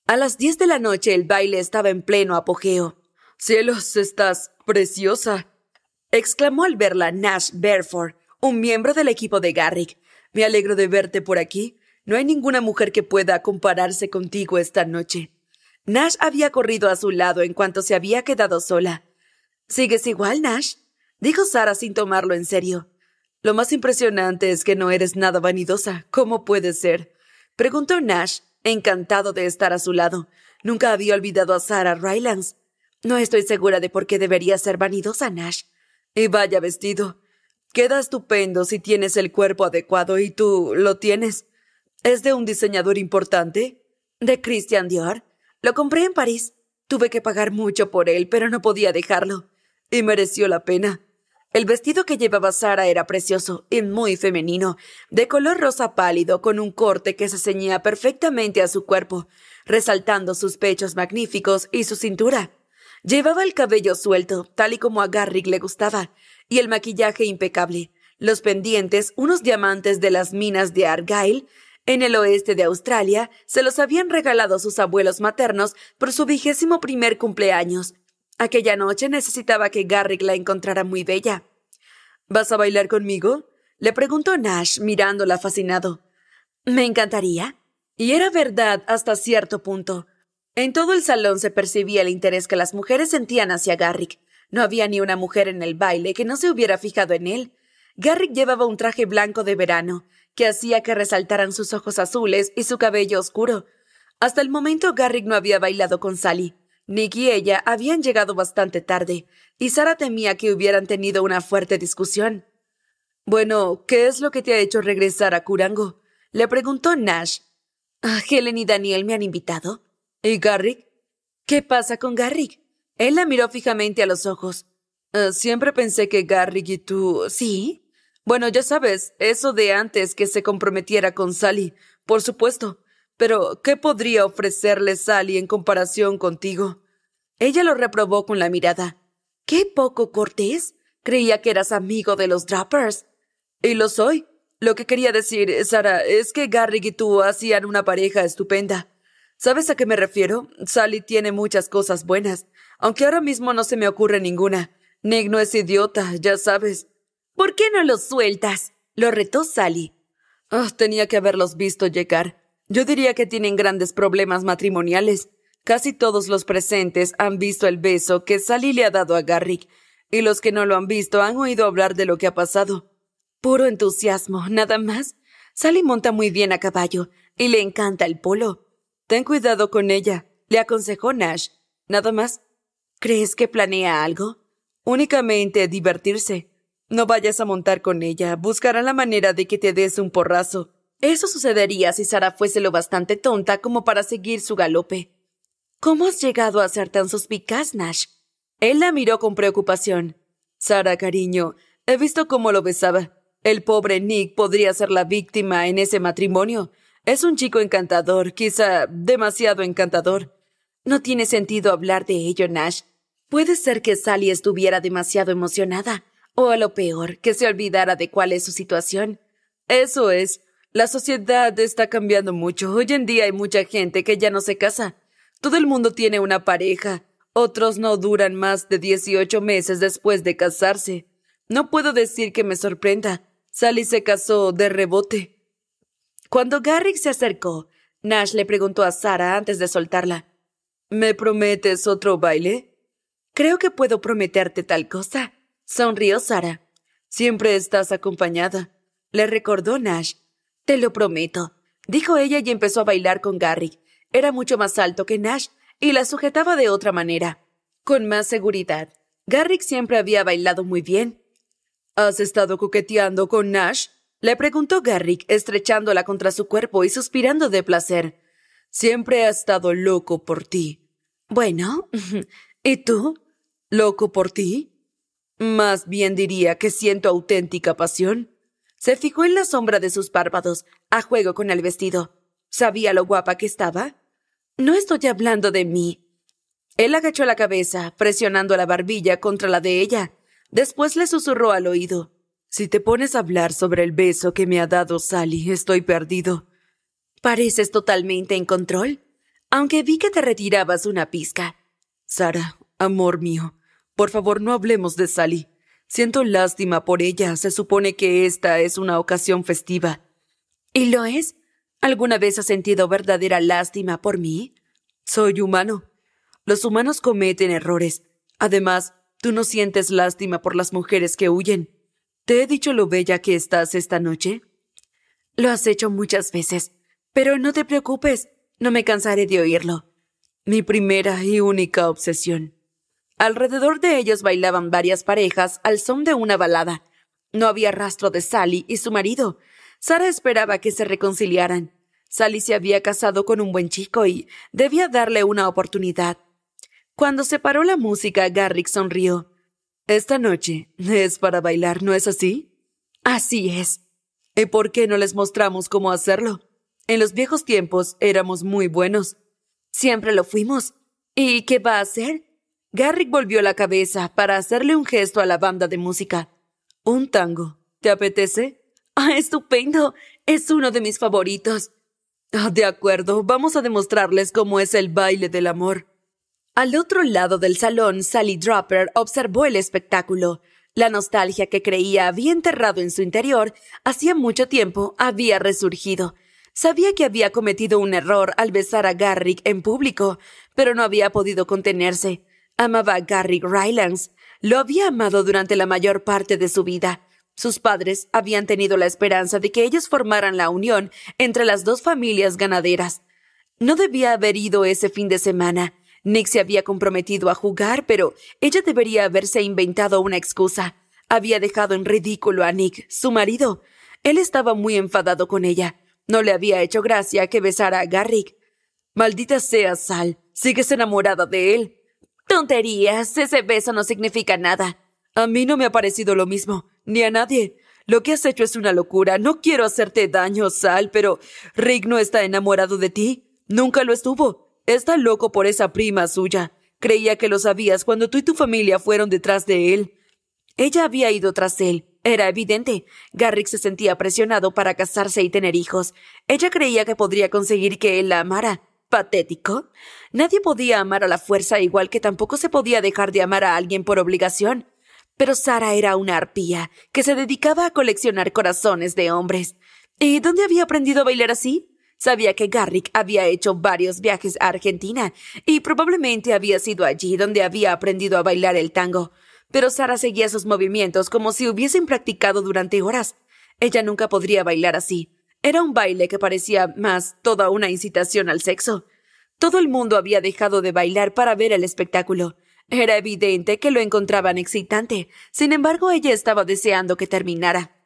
A las diez de la noche el baile estaba en pleno apogeo. Cielos, estás preciosa. exclamó al verla Nash Berford, un miembro del equipo de Garrick. Me alegro de verte por aquí. No hay ninguna mujer que pueda compararse contigo esta noche. Nash había corrido a su lado en cuanto se había quedado sola. ¿Sigues igual, Nash? dijo Sara sin tomarlo en serio. Lo más impresionante es que no eres nada vanidosa. ¿Cómo puede ser? preguntó Nash, encantado de estar a su lado. Nunca había olvidado a Sara Rylance. No estoy segura de por qué debería ser vanidosa, Nash. Y vaya vestido. Queda estupendo si tienes el cuerpo adecuado y tú lo tienes. ¿Es de un diseñador importante? ¿De Christian Dior? Lo compré en París. Tuve que pagar mucho por él, pero no podía dejarlo. Y mereció la pena. El vestido que llevaba Sara era precioso y muy femenino, de color rosa pálido con un corte que se ceñía perfectamente a su cuerpo, resaltando sus pechos magníficos y su cintura. Llevaba el cabello suelto, tal y como a Garrick le gustaba, y el maquillaje impecable, los pendientes, unos diamantes de las minas de Argyle, en el oeste de Australia se los habían regalado sus abuelos maternos por su vigésimo primer cumpleaños. Aquella noche necesitaba que Garrick la encontrara muy bella. ¿Vas a bailar conmigo? le preguntó Nash, mirándola fascinado. Me encantaría. Y era verdad hasta cierto punto. En todo el salón se percibía el interés que las mujeres sentían hacia Garrick. No había ni una mujer en el baile que no se hubiera fijado en él. Garrick llevaba un traje blanco de verano, que hacía que resaltaran sus ojos azules y su cabello oscuro. Hasta el momento Garrick no había bailado con Sally. Nick y ella habían llegado bastante tarde, y Sara temía que hubieran tenido una fuerte discusión. Bueno, ¿qué es lo que te ha hecho regresar a Curango? Le preguntó Nash. Ah, Helen y Daniel me han invitado. ¿Y Garrick? ¿Qué pasa con Garrick? Él la miró fijamente a los ojos. Ah, siempre pensé que Garrick y tú. ¿Sí? Bueno, ya sabes, eso de antes que se comprometiera con Sally, por supuesto. Pero, ¿qué podría ofrecerle Sally en comparación contigo? Ella lo reprobó con la mirada. Qué poco cortés. Creía que eras amigo de los Drappers. Y lo soy. Lo que quería decir, Sara, es que Garrick y tú hacían una pareja estupenda. ¿Sabes a qué me refiero? Sally tiene muchas cosas buenas, aunque ahora mismo no se me ocurre ninguna. Nick no es idiota, ya sabes. ¿Por qué no los sueltas? Lo retó Sally. Oh, tenía que haberlos visto llegar. Yo diría que tienen grandes problemas matrimoniales. Casi todos los presentes han visto el beso que Sally le ha dado a Garrick, y los que no lo han visto han oído hablar de lo que ha pasado. Puro entusiasmo, nada más. Sally monta muy bien a caballo, y le encanta el polo. Ten cuidado con ella, le aconsejó Nash. Nada más. ¿Crees que planea algo? Únicamente divertirse. No vayas a montar con ella, buscará la manera de que te des un porrazo. Eso sucedería si Sara fuese lo bastante tonta como para seguir su galope. ¿Cómo has llegado a ser tan suspicaz, Nash? Él la miró con preocupación. Sara, cariño, he visto cómo lo besaba. El pobre Nick podría ser la víctima en ese matrimonio. Es un chico encantador, quizá demasiado encantador. No tiene sentido hablar de ello, Nash. Puede ser que Sally estuviera demasiado emocionada. O a lo peor, que se olvidara de cuál es su situación. Eso es, la sociedad está cambiando mucho. Hoy en día hay mucha gente que ya no se casa. Todo el mundo tiene una pareja. Otros no duran más de 18 meses después de casarse. No puedo decir que me sorprenda. Sally se casó de rebote. Cuando Garrick se acercó, Nash le preguntó a Sara antes de soltarla. ¿Me prometes otro baile? Creo que puedo prometerte tal cosa, Sonrió Sara. Siempre estás acompañada, le recordó Nash. Te lo prometo, dijo ella y empezó a bailar con Garrick. Era mucho más alto que Nash y la sujetaba de otra manera, con más seguridad. Garrick siempre había bailado muy bien. ¿Has estado coqueteando con Nash? le preguntó Garrick, estrechándola contra su cuerpo y suspirando de placer. Siempre ha estado loco por ti. Bueno, *laughs* ¿y tú? ¿Loco por ti? Más bien diría que siento auténtica pasión. Se fijó en la sombra de sus párpados, a juego con el vestido. ¿Sabía lo guapa que estaba? No estoy hablando de mí. Él agachó la cabeza, presionando la barbilla contra la de ella. Después le susurró al oído. Si te pones a hablar sobre el beso que me ha dado Sally, estoy perdido. Pareces totalmente en control, aunque vi que te retirabas una pizca. Sara, amor mío, por favor, no hablemos de Sally. Siento lástima por ella. Se supone que esta es una ocasión festiva. ¿Y lo es? ¿Alguna vez has sentido verdadera lástima por mí? Soy humano. Los humanos cometen errores. Además, tú no sientes lástima por las mujeres que huyen. ¿Te he dicho lo bella que estás esta noche? Lo has hecho muchas veces. Pero no te preocupes, no me cansaré de oírlo. Mi primera y única obsesión. Alrededor de ellos bailaban varias parejas al son de una balada. No había rastro de Sally y su marido. Sara esperaba que se reconciliaran. Sally se había casado con un buen chico y debía darle una oportunidad. Cuando se paró la música, Garrick sonrió. Esta noche es para bailar, ¿no es así? Así es. ¿Y por qué no les mostramos cómo hacerlo? En los viejos tiempos éramos muy buenos. Siempre lo fuimos. ¿Y qué va a hacer? Garrick volvió la cabeza para hacerle un gesto a la banda de música. Un tango. ¿Te apetece? Ah, estupendo. Es uno de mis favoritos. Ah, de acuerdo, vamos a demostrarles cómo es el baile del amor. Al otro lado del salón, Sally Draper observó el espectáculo. La nostalgia que creía había enterrado en su interior hacía mucho tiempo había resurgido. Sabía que había cometido un error al besar a Garrick en público, pero no había podido contenerse. Amaba a Garrick Rylands. Lo había amado durante la mayor parte de su vida. Sus padres habían tenido la esperanza de que ellos formaran la unión entre las dos familias ganaderas. No debía haber ido ese fin de semana. Nick se había comprometido a jugar, pero ella debería haberse inventado una excusa. Había dejado en ridículo a Nick, su marido. Él estaba muy enfadado con ella. No le había hecho gracia que besara a Garrick. Maldita sea Sal. Sigues enamorada de él. Tonterías, ese beso no significa nada. A mí no me ha parecido lo mismo, ni a nadie. Lo que has hecho es una locura. No quiero hacerte daño, Sal, pero Rick no está enamorado de ti. Nunca lo estuvo. Está loco por esa prima suya. Creía que lo sabías cuando tú y tu familia fueron detrás de él. Ella había ido tras él. Era evidente. Garrick se sentía presionado para casarse y tener hijos. Ella creía que podría conseguir que él la amara patético? Nadie podía amar a la fuerza igual que tampoco se podía dejar de amar a alguien por obligación. Pero Sara era una arpía que se dedicaba a coleccionar corazones de hombres. ¿Y dónde había aprendido a bailar así? Sabía que Garrick había hecho varios viajes a Argentina y probablemente había sido allí donde había aprendido a bailar el tango. Pero Sara seguía sus movimientos como si hubiesen practicado durante horas. Ella nunca podría bailar así. Era un baile que parecía más toda una incitación al sexo. Todo el mundo había dejado de bailar para ver el espectáculo. Era evidente que lo encontraban excitante. Sin embargo, ella estaba deseando que terminara.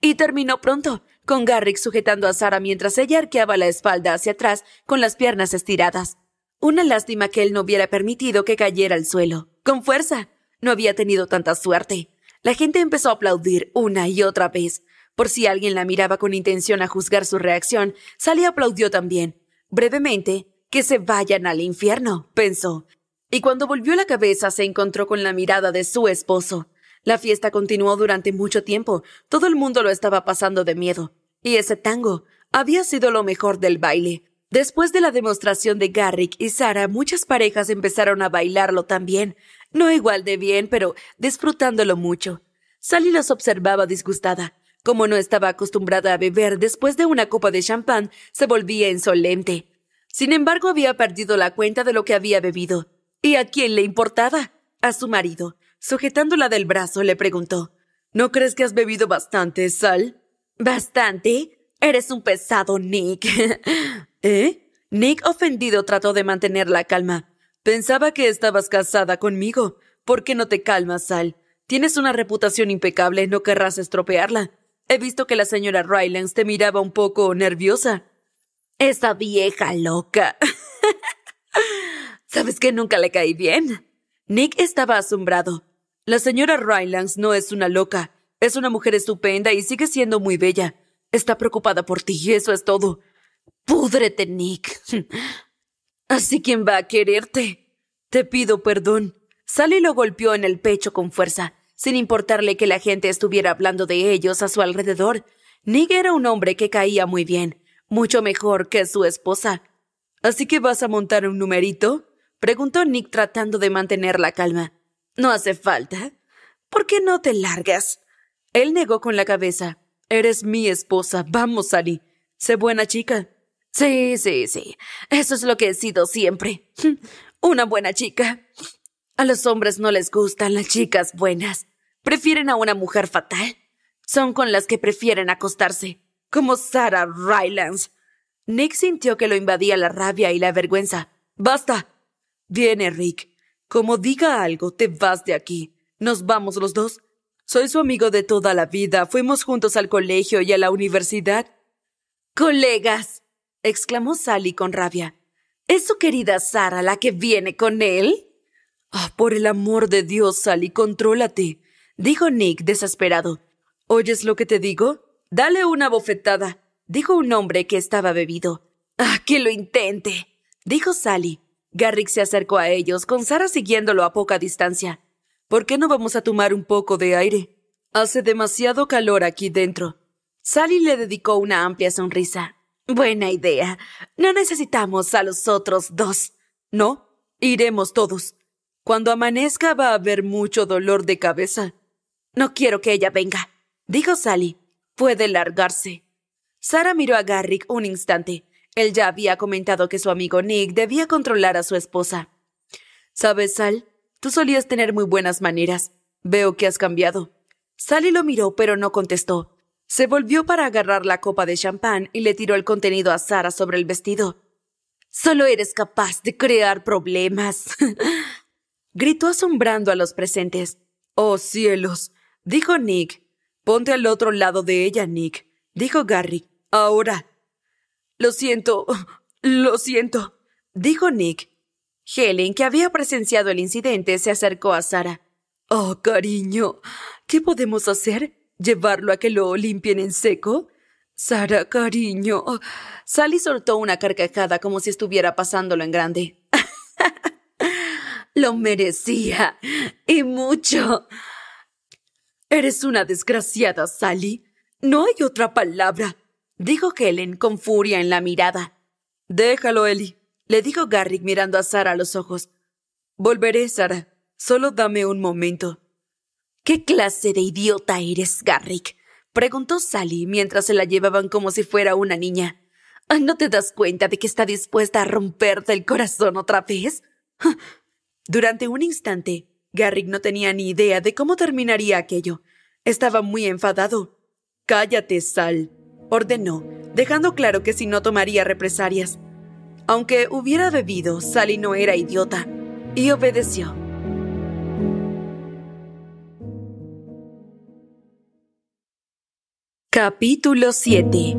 Y terminó pronto, con Garrick sujetando a Sara mientras ella arqueaba la espalda hacia atrás con las piernas estiradas. Una lástima que él no hubiera permitido que cayera al suelo. Con fuerza. No había tenido tanta suerte. La gente empezó a aplaudir una y otra vez. Por si alguien la miraba con intención a juzgar su reacción, Sally aplaudió también. Brevemente, que se vayan al infierno, pensó. Y cuando volvió la cabeza se encontró con la mirada de su esposo. La fiesta continuó durante mucho tiempo. Todo el mundo lo estaba pasando de miedo. Y ese tango había sido lo mejor del baile. Después de la demostración de Garrick y Sara, muchas parejas empezaron a bailarlo también. No igual de bien, pero disfrutándolo mucho. Sally los observaba disgustada. Como no estaba acostumbrada a beber después de una copa de champán, se volvía insolente. Sin embargo, había perdido la cuenta de lo que había bebido. ¿Y a quién le importaba? A su marido. Sujetándola del brazo, le preguntó. ¿No crees que has bebido bastante, Sal? ¿Bastante? Eres un pesado, Nick. *laughs* ¿Eh? Nick, ofendido, trató de mantener la calma. Pensaba que estabas casada conmigo. ¿Por qué no te calmas, Sal? Tienes una reputación impecable, no querrás estropearla. He visto que la señora Rylance te miraba un poco nerviosa. Esa vieja loca. *laughs* Sabes que nunca le caí bien. Nick estaba asombrado. La señora Rylance no es una loca. Es una mujer estupenda y sigue siendo muy bella. Está preocupada por ti, eso es todo. Púdrete, Nick. *laughs* Así quien va a quererte. Te pido perdón. Sally lo golpeó en el pecho con fuerza sin importarle que la gente estuviera hablando de ellos a su alrededor. Nick era un hombre que caía muy bien, mucho mejor que su esposa. ¿Así que vas a montar un numerito? preguntó Nick tratando de mantener la calma. No hace falta. ¿Por qué no te largas? Él negó con la cabeza. Eres mi esposa. Vamos, Sally. Sé buena chica. Sí, sí, sí. Eso es lo que he sido siempre. *laughs* Una buena chica. A los hombres no les gustan las chicas buenas. Prefieren a una mujer fatal. Son con las que prefieren acostarse, como Sara Rylands. Nick sintió que lo invadía la rabia y la vergüenza. ¡Basta! Viene, Rick. Como diga algo, te vas de aquí. Nos vamos los dos. Soy su amigo de toda la vida. Fuimos juntos al colegio y a la universidad. ¡Colegas! exclamó Sally con rabia. ¿Es su querida Sara la que viene con él? Ah, por el amor de Dios, Sally, contrólate, dijo Nick desesperado. ¿Oyes lo que te digo? Dale una bofetada, dijo un hombre que estaba bebido. Ah, que lo intente, dijo Sally. Garrick se acercó a ellos, con Sara siguiéndolo a poca distancia. ¿Por qué no vamos a tomar un poco de aire? Hace demasiado calor aquí dentro. Sally le dedicó una amplia sonrisa. Buena idea. No necesitamos a los otros dos. No, iremos todos. Cuando amanezca va a haber mucho dolor de cabeza. No quiero que ella venga, dijo Sally. Puede largarse. Sara miró a Garrick un instante. Él ya había comentado que su amigo Nick debía controlar a su esposa. Sabes, Sal, tú solías tener muy buenas maneras. Veo que has cambiado. Sally lo miró, pero no contestó. Se volvió para agarrar la copa de champán y le tiró el contenido a Sara sobre el vestido. Solo eres capaz de crear problemas. *laughs* gritó asombrando a los presentes. Oh cielos, dijo Nick. Ponte al otro lado de ella, Nick, dijo Gary. Ahora. Lo siento, lo siento, dijo Nick. Helen, que había presenciado el incidente, se acercó a Sara. Oh, cariño, ¿qué podemos hacer? ¿Llevarlo a que lo limpien en seco? Sara, cariño. Sally soltó una carcajada como si estuviera pasándolo en grande. *laughs* Lo merecía. Y mucho. Eres una desgraciada, Sally. No hay otra palabra, dijo Helen con furia en la mirada. Déjalo, Ellie, le dijo Garrick mirando a Sara a los ojos. Volveré, Sara. Solo dame un momento. ¿Qué clase de idiota eres, Garrick? preguntó Sally mientras se la llevaban como si fuera una niña. ¿No te das cuenta de que está dispuesta a romperte el corazón otra vez? Durante un instante, Garrick no tenía ni idea de cómo terminaría aquello. Estaba muy enfadado. Cállate, Sal, ordenó, dejando claro que si no tomaría represalias. Aunque hubiera bebido, Sally no era idiota, y obedeció. Capítulo 7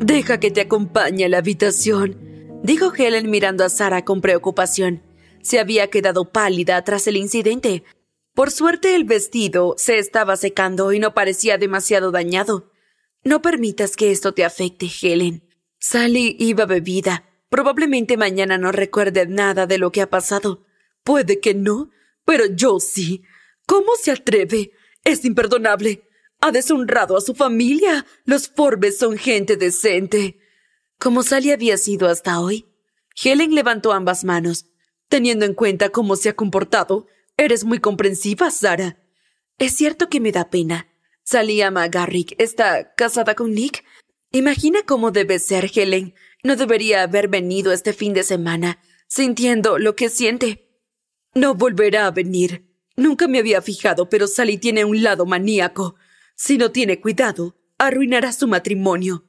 Deja que te acompañe a la habitación, dijo Helen mirando a Sara con preocupación. Se había quedado pálida tras el incidente. Por suerte el vestido se estaba secando y no parecía demasiado dañado. No permitas que esto te afecte, Helen. Sally iba bebida. Probablemente mañana no recuerde nada de lo que ha pasado. Puede que no, pero yo sí. ¿Cómo se atreve? Es imperdonable. Ha deshonrado a su familia. Los Forbes son gente decente. Como Sally había sido hasta hoy, Helen levantó ambas manos. Teniendo en cuenta cómo se ha comportado, eres muy comprensiva, Sara. Es cierto que me da pena. Sally a Garrick, está casada con Nick. Imagina cómo debe ser, Helen. No debería haber venido este fin de semana, sintiendo lo que siente. No volverá a venir. Nunca me había fijado, pero Sally tiene un lado maníaco. Si no tiene cuidado, arruinará su matrimonio.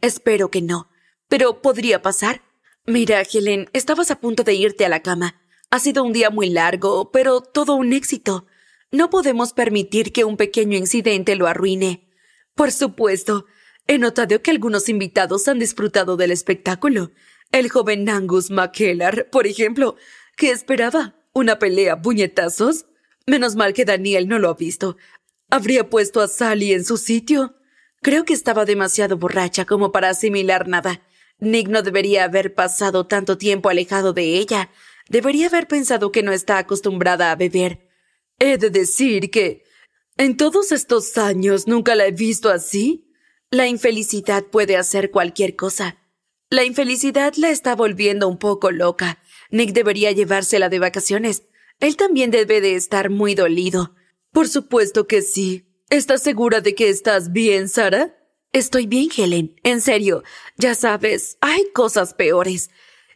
Espero que no pero podría pasar. Mira, Helen, estabas a punto de irte a la cama. Ha sido un día muy largo, pero todo un éxito. No podemos permitir que un pequeño incidente lo arruine. Por supuesto, he notado que algunos invitados han disfrutado del espectáculo. El joven Angus McKellar, por ejemplo, ¿Qué esperaba una pelea puñetazos. Menos mal que Daniel no lo ha visto. Habría puesto a Sally en su sitio. Creo que estaba demasiado borracha como para asimilar nada Nick no debería haber pasado tanto tiempo alejado de ella. Debería haber pensado que no está acostumbrada a beber. He de decir que... En todos estos años nunca la he visto así. La infelicidad puede hacer cualquier cosa. La infelicidad la está volviendo un poco loca. Nick debería llevársela de vacaciones. Él también debe de estar muy dolido. Por supuesto que sí. ¿Estás segura de que estás bien, Sara? Estoy bien, Helen. En serio. Ya sabes, hay cosas peores.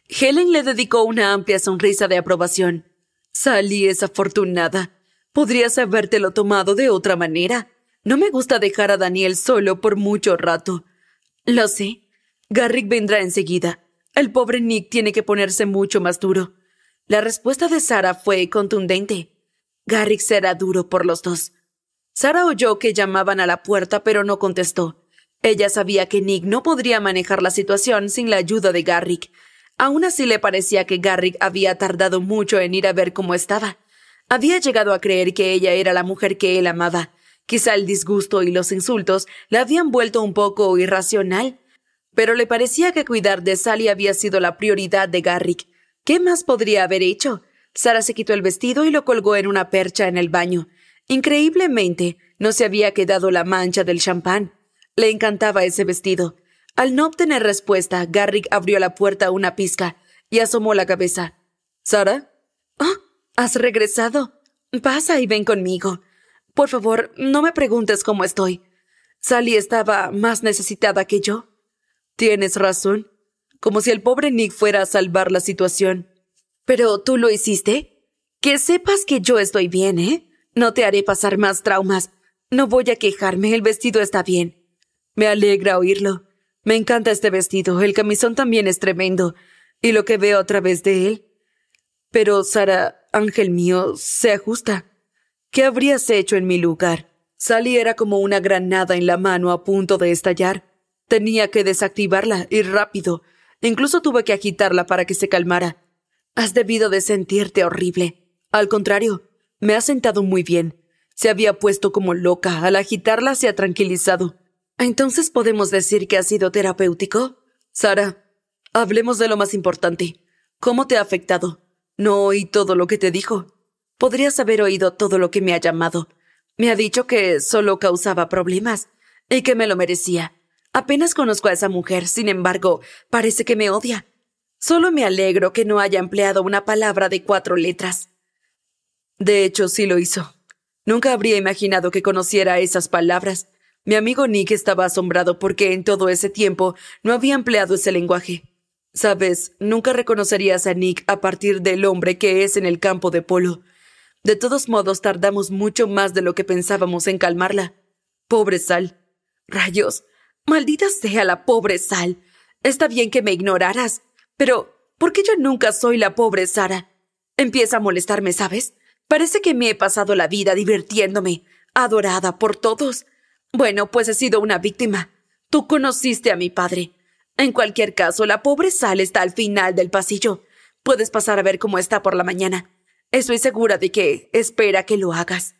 Helen le dedicó una amplia sonrisa de aprobación. Sally es afortunada. Podrías habértelo tomado de otra manera. No me gusta dejar a Daniel solo por mucho rato. Lo sé. Garrick vendrá enseguida. El pobre Nick tiene que ponerse mucho más duro. La respuesta de Sara fue contundente. Garrick será duro por los dos. Sara oyó que llamaban a la puerta, pero no contestó. Ella sabía que Nick no podría manejar la situación sin la ayuda de Garrick. Aún así le parecía que Garrick había tardado mucho en ir a ver cómo estaba. Había llegado a creer que ella era la mujer que él amaba. Quizá el disgusto y los insultos la habían vuelto un poco irracional. Pero le parecía que cuidar de Sally había sido la prioridad de Garrick. ¿Qué más podría haber hecho? Sara se quitó el vestido y lo colgó en una percha en el baño. Increíblemente, no se había quedado la mancha del champán. Le encantaba ese vestido. Al no obtener respuesta, Garrick abrió la puerta una pizca y asomó la cabeza. ¿Sara? Oh, ¿Has regresado? Pasa y ven conmigo. Por favor, no me preguntes cómo estoy. Sally estaba más necesitada que yo. Tienes razón. Como si el pobre Nick fuera a salvar la situación. Pero tú lo hiciste. Que sepas que yo estoy bien, ¿eh? No te haré pasar más traumas. No voy a quejarme, el vestido está bien. Me alegra oírlo. Me encanta este vestido. El camisón también es tremendo. Y lo que veo a través de él. Pero, Sara, ángel mío, se ajusta. ¿Qué habrías hecho en mi lugar? Sally era como una granada en la mano a punto de estallar. Tenía que desactivarla, y rápido. Incluso tuve que agitarla para que se calmara. Has debido de sentirte horrible. Al contrario, me ha sentado muy bien. Se había puesto como loca. Al agitarla se ha tranquilizado. Entonces podemos decir que ha sido terapéutico. Sara, hablemos de lo más importante. ¿Cómo te ha afectado? No oí todo lo que te dijo. Podrías haber oído todo lo que me ha llamado. Me ha dicho que solo causaba problemas y que me lo merecía. Apenas conozco a esa mujer, sin embargo, parece que me odia. Solo me alegro que no haya empleado una palabra de cuatro letras. De hecho, sí lo hizo. Nunca habría imaginado que conociera esas palabras. Mi amigo Nick estaba asombrado porque en todo ese tiempo no había empleado ese lenguaje. Sabes, nunca reconocerías a Nick a partir del hombre que es en el campo de polo. De todos modos, tardamos mucho más de lo que pensábamos en calmarla. Pobre Sal. Rayos. Maldita sea la pobre Sal. Está bien que me ignoraras, pero ¿por qué yo nunca soy la pobre Sara? Empieza a molestarme, ¿sabes? Parece que me he pasado la vida divirtiéndome, adorada por todos bueno, pues he sido una víctima. Tú conociste a mi padre. En cualquier caso, la pobre Sal está al final del pasillo. Puedes pasar a ver cómo está por la mañana. Estoy segura de que espera que lo hagas.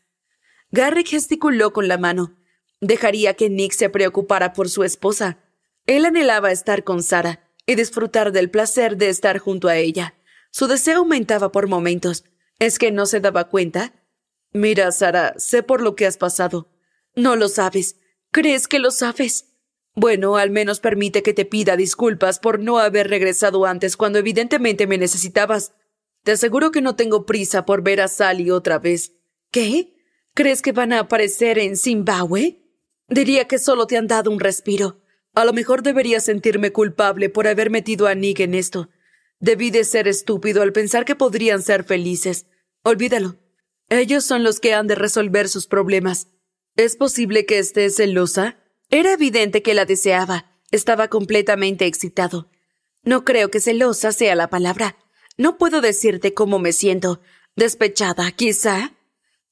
Garrick gesticuló con la mano. Dejaría que Nick se preocupara por su esposa. Él anhelaba estar con Sara y disfrutar del placer de estar junto a ella. Su deseo aumentaba por momentos. ¿Es que no se daba cuenta? Mira, Sara, sé por lo que has pasado. No lo sabes. ¿Crees que lo sabes? Bueno, al menos permite que te pida disculpas por no haber regresado antes cuando evidentemente me necesitabas. Te aseguro que no tengo prisa por ver a Sally otra vez. ¿Qué? ¿Crees que van a aparecer en Zimbabue? Diría que solo te han dado un respiro. A lo mejor debería sentirme culpable por haber metido a Nick en esto. Debí de ser estúpido al pensar que podrían ser felices. Olvídalo. Ellos son los que han de resolver sus problemas. ¿Es posible que esté celosa? Era evidente que la deseaba. Estaba completamente excitado. No creo que celosa sea la palabra. No puedo decirte cómo me siento. ¿Despechada, quizá?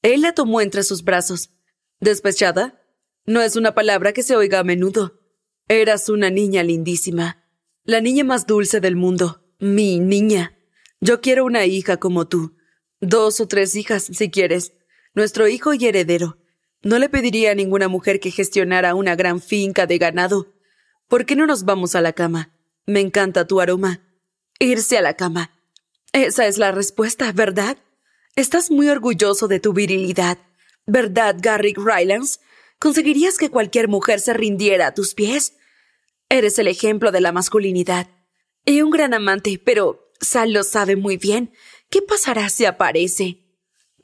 Él la tomó entre sus brazos. ¿Despechada? No es una palabra que se oiga a menudo. Eras una niña lindísima. La niña más dulce del mundo. Mi niña. Yo quiero una hija como tú. Dos o tres hijas, si quieres. Nuestro hijo y heredero. No le pediría a ninguna mujer que gestionara una gran finca de ganado. ¿Por qué no nos vamos a la cama? Me encanta tu aroma. Irse a la cama. Esa es la respuesta, ¿verdad? Estás muy orgulloso de tu virilidad. ¿Verdad, Garrick Rylance? ¿Conseguirías que cualquier mujer se rindiera a tus pies? Eres el ejemplo de la masculinidad. Y un gran amante, pero Sal lo sabe muy bien. ¿Qué pasará si aparece?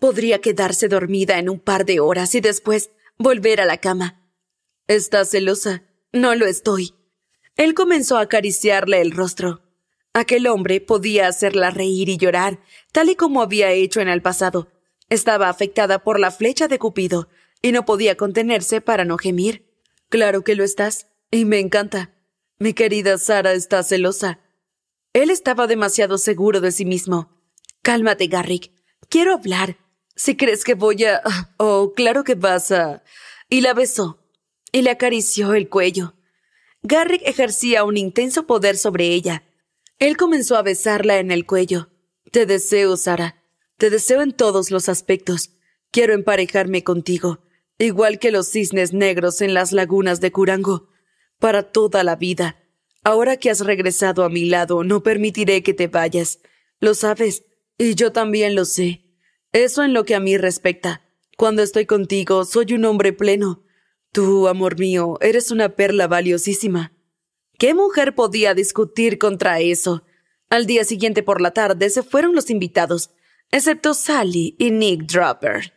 Podría quedarse dormida en un par de horas y después volver a la cama. ¿Estás celosa? No lo estoy. Él comenzó a acariciarle el rostro. Aquel hombre podía hacerla reír y llorar, tal y como había hecho en el pasado. Estaba afectada por la flecha de Cupido, y no podía contenerse para no gemir. Claro que lo estás, y me encanta. Mi querida Sara está celosa. Él estaba demasiado seguro de sí mismo. Cálmate, Garrick. Quiero hablar. Si crees que voy a... Oh, claro que vas a... Y la besó. Y le acarició el cuello. Garrick ejercía un intenso poder sobre ella. Él comenzó a besarla en el cuello. Te deseo, Sara. Te deseo en todos los aspectos. Quiero emparejarme contigo, igual que los cisnes negros en las lagunas de Curango, para toda la vida. Ahora que has regresado a mi lado, no permitiré que te vayas. Lo sabes, y yo también lo sé. Eso en lo que a mí respecta. Cuando estoy contigo, soy un hombre pleno. Tú, amor mío, eres una perla valiosísima. ¿Qué mujer podía discutir contra eso? Al día siguiente por la tarde se fueron los invitados, excepto Sally y Nick Dropper.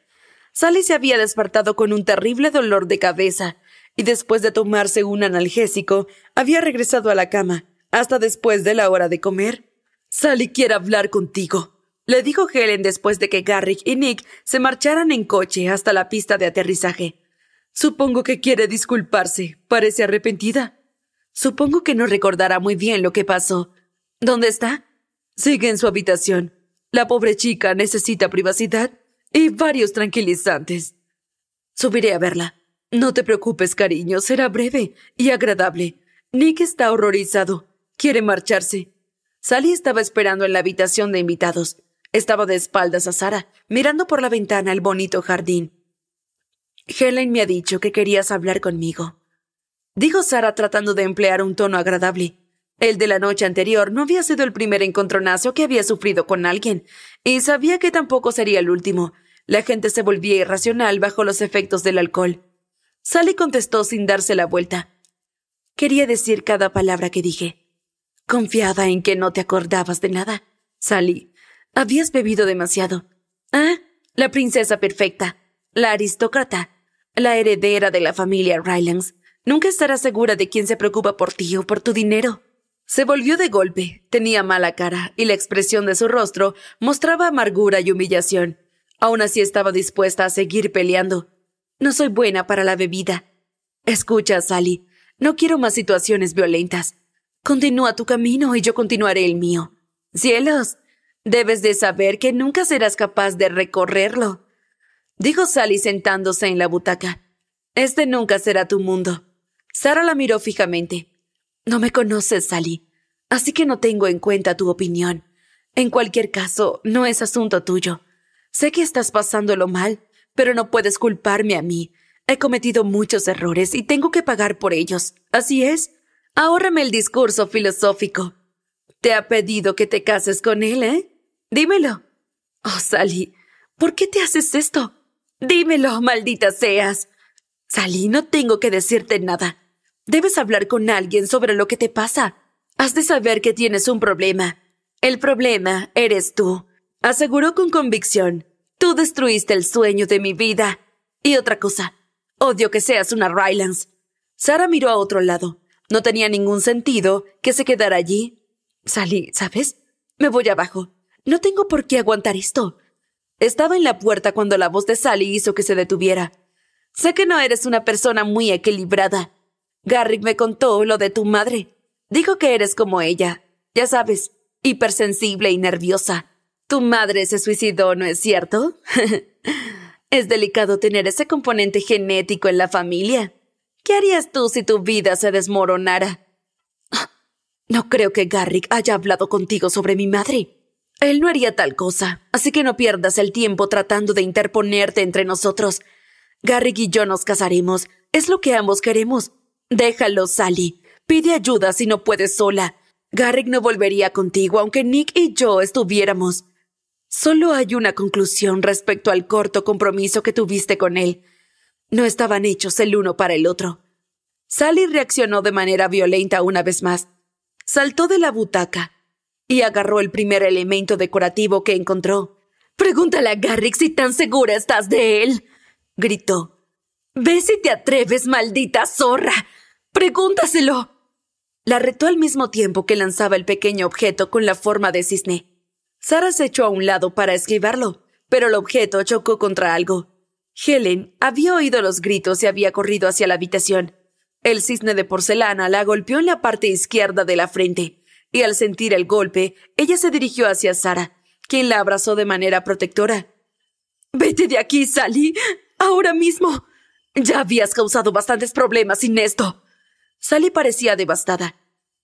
Sally se había despertado con un terrible dolor de cabeza y después de tomarse un analgésico había regresado a la cama hasta después de la hora de comer. Sally quiere hablar contigo, le dijo Helen después de que Garrick y Nick se marcharan en coche hasta la pista de aterrizaje. Supongo que quiere disculparse. Parece arrepentida. Supongo que no recordará muy bien lo que pasó. ¿Dónde está? Sigue en su habitación. La pobre chica necesita privacidad y varios tranquilizantes. Subiré a verla. No te preocupes, cariño, será breve y agradable. Nick está horrorizado. Quiere marcharse. Sally estaba esperando en la habitación de invitados. Estaba de espaldas a Sara, mirando por la ventana el bonito jardín. Helen me ha dicho que querías hablar conmigo. Dijo Sara tratando de emplear un tono agradable. El de la noche anterior no había sido el primer encontronazo que había sufrido con alguien, y sabía que tampoco sería el último. La gente se volvía irracional bajo los efectos del alcohol. Sally contestó sin darse la vuelta. Quería decir cada palabra que dije. Confiada en que no te acordabas de nada. Sally, Habías bebido demasiado. Ah, la princesa perfecta, la aristócrata, la heredera de la familia Rylands. Nunca estarás segura de quién se preocupa por ti o por tu dinero. Se volvió de golpe, tenía mala cara, y la expresión de su rostro mostraba amargura y humillación. Aún así estaba dispuesta a seguir peleando. No soy buena para la bebida. Escucha, Sally, no quiero más situaciones violentas. Continúa tu camino y yo continuaré el mío. Cielos, Debes de saber que nunca serás capaz de recorrerlo, dijo Sally sentándose en la butaca. Este nunca será tu mundo. Sara la miró fijamente. No me conoces, Sally, así que no tengo en cuenta tu opinión. En cualquier caso, no es asunto tuyo. Sé que estás pasándolo mal, pero no puedes culparme a mí. He cometido muchos errores y tengo que pagar por ellos. Así es. Ahórrame el discurso filosófico. Te ha pedido que te cases con él, ¿eh? Dímelo. Oh, Sally, ¿por qué te haces esto? Dímelo, maldita seas. Sally, no tengo que decirte nada. Debes hablar con alguien sobre lo que te pasa. Has de saber que tienes un problema. El problema eres tú. Aseguró con convicción. Tú destruiste el sueño de mi vida. Y otra cosa. Odio que seas una Rylance. Sara miró a otro lado. No tenía ningún sentido que se quedara allí. Sally, ¿sabes? Me voy abajo. No tengo por qué aguantar esto. Estaba en la puerta cuando la voz de Sally hizo que se detuviera. Sé que no eres una persona muy equilibrada. Garrick me contó lo de tu madre. Dijo que eres como ella, ya sabes, hipersensible y nerviosa. Tu madre se suicidó, ¿no es cierto? *laughs* es delicado tener ese componente genético en la familia. ¿Qué harías tú si tu vida se desmoronara? *gasps* No creo que Garrick haya hablado contigo sobre mi madre. Él no haría tal cosa, así que no pierdas el tiempo tratando de interponerte entre nosotros. Garrick y yo nos casaremos, es lo que ambos queremos. Déjalo, Sally. Pide ayuda si no puedes sola. Garrick no volvería contigo aunque Nick y yo estuviéramos. Solo hay una conclusión respecto al corto compromiso que tuviste con él. No estaban hechos el uno para el otro. Sally reaccionó de manera violenta una vez más. Saltó de la butaca, y agarró el primer elemento decorativo que encontró. Pregúntale a Garrick si tan segura estás de él, gritó. Ve si te atreves, maldita zorra. Pregúntaselo. La retó al mismo tiempo que lanzaba el pequeño objeto con la forma de cisne. Sara se echó a un lado para esquivarlo, pero el objeto chocó contra algo. Helen había oído los gritos y había corrido hacia la habitación. El cisne de porcelana la golpeó en la parte izquierda de la frente, y al sentir el golpe, ella se dirigió hacia Sara, quien la abrazó de manera protectora. Vete de aquí, Sally. Ahora mismo. Ya habías causado bastantes problemas sin esto. Sally parecía devastada.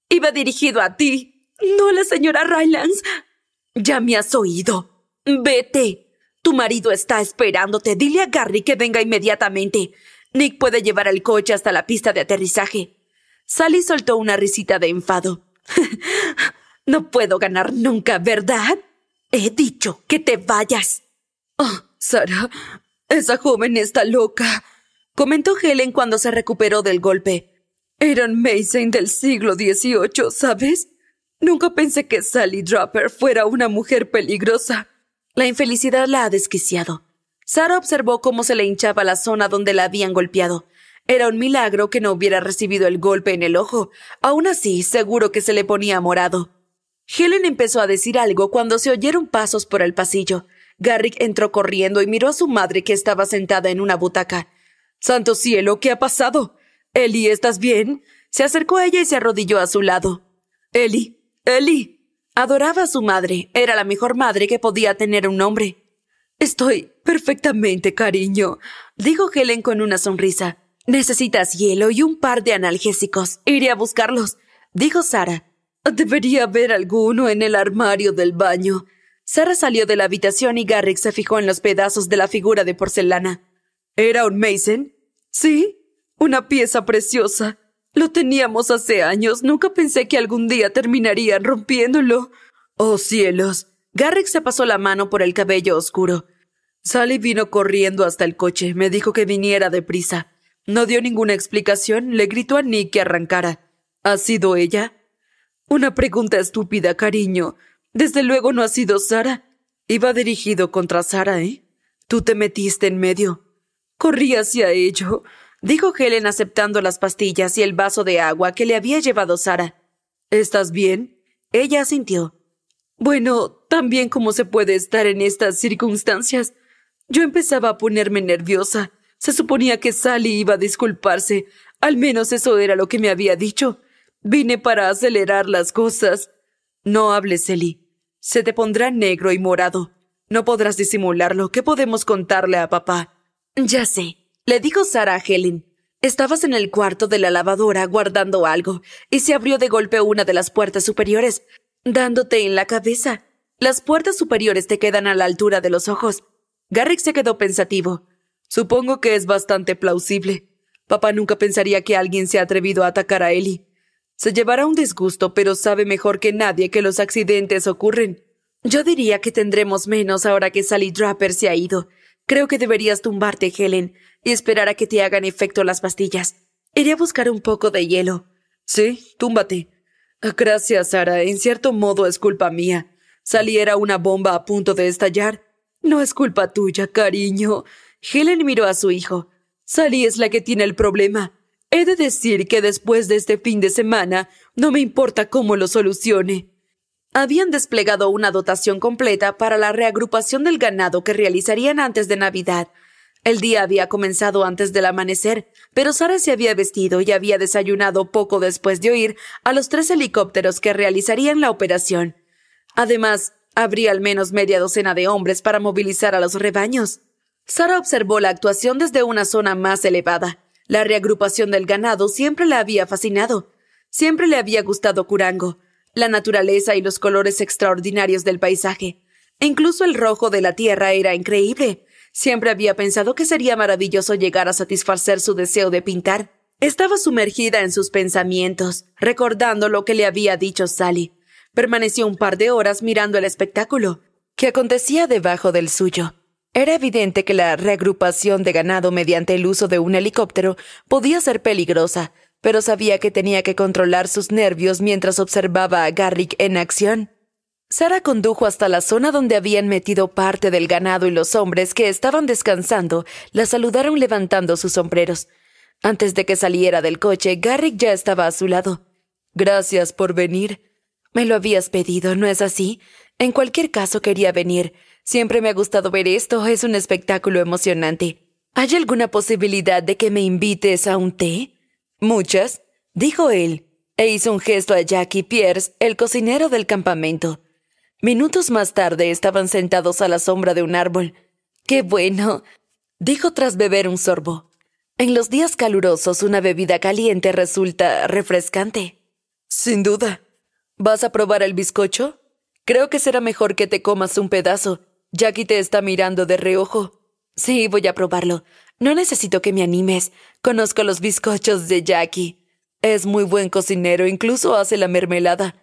Iba dirigido a ti, no a la señora Rylands. Ya me has oído. Vete. Tu marido está esperándote. Dile a Gary que venga inmediatamente. Nick puede llevar el coche hasta la pista de aterrizaje. Sally soltó una risita de enfado. *laughs* No puedo ganar nunca, ¿verdad? He dicho que te vayas. Oh, Sara, esa joven está loca, comentó Helen cuando se recuperó del golpe. Eran Mason del siglo XVIII, ¿sabes? Nunca pensé que Sally Draper fuera una mujer peligrosa. La infelicidad la ha desquiciado. Sara observó cómo se le hinchaba la zona donde la habían golpeado. Era un milagro que no hubiera recibido el golpe en el ojo. Aún así, seguro que se le ponía morado. Helen empezó a decir algo cuando se oyeron pasos por el pasillo. Garrick entró corriendo y miró a su madre que estaba sentada en una butaca. Santo cielo, ¿qué ha pasado? Eli, ¿estás bien? Se acercó a ella y se arrodilló a su lado. Eli, Eli. Adoraba a su madre. Era la mejor madre que podía tener un hombre. Estoy perfectamente, cariño, dijo Helen con una sonrisa. Necesitas hielo y un par de analgésicos. Iré a buscarlos, dijo Sara. Debería haber alguno en el armario del baño. Sara salió de la habitación y Garrick se fijó en los pedazos de la figura de porcelana. ¿Era un Mason? Sí, una pieza preciosa. Lo teníamos hace años. Nunca pensé que algún día terminaría rompiéndolo. Oh cielos. Garrick se pasó la mano por el cabello oscuro. Sally vino corriendo hasta el coche. Me dijo que viniera deprisa. No dio ninguna explicación. Le gritó a Nick que arrancara. ¿Ha sido ella? Una pregunta estúpida, cariño. Desde luego no ha sido Sara. Iba dirigido contra Sara, ¿eh? Tú te metiste en medio. Corrí hacia ello, dijo Helen aceptando las pastillas y el vaso de agua que le había llevado Sara. ¿Estás bien? Ella asintió. Bueno, tan bien como se puede estar en estas circunstancias. Yo empezaba a ponerme nerviosa. Se suponía que Sally iba a disculparse. Al menos eso era lo que me había dicho. Vine para acelerar las cosas. No hables, Eli. Se te pondrá negro y morado. No podrás disimularlo. ¿Qué podemos contarle a papá? Ya sé. Le dijo Sara a Helen. Estabas en el cuarto de la lavadora guardando algo, y se abrió de golpe una de las puertas superiores, dándote en la cabeza. Las puertas superiores te quedan a la altura de los ojos. Garrick se quedó pensativo. Supongo que es bastante plausible. Papá nunca pensaría que alguien se ha atrevido a atacar a Ellie. Se llevará un disgusto, pero sabe mejor que nadie que los accidentes ocurren. Yo diría que tendremos menos ahora que Sally Draper se ha ido. Creo que deberías tumbarte, Helen, y esperar a que te hagan efecto las pastillas. Iré a buscar un poco de hielo. Sí, túmbate. Gracias, Sara. En cierto modo es culpa mía. Sally era una bomba a punto de estallar. No es culpa tuya, cariño. Helen miró a su hijo. Sally es la que tiene el problema. He de decir que después de este fin de semana, no me importa cómo lo solucione. Habían desplegado una dotación completa para la reagrupación del ganado que realizarían antes de Navidad. El día había comenzado antes del amanecer, pero Sara se había vestido y había desayunado poco después de oír a los tres helicópteros que realizarían la operación. Además, habría al menos media docena de hombres para movilizar a los rebaños. Sara observó la actuación desde una zona más elevada, la reagrupación del ganado siempre la había fascinado. Siempre le había gustado Curango, la naturaleza y los colores extraordinarios del paisaje. incluso el rojo de la tierra era increíble. Siempre había pensado que sería maravilloso llegar a satisfacer su deseo de pintar. Estaba sumergida en sus pensamientos, recordando lo que le había dicho Sally. Permaneció un par de horas mirando el espectáculo, que acontecía debajo del suyo. Era evidente que la reagrupación de ganado mediante el uso de un helicóptero podía ser peligrosa, pero sabía que tenía que controlar sus nervios mientras observaba a Garrick en acción. Sara condujo hasta la zona donde habían metido parte del ganado y los hombres que estaban descansando la saludaron levantando sus sombreros. Antes de que saliera del coche, Garrick ya estaba a su lado. Gracias por venir. Me lo habías pedido, ¿no es así? En cualquier caso quería venir. Siempre me ha gustado ver esto, es un espectáculo emocionante. ¿Hay alguna posibilidad de que me invites a un té? Muchas, dijo él, e hizo un gesto a Jackie Pierce, el cocinero del campamento. Minutos más tarde estaban sentados a la sombra de un árbol. ¡Qué bueno! dijo tras beber un sorbo. En los días calurosos una bebida caliente resulta refrescante. Sin duda. ¿Vas a probar el bizcocho? Creo que será mejor que te comas un pedazo. Jackie te está mirando de reojo. Sí, voy a probarlo. No necesito que me animes. Conozco los bizcochos de Jackie. Es muy buen cocinero, incluso hace la mermelada.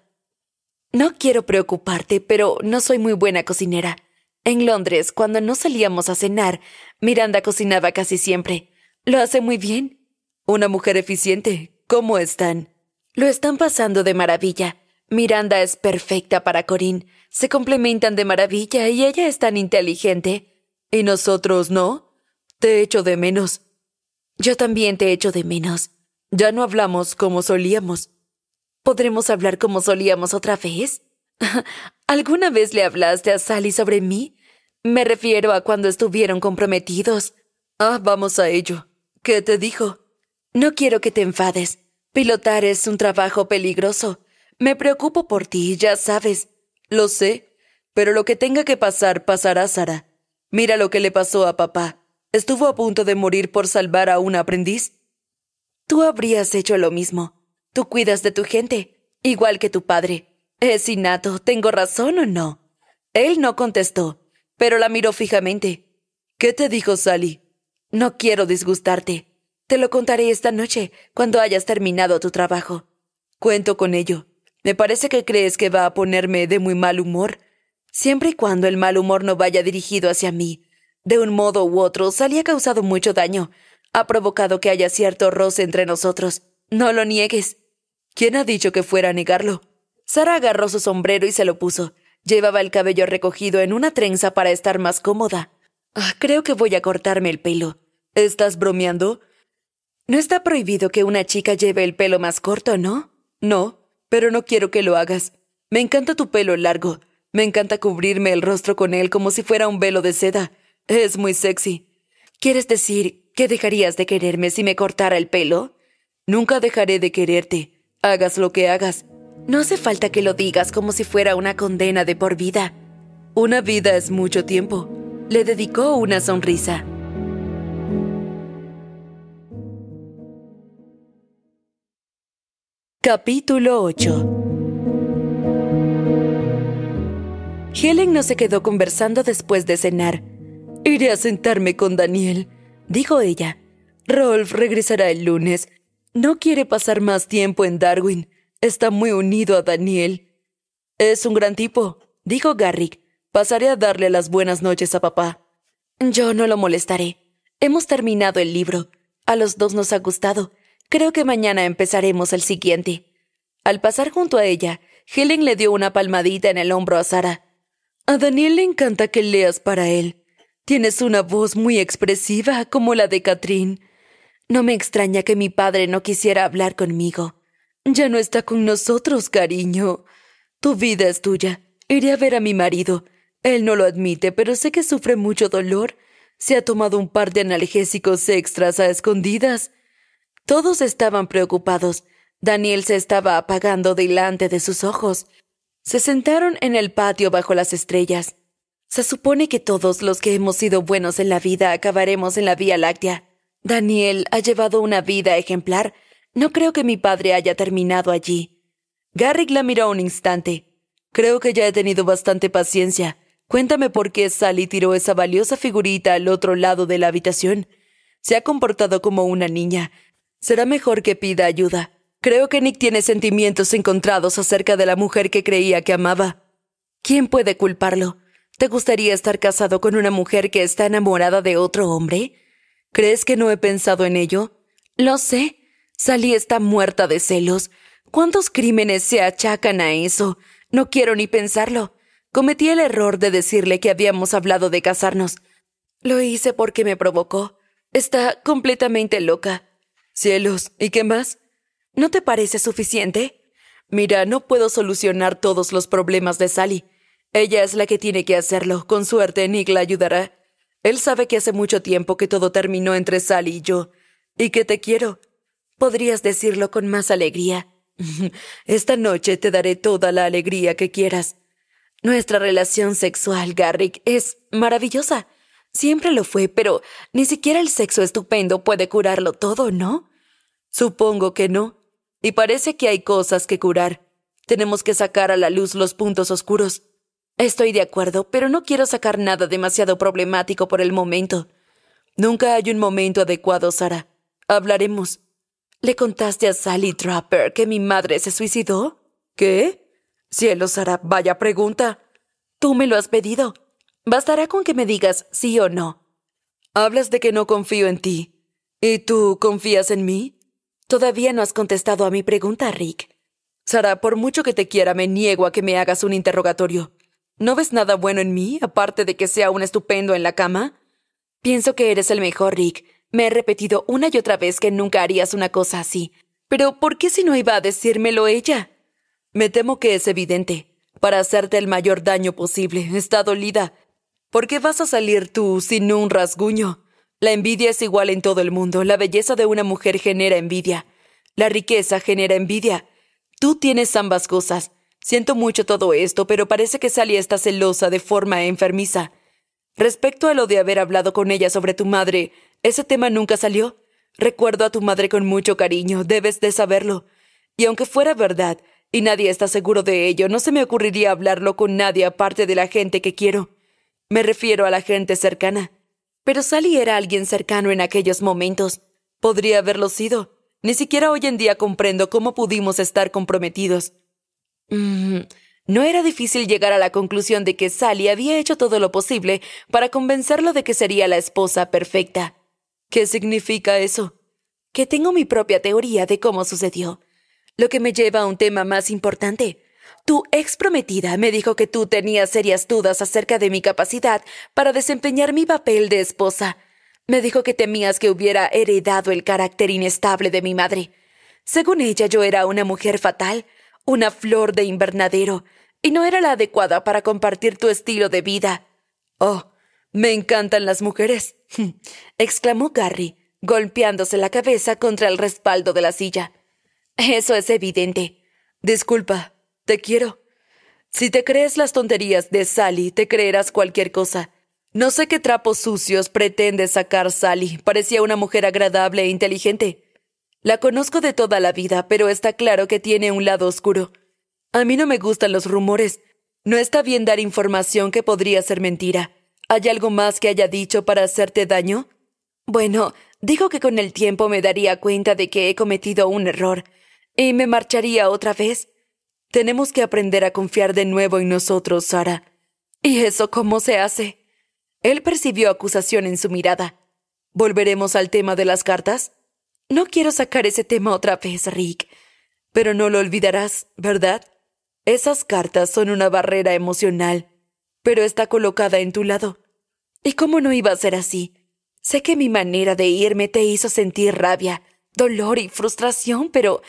No quiero preocuparte, pero no soy muy buena cocinera. En Londres, cuando no salíamos a cenar, Miranda cocinaba casi siempre. Lo hace muy bien. Una mujer eficiente. ¿Cómo están? Lo están pasando de maravilla. Miranda es perfecta para Corin, Se complementan de maravilla y ella es tan inteligente. ¿Y nosotros no? Te echo de menos. Yo también te echo de menos. Ya no hablamos como solíamos. ¿Podremos hablar como solíamos otra vez? *laughs* ¿Alguna vez le hablaste a Sally sobre mí? Me refiero a cuando estuvieron comprometidos. Ah, vamos a ello. ¿Qué te dijo? No quiero que te enfades. Pilotar es un trabajo peligroso. Me preocupo por ti, ya sabes. Lo sé. Pero lo que tenga que pasar, pasará, Sara. Mira lo que le pasó a papá. Estuvo a punto de morir por salvar a un aprendiz. Tú habrías hecho lo mismo. Tú cuidas de tu gente, igual que tu padre. Es innato, ¿tengo razón o no? Él no contestó, pero la miró fijamente. ¿Qué te dijo Sally? No quiero disgustarte. Te lo contaré esta noche, cuando hayas terminado tu trabajo. Cuento con ello. Me parece que crees que va a ponerme de muy mal humor, siempre y cuando el mal humor no vaya dirigido hacia mí. De un modo u otro, Sally ha causado mucho daño. Ha provocado que haya cierto roce entre nosotros. No lo niegues. ¿Quién ha dicho que fuera a negarlo? Sara agarró su sombrero y se lo puso. Llevaba el cabello recogido en una trenza para estar más cómoda. Ah, creo que voy a cortarme el pelo. ¿Estás bromeando? No está prohibido que una chica lleve el pelo más corto, ¿no? No, pero no quiero que lo hagas. Me encanta tu pelo largo. Me encanta cubrirme el rostro con él como si fuera un velo de seda. Es muy sexy. ¿Quieres decir que dejarías de quererme si me cortara el pelo? Nunca dejaré de quererte, hagas lo que hagas. No hace falta que lo digas como si fuera una condena de por vida. Una vida es mucho tiempo. Le dedicó una sonrisa. Capítulo 8 Helen no se quedó conversando después de cenar. Iré a sentarme con Daniel, dijo ella. Rolf regresará el lunes. No quiere pasar más tiempo en Darwin. Está muy unido a Daniel. Es un gran tipo, dijo Garrick. Pasaré a darle las buenas noches a papá. Yo no lo molestaré. Hemos terminado el libro. A los dos nos ha gustado Creo que mañana empezaremos el siguiente. Al pasar junto a ella, Helen le dio una palmadita en el hombro a Sara. A Daniel le encanta que leas para él. Tienes una voz muy expresiva como la de Catrín. No me extraña que mi padre no quisiera hablar conmigo. Ya no está con nosotros, cariño. Tu vida es tuya. Iré a ver a mi marido. Él no lo admite, pero sé que sufre mucho dolor. Se ha tomado un par de analgésicos extras a escondidas. Todos estaban preocupados. Daniel se estaba apagando delante de sus ojos. Se sentaron en el patio bajo las estrellas. Se supone que todos los que hemos sido buenos en la vida acabaremos en la Vía Láctea. Daniel ha llevado una vida ejemplar. No creo que mi padre haya terminado allí. Garrick la miró un instante. Creo que ya he tenido bastante paciencia. Cuéntame por qué Sally tiró esa valiosa figurita al otro lado de la habitación. Se ha comportado como una niña, Será mejor que pida ayuda. Creo que Nick tiene sentimientos encontrados acerca de la mujer que creía que amaba. ¿Quién puede culparlo? ¿Te gustaría estar casado con una mujer que está enamorada de otro hombre? ¿Crees que no he pensado en ello? Lo sé. Salí está muerta de celos. ¿Cuántos crímenes se achacan a eso? No quiero ni pensarlo. Cometí el error de decirle que habíamos hablado de casarnos. Lo hice porque me provocó. Está completamente loca. Cielos, ¿y qué más? ¿No te parece suficiente? Mira, no puedo solucionar todos los problemas de Sally. Ella es la que tiene que hacerlo. Con suerte, Nick la ayudará. Él sabe que hace mucho tiempo que todo terminó entre Sally y yo, y que te quiero. Podrías decirlo con más alegría. *laughs* Esta noche te daré toda la alegría que quieras. Nuestra relación sexual, Garrick, es maravillosa. Siempre lo fue, pero ni siquiera el sexo estupendo puede curarlo todo, ¿no? Supongo que no. Y parece que hay cosas que curar. Tenemos que sacar a la luz los puntos oscuros. Estoy de acuerdo, pero no quiero sacar nada demasiado problemático por el momento. Nunca hay un momento adecuado, Sara. Hablaremos. ¿Le contaste a Sally Trapper que mi madre se suicidó? ¿Qué? Cielo, Sara, vaya pregunta. Tú me lo has pedido. Bastará con que me digas sí o no. Hablas de que no confío en ti. ¿Y tú confías en mí? Todavía no has contestado a mi pregunta, Rick. Sara, por mucho que te quiera, me niego a que me hagas un interrogatorio. ¿No ves nada bueno en mí, aparte de que sea un estupendo en la cama? Pienso que eres el mejor, Rick. Me he repetido una y otra vez que nunca harías una cosa así. Pero ¿por qué si no iba a decírmelo ella? Me temo que es evidente. Para hacerte el mayor daño posible, está dolida. ¿Por qué vas a salir tú sin un rasguño? La envidia es igual en todo el mundo. La belleza de una mujer genera envidia. La riqueza genera envidia. Tú tienes ambas cosas. Siento mucho todo esto, pero parece que Sally está celosa de forma enfermiza. Respecto a lo de haber hablado con ella sobre tu madre, ese tema nunca salió. Recuerdo a tu madre con mucho cariño, debes de saberlo. Y aunque fuera verdad, y nadie está seguro de ello, no se me ocurriría hablarlo con nadie aparte de la gente que quiero. Me refiero a la gente cercana. Pero Sally era alguien cercano en aquellos momentos. Podría haberlo sido. Ni siquiera hoy en día comprendo cómo pudimos estar comprometidos. Mm, no era difícil llegar a la conclusión de que Sally había hecho todo lo posible para convencerlo de que sería la esposa perfecta. ¿Qué significa eso? Que tengo mi propia teoría de cómo sucedió, lo que me lleva a un tema más importante. Tu ex prometida me dijo que tú tenías serias dudas acerca de mi capacidad para desempeñar mi papel de esposa. Me dijo que temías que hubiera heredado el carácter inestable de mi madre. Según ella, yo era una mujer fatal, una flor de invernadero, y no era la adecuada para compartir tu estilo de vida. Oh, me encantan las mujeres, *laughs* exclamó Gary, golpeándose la cabeza contra el respaldo de la silla. Eso es evidente. Disculpa, te quiero. Si te crees las tonterías de Sally, te creerás cualquier cosa. No sé qué trapos sucios pretende sacar Sally. Parecía una mujer agradable e inteligente. La conozco de toda la vida, pero está claro que tiene un lado oscuro. A mí no me gustan los rumores. No está bien dar información que podría ser mentira. ¿Hay algo más que haya dicho para hacerte daño? Bueno, dijo que con el tiempo me daría cuenta de que he cometido un error. ¿Y me marcharía otra vez? Tenemos que aprender a confiar de nuevo en nosotros, Sara. ¿Y eso cómo se hace? Él percibió acusación en su mirada. ¿Volveremos al tema de las cartas? No quiero sacar ese tema otra vez, Rick. Pero no lo olvidarás, ¿verdad? Esas cartas son una barrera emocional, pero está colocada en tu lado. ¿Y cómo no iba a ser así? Sé que mi manera de irme te hizo sentir rabia, dolor y frustración, pero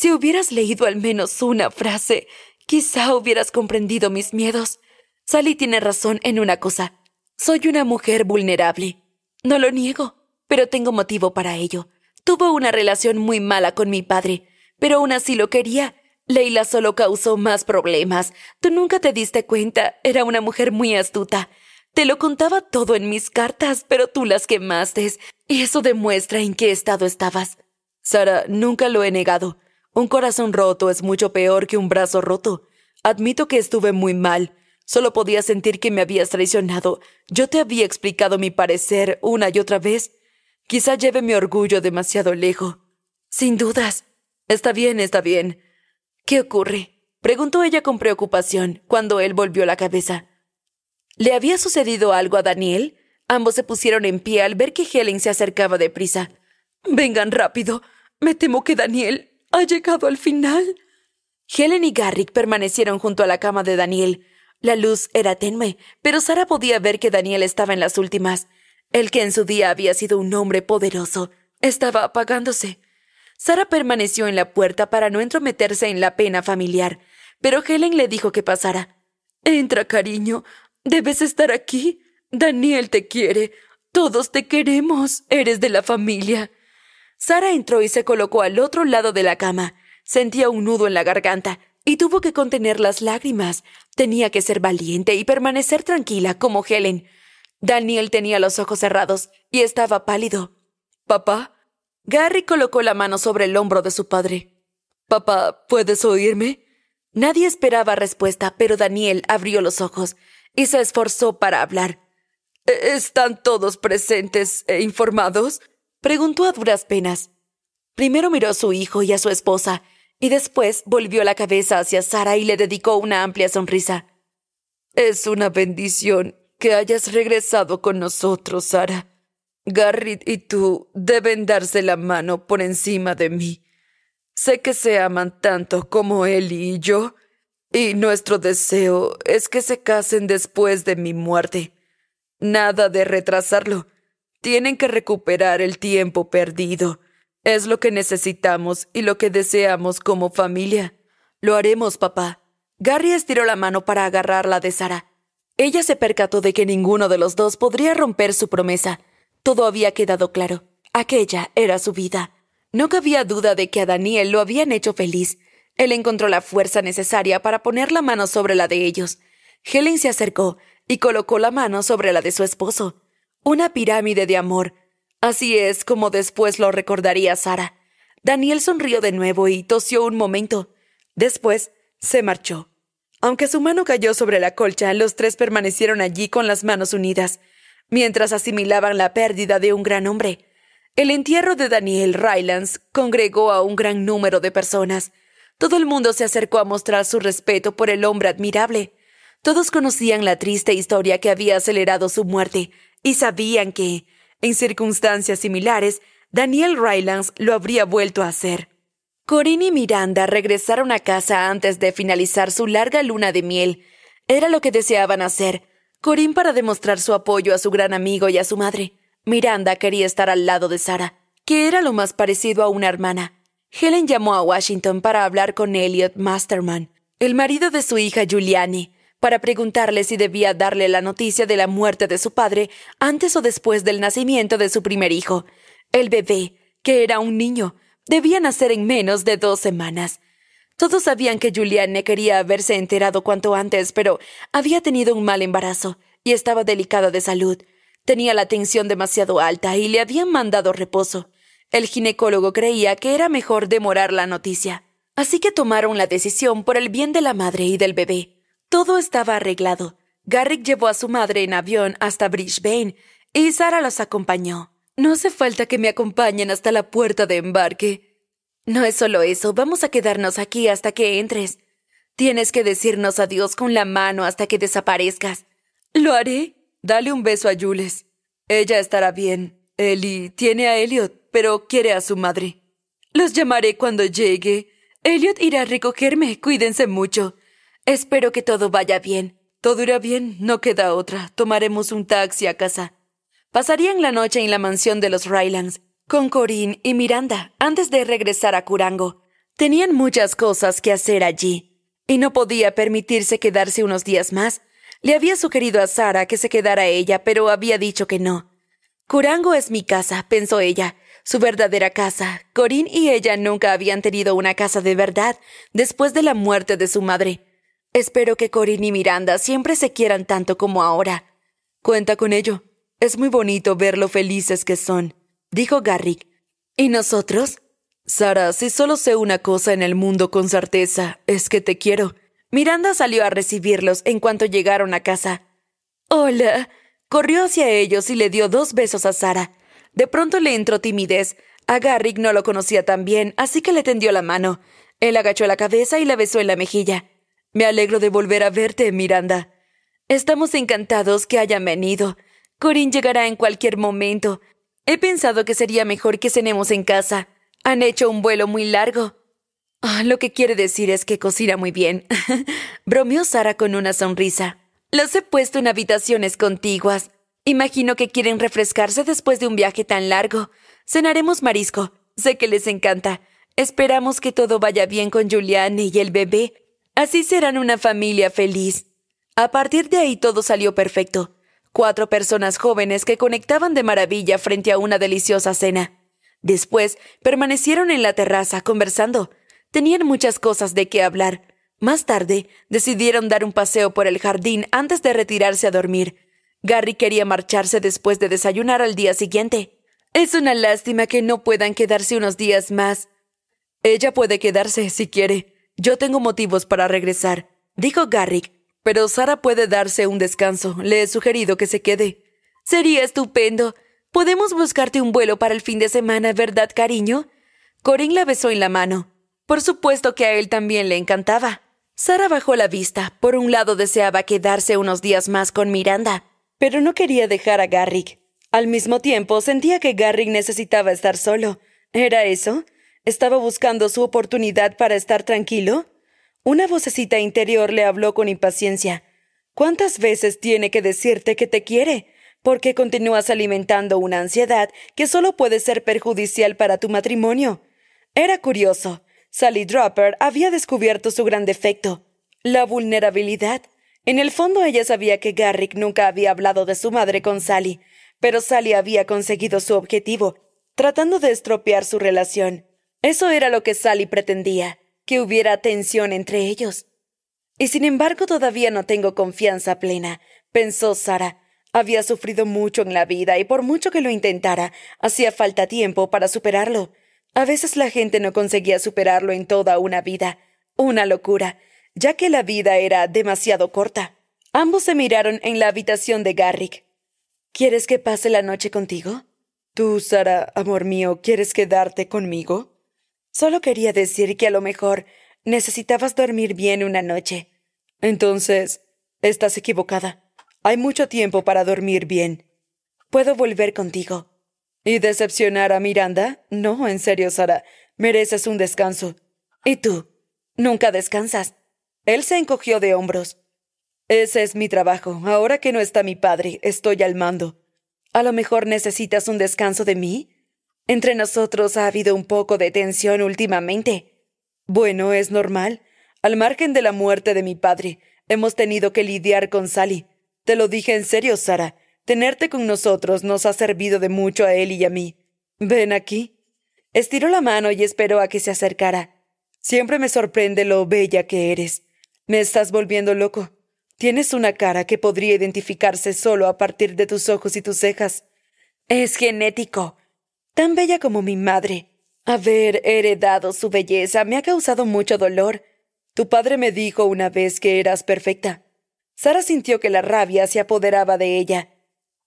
si hubieras leído al menos una frase, quizá hubieras comprendido mis miedos. Sally tiene razón en una cosa. Soy una mujer vulnerable. No lo niego, pero tengo motivo para ello. Tuvo una relación muy mala con mi padre, pero aún así lo quería. Leila solo causó más problemas. Tú nunca te diste cuenta, era una mujer muy astuta. Te lo contaba todo en mis cartas, pero tú las quemaste, y eso demuestra en qué estado estabas. Sara, nunca lo he negado. Un corazón roto es mucho peor que un brazo roto. Admito que estuve muy mal. Solo podía sentir que me habías traicionado. Yo te había explicado mi parecer una y otra vez. Quizá lleve mi orgullo demasiado lejos. Sin dudas. Está bien, está bien. ¿Qué ocurre? Preguntó ella con preocupación cuando él volvió la cabeza. ¿Le había sucedido algo a Daniel? Ambos se pusieron en pie al ver que Helen se acercaba deprisa. Vengan rápido. Me temo que Daniel ha llegado al final. Helen y Garrick permanecieron junto a la cama de Daniel. La luz era tenue, pero Sara podía ver que Daniel estaba en las últimas. El que en su día había sido un hombre poderoso estaba apagándose. Sara permaneció en la puerta para no entrometerse en la pena familiar, pero Helen le dijo que pasara. Entra, cariño. Debes estar aquí. Daniel te quiere. Todos te queremos. Eres de la familia. Sara entró y se colocó al otro lado de la cama. Sentía un nudo en la garganta y tuvo que contener las lágrimas. Tenía que ser valiente y permanecer tranquila como Helen. Daniel tenía los ojos cerrados y estaba pálido. ¿Papá? Gary colocó la mano sobre el hombro de su padre. Papá, ¿puedes oírme? Nadie esperaba respuesta, pero Daniel abrió los ojos y se esforzó para hablar. E-, ¿Están todos presentes e informados? Preguntó a duras penas. Primero miró a su hijo y a su esposa, y después volvió la cabeza hacia Sara y le dedicó una amplia sonrisa. Es una bendición que hayas regresado con nosotros, Sara. Garrett y tú deben darse la mano por encima de mí. Sé que se aman tanto como él y yo, y nuestro deseo es que se casen después de mi muerte. Nada de retrasarlo. Tienen que recuperar el tiempo perdido. Es lo que necesitamos y lo que deseamos como familia. Lo haremos, papá. Gary estiró la mano para agarrar la de Sara. Ella se percató de que ninguno de los dos podría romper su promesa. Todo había quedado claro. Aquella era su vida. No cabía duda de que a Daniel lo habían hecho feliz. Él encontró la fuerza necesaria para poner la mano sobre la de ellos. Helen se acercó y colocó la mano sobre la de su esposo. Una pirámide de amor. Así es como después lo recordaría Sara. Daniel sonrió de nuevo y tosió un momento. Después se marchó. Aunque su mano cayó sobre la colcha, los tres permanecieron allí con las manos unidas, mientras asimilaban la pérdida de un gran hombre. El entierro de Daniel Rylands congregó a un gran número de personas. Todo el mundo se acercó a mostrar su respeto por el hombre admirable. Todos conocían la triste historia que había acelerado su muerte, y sabían que, en circunstancias similares, Daniel Rylance lo habría vuelto a hacer. Corinne y Miranda regresaron a casa antes de finalizar su larga luna de miel. Era lo que deseaban hacer. Corinne para demostrar su apoyo a su gran amigo y a su madre. Miranda quería estar al lado de Sara, que era lo más parecido a una hermana. Helen llamó a Washington para hablar con Elliot Masterman, el marido de su hija Giuliani, para preguntarle si debía darle la noticia de la muerte de su padre antes o después del nacimiento de su primer hijo. El bebé, que era un niño, debía nacer en menos de dos semanas. Todos sabían que Julianne quería haberse enterado cuanto antes, pero había tenido un mal embarazo y estaba delicada de salud. Tenía la tensión demasiado alta y le habían mandado reposo. El ginecólogo creía que era mejor demorar la noticia. Así que tomaron la decisión por el bien de la madre y del bebé. Todo estaba arreglado. Garrick llevó a su madre en avión hasta Brisbane y Sara los acompañó. No hace falta que me acompañen hasta la puerta de embarque. No es solo eso, vamos a quedarnos aquí hasta que entres. Tienes que decirnos adiós con la mano hasta que desaparezcas. Lo haré. Dale un beso a Jules. Ella estará bien. Ellie tiene a Elliot, pero quiere a su madre. Los llamaré cuando llegue. Elliot irá a recogerme. Cuídense mucho. Espero que todo vaya bien. Todo irá bien, no queda otra. Tomaremos un taxi a casa. Pasarían la noche en la mansión de los Rylands, con Corinne y Miranda, antes de regresar a Curango. Tenían muchas cosas que hacer allí, y no podía permitirse quedarse unos días más. Le había sugerido a Sara que se quedara ella, pero había dicho que no. Curango es mi casa, pensó ella, su verdadera casa. Corinne y ella nunca habían tenido una casa de verdad después de la muerte de su madre. Espero que Corin y Miranda siempre se quieran tanto como ahora. Cuenta con ello. Es muy bonito ver lo felices que son, dijo Garrick. ¿Y nosotros? Sara, si solo sé una cosa en el mundo con certeza, es que te quiero. Miranda salió a recibirlos en cuanto llegaron a casa. Hola. Corrió hacia ellos y le dio dos besos a Sara. De pronto le entró timidez. A Garrick no lo conocía tan bien, así que le tendió la mano. Él agachó la cabeza y la besó en la mejilla. Me alegro de volver a verte, Miranda. Estamos encantados que hayan venido. Corin llegará en cualquier momento. He pensado que sería mejor que cenemos en casa. Han hecho un vuelo muy largo. Ah, lo que quiere decir es que cocina muy bien. *laughs* Bromeó Sara con una sonrisa. Los he puesto en habitaciones contiguas. Imagino que quieren refrescarse después de un viaje tan largo. Cenaremos marisco. Sé que les encanta. Esperamos que todo vaya bien con Giuliani y el bebé. Así serán una familia feliz. A partir de ahí todo salió perfecto. Cuatro personas jóvenes que conectaban de maravilla frente a una deliciosa cena. Después permanecieron en la terraza conversando. Tenían muchas cosas de qué hablar. Más tarde, decidieron dar un paseo por el jardín antes de retirarse a dormir. Gary quería marcharse después de desayunar al día siguiente. Es una lástima que no puedan quedarse unos días más. Ella puede quedarse si quiere, yo tengo motivos para regresar, dijo Garrick, pero Sara puede darse un descanso. Le he sugerido que se quede. Sería estupendo. Podemos buscarte un vuelo para el fin de semana, ¿verdad, cariño? Corin la besó en la mano. Por supuesto que a él también le encantaba. Sara bajó la vista. Por un lado deseaba quedarse unos días más con Miranda, pero no quería dejar a Garrick. Al mismo tiempo sentía que Garrick necesitaba estar solo. ¿Era eso? ¿Estaba buscando su oportunidad para estar tranquilo? Una vocecita interior le habló con impaciencia. ¿Cuántas veces tiene que decirte que te quiere? ¿Por qué continúas alimentando una ansiedad que solo puede ser perjudicial para tu matrimonio. Era curioso. Sally Dropper había descubierto su gran defecto, la vulnerabilidad. En el fondo ella sabía que Garrick nunca había hablado de su madre con Sally, pero Sally había conseguido su objetivo, tratando de estropear su relación. Eso era lo que Sally pretendía, que hubiera tensión entre ellos. Y sin embargo todavía no tengo confianza plena, pensó Sara. Había sufrido mucho en la vida y por mucho que lo intentara, hacía falta tiempo para superarlo. A veces la gente no conseguía superarlo en toda una vida. Una locura, ya que la vida era demasiado corta. Ambos se miraron en la habitación de Garrick. ¿Quieres que pase la noche contigo? Tú, Sara, amor mío, ¿quieres quedarte conmigo? Solo quería decir que a lo mejor necesitabas dormir bien una noche. Entonces, estás equivocada. Hay mucho tiempo para dormir bien. Puedo volver contigo. ¿Y decepcionar a Miranda? No, en serio, Sara. Mereces un descanso. ¿Y tú? Nunca descansas. Él se encogió de hombros. Ese es mi trabajo. Ahora que no está mi padre, estoy al mando. A lo mejor necesitas un descanso de mí. Entre nosotros ha habido un poco de tensión últimamente. Bueno, es normal. Al margen de la muerte de mi padre, hemos tenido que lidiar con Sally. Te lo dije en serio, Sara. Tenerte con nosotros nos ha servido de mucho a él y a mí. Ven aquí. Estiró la mano y esperó a que se acercara. Siempre me sorprende lo bella que eres. Me estás volviendo loco. Tienes una cara que podría identificarse solo a partir de tus ojos y tus cejas. Es genético tan bella como mi madre. Haber heredado su belleza me ha causado mucho dolor. Tu padre me dijo una vez que eras perfecta. Sara sintió que la rabia se apoderaba de ella.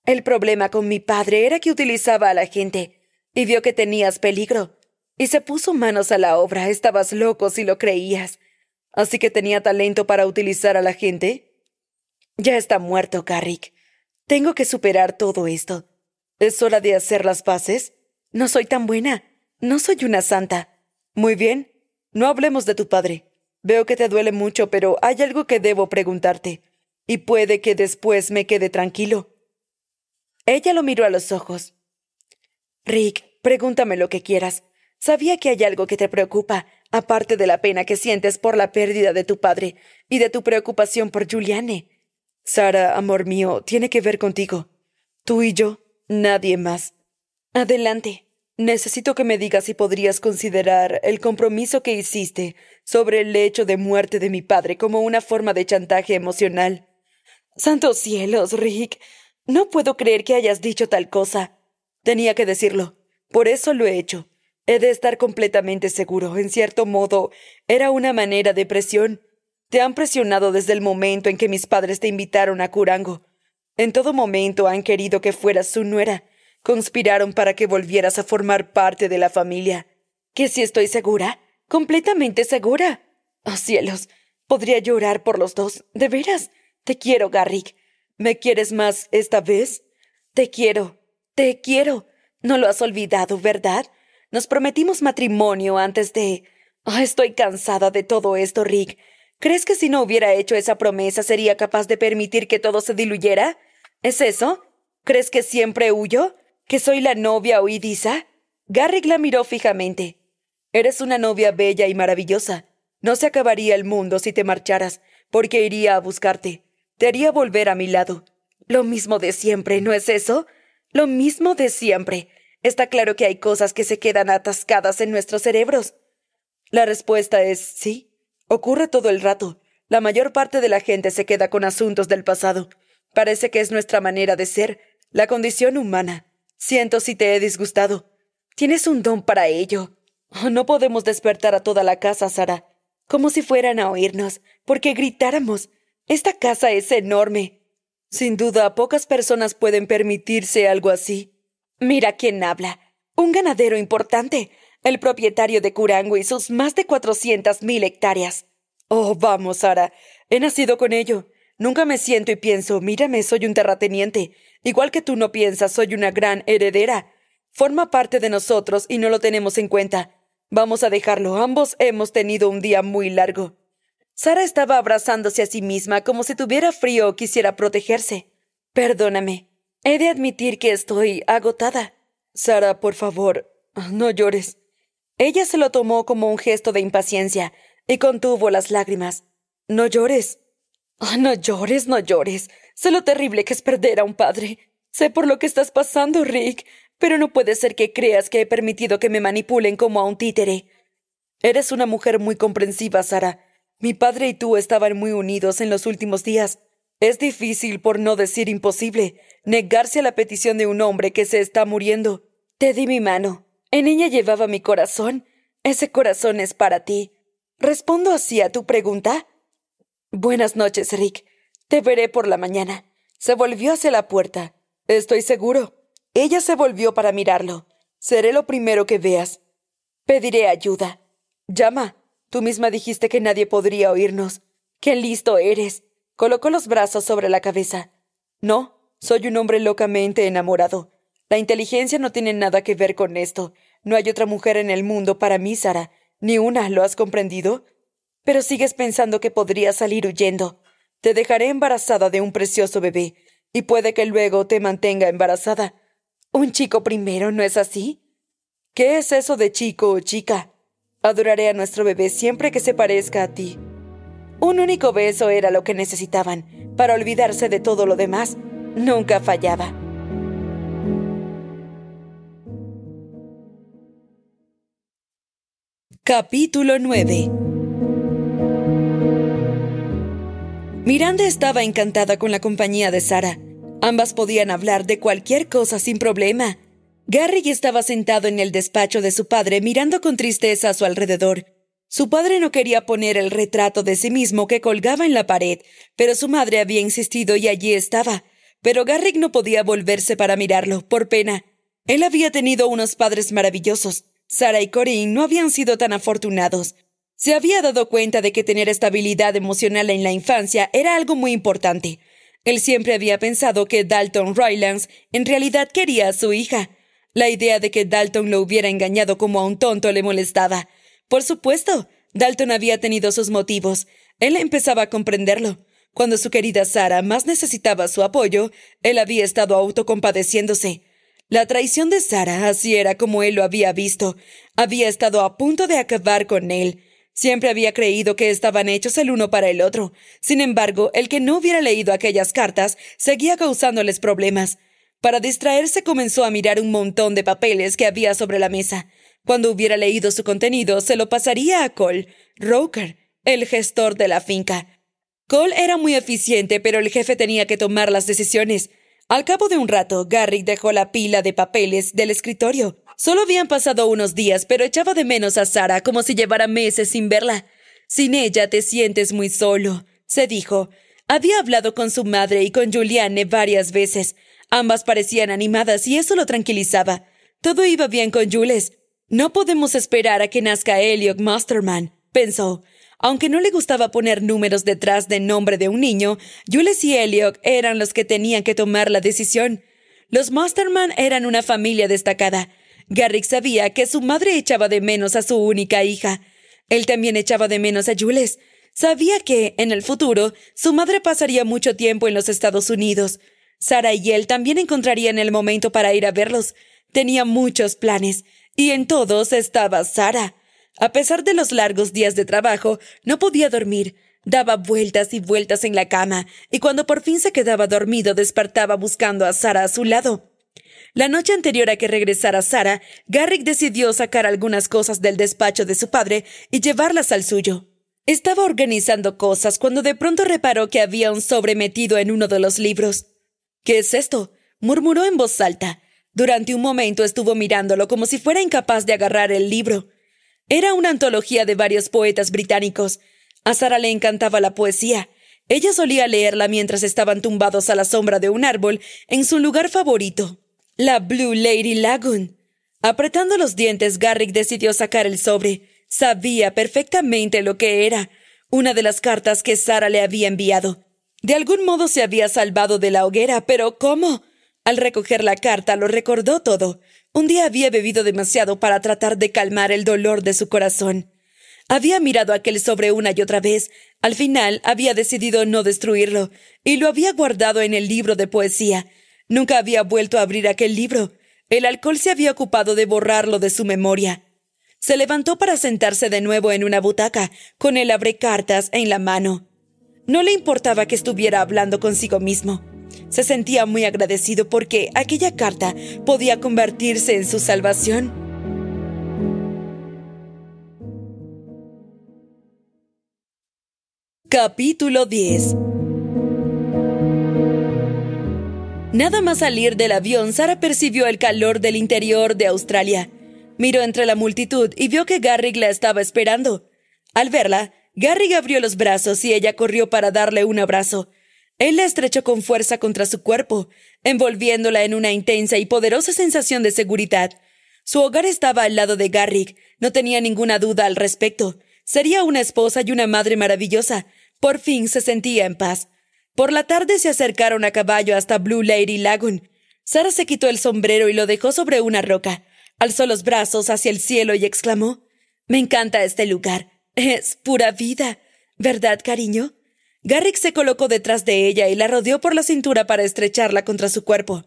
El problema con mi padre era que utilizaba a la gente, y vio que tenías peligro, y se puso manos a la obra, estabas loco si lo creías. Así que tenía talento para utilizar a la gente. Ya está muerto, Carrick. Tengo que superar todo esto. Es hora de hacer las paces. No soy tan buena. No soy una santa. Muy bien. No hablemos de tu padre. Veo que te duele mucho, pero hay algo que debo preguntarte. Y puede que después me quede tranquilo. Ella lo miró a los ojos. Rick, pregúntame lo que quieras. Sabía que hay algo que te preocupa, aparte de la pena que sientes por la pérdida de tu padre y de tu preocupación por Juliane. Sara, amor mío, tiene que ver contigo. Tú y yo, nadie más. Adelante. Necesito que me digas si podrías considerar el compromiso que hiciste sobre el hecho de muerte de mi padre como una forma de chantaje emocional. Santos cielos, Rick. No puedo creer que hayas dicho tal cosa. Tenía que decirlo. Por eso lo he hecho. He de estar completamente seguro. En cierto modo, era una manera de presión. Te han presionado desde el momento en que mis padres te invitaron a Curango. En todo momento han querido que fueras su nuera Conspiraron para que volvieras a formar parte de la familia. Que si estoy segura, completamente segura. Oh cielos, podría llorar por los dos, de veras. Te quiero, Garrick. ¿Me quieres más esta vez? Te quiero, te quiero. No lo has olvidado, ¿verdad? Nos prometimos matrimonio antes de... Oh, estoy cansada de todo esto, Rick. ¿Crees que si no hubiera hecho esa promesa sería capaz de permitir que todo se diluyera? ¿Es eso? ¿Crees que siempre huyo? ¿Que soy la novia oídiza. Garrick la miró fijamente. Eres una novia bella y maravillosa. No se acabaría el mundo si te marcharas, porque iría a buscarte. Te haría volver a mi lado. Lo mismo de siempre, ¿no es eso? Lo mismo de siempre. Está claro que hay cosas que se quedan atascadas en nuestros cerebros. La respuesta es sí. Ocurre todo el rato. La mayor parte de la gente se queda con asuntos del pasado. Parece que es nuestra manera de ser, la condición humana. Siento si te he disgustado. Tienes un don para ello. Oh, no podemos despertar a toda la casa, Sara, como si fueran a oírnos, porque gritáramos. Esta casa es enorme. Sin duda, pocas personas pueden permitirse algo así. Mira quién habla. Un ganadero importante, el propietario de Curango y sus más de cuatrocientas mil hectáreas. Oh, vamos, Sara. He nacido con ello. Nunca me siento y pienso, mírame, soy un terrateniente. Igual que tú no piensas, soy una gran heredera. Forma parte de nosotros y no lo tenemos en cuenta. Vamos a dejarlo. Ambos hemos tenido un día muy largo. Sara estaba abrazándose a sí misma como si tuviera frío o quisiera protegerse. Perdóname. He de admitir que estoy agotada. Sara, por favor, no llores. Ella se lo tomó como un gesto de impaciencia y contuvo las lágrimas. No llores. no llores, no llores. Sé lo terrible que es perder a un padre. Sé por lo que estás pasando, Rick, pero no puede ser que creas que he permitido que me manipulen como a un títere. Eres una mujer muy comprensiva, Sara. Mi padre y tú estaban muy unidos en los últimos días. Es difícil, por no decir imposible, negarse a la petición de un hombre que se está muriendo. Te di mi mano. En ella llevaba mi corazón. Ese corazón es para ti. ¿Respondo así a tu pregunta? Buenas noches, Rick. Te veré por la mañana. Se volvió hacia la puerta. Estoy seguro. Ella se volvió para mirarlo. Seré lo primero que veas. Pediré ayuda. Llama. Tú misma dijiste que nadie podría oírnos. ¡Qué listo eres! Colocó los brazos sobre la cabeza. No, soy un hombre locamente enamorado. La inteligencia no tiene nada que ver con esto. No hay otra mujer en el mundo para mí, Sara. Ni una, ¿lo has comprendido? Pero sigues pensando que podría salir huyendo. Te dejaré embarazada de un precioso bebé, y puede que luego te mantenga embarazada. Un chico primero, ¿no es así? ¿Qué es eso de chico o chica? Adoraré a nuestro bebé siempre que se parezca a ti. Un único beso era lo que necesitaban, para olvidarse de todo lo demás. Nunca fallaba. Capítulo 9 Miranda estaba encantada con la compañía de Sara. Ambas podían hablar de cualquier cosa sin problema. Garrick estaba sentado en el despacho de su padre mirando con tristeza a su alrededor. Su padre no quería poner el retrato de sí mismo que colgaba en la pared, pero su madre había insistido y allí estaba. Pero Garrick no podía volverse para mirarlo, por pena. Él había tenido unos padres maravillosos. Sara y Corinne no habían sido tan afortunados. Se había dado cuenta de que tener estabilidad emocional en la infancia era algo muy importante. Él siempre había pensado que Dalton Rylands en realidad quería a su hija. La idea de que Dalton lo hubiera engañado como a un tonto le molestaba. Por supuesto, Dalton había tenido sus motivos. Él empezaba a comprenderlo. Cuando su querida Sara más necesitaba su apoyo, él había estado autocompadeciéndose. La traición de Sara, así era como él lo había visto, había estado a punto de acabar con él. Siempre había creído que estaban hechos el uno para el otro. Sin embargo, el que no hubiera leído aquellas cartas seguía causándoles problemas. Para distraerse comenzó a mirar un montón de papeles que había sobre la mesa. Cuando hubiera leído su contenido, se lo pasaría a Cole, Roker, el gestor de la finca. Cole era muy eficiente, pero el jefe tenía que tomar las decisiones. Al cabo de un rato, Garrick dejó la pila de papeles del escritorio. Solo habían pasado unos días, pero echaba de menos a Sara como si llevara meses sin verla. Sin ella te sientes muy solo, se dijo. Había hablado con su madre y con Juliane varias veces. Ambas parecían animadas y eso lo tranquilizaba. Todo iba bien con Jules. No podemos esperar a que nazca Elliot Masterman, pensó. Aunque no le gustaba poner números detrás del nombre de un niño, Jules y Elliot eran los que tenían que tomar la decisión. Los Masterman eran una familia destacada Garrick sabía que su madre echaba de menos a su única hija. Él también echaba de menos a Jules. Sabía que, en el futuro, su madre pasaría mucho tiempo en los Estados Unidos. Sara y él también encontrarían el momento para ir a verlos. Tenía muchos planes, y en todos estaba Sara. A pesar de los largos días de trabajo, no podía dormir. Daba vueltas y vueltas en la cama, y cuando por fin se quedaba dormido despertaba buscando a Sara a su lado. La noche anterior a que regresara Sara, Garrick decidió sacar algunas cosas del despacho de su padre y llevarlas al suyo. Estaba organizando cosas cuando de pronto reparó que había un sobre metido en uno de los libros. ¿Qué es esto? murmuró en voz alta. Durante un momento estuvo mirándolo como si fuera incapaz de agarrar el libro. Era una antología de varios poetas británicos. A Sara le encantaba la poesía. Ella solía leerla mientras estaban tumbados a la sombra de un árbol en su lugar favorito. La Blue Lady Lagoon. Apretando los dientes, Garrick decidió sacar el sobre. Sabía perfectamente lo que era, una de las cartas que Sara le había enviado. De algún modo se había salvado de la hoguera, pero ¿cómo? Al recoger la carta lo recordó todo. Un día había bebido demasiado para tratar de calmar el dolor de su corazón. Había mirado aquel sobre una y otra vez. Al final había decidido no destruirlo, y lo había guardado en el libro de poesía. Nunca había vuelto a abrir aquel libro. El alcohol se había ocupado de borrarlo de su memoria. Se levantó para sentarse de nuevo en una butaca, con el cartas en la mano. No le importaba que estuviera hablando consigo mismo. Se sentía muy agradecido porque aquella carta podía convertirse en su salvación. Capítulo 10 Nada más salir del avión, Sara percibió el calor del interior de Australia. Miró entre la multitud y vio que Garrick la estaba esperando. Al verla, Garrick abrió los brazos y ella corrió para darle un abrazo. Él la estrechó con fuerza contra su cuerpo, envolviéndola en una intensa y poderosa sensación de seguridad. Su hogar estaba al lado de Garrick, no tenía ninguna duda al respecto. Sería una esposa y una madre maravillosa. Por fin se sentía en paz. Por la tarde se acercaron a caballo hasta Blue Lady Lagoon. Sara se quitó el sombrero y lo dejó sobre una roca. Alzó los brazos hacia el cielo y exclamó Me encanta este lugar. Es pura vida. ¿Verdad, cariño? Garrick se colocó detrás de ella y la rodeó por la cintura para estrecharla contra su cuerpo.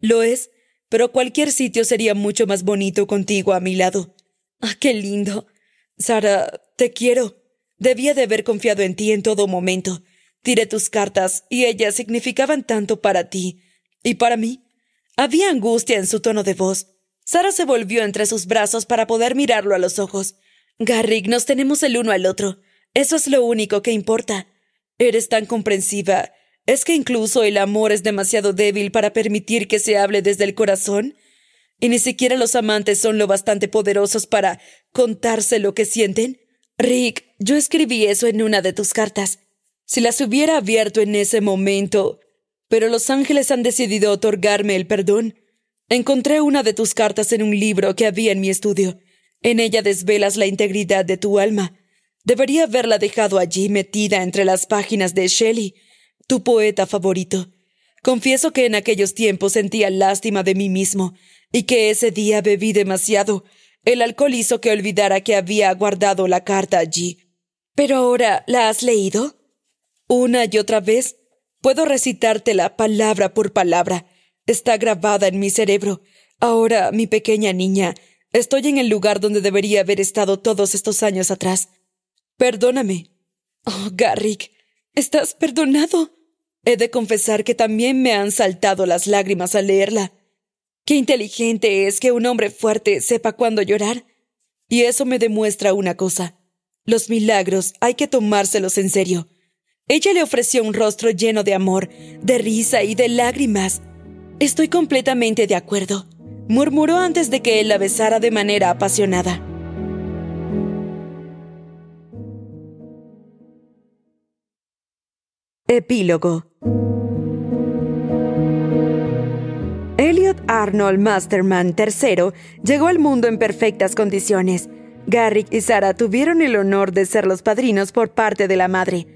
Lo es, pero cualquier sitio sería mucho más bonito contigo a mi lado. Ah, qué lindo. Sara, te quiero. Debía de haber confiado en ti en todo momento. Tiré tus cartas y ellas significaban tanto para ti y para mí. Había angustia en su tono de voz. Sara se volvió entre sus brazos para poder mirarlo a los ojos. Garrick, nos tenemos el uno al otro. Eso es lo único que importa. Eres tan comprensiva. ¿Es que incluso el amor es demasiado débil para permitir que se hable desde el corazón? ¿Y ni siquiera los amantes son lo bastante poderosos para contarse lo que sienten? Rick, yo escribí eso en una de tus cartas si las hubiera abierto en ese momento, pero los ángeles han decidido otorgarme el perdón. Encontré una de tus cartas en un libro que había en mi estudio. En ella desvelas la integridad de tu alma. Debería haberla dejado allí metida entre las páginas de Shelley, tu poeta favorito. Confieso que en aquellos tiempos sentía lástima de mí mismo y que ese día bebí demasiado. El alcohol hizo que olvidara que había guardado la carta allí. Pero ahora, ¿la has leído? Una y otra vez puedo recitártela palabra por palabra. Está grabada en mi cerebro. Ahora, mi pequeña niña, estoy en el lugar donde debería haber estado todos estos años atrás. Perdóname. Oh, Garrick, estás perdonado. He de confesar que también me han saltado las lágrimas al leerla. Qué inteligente es que un hombre fuerte sepa cuándo llorar. Y eso me demuestra una cosa. Los milagros hay que tomárselos en serio. Ella le ofreció un rostro lleno de amor, de risa y de lágrimas. Estoy completamente de acuerdo, murmuró antes de que él la besara de manera apasionada. Epílogo Elliot Arnold Masterman III llegó al mundo en perfectas condiciones. Garrick y Sara tuvieron el honor de ser los padrinos por parte de la madre.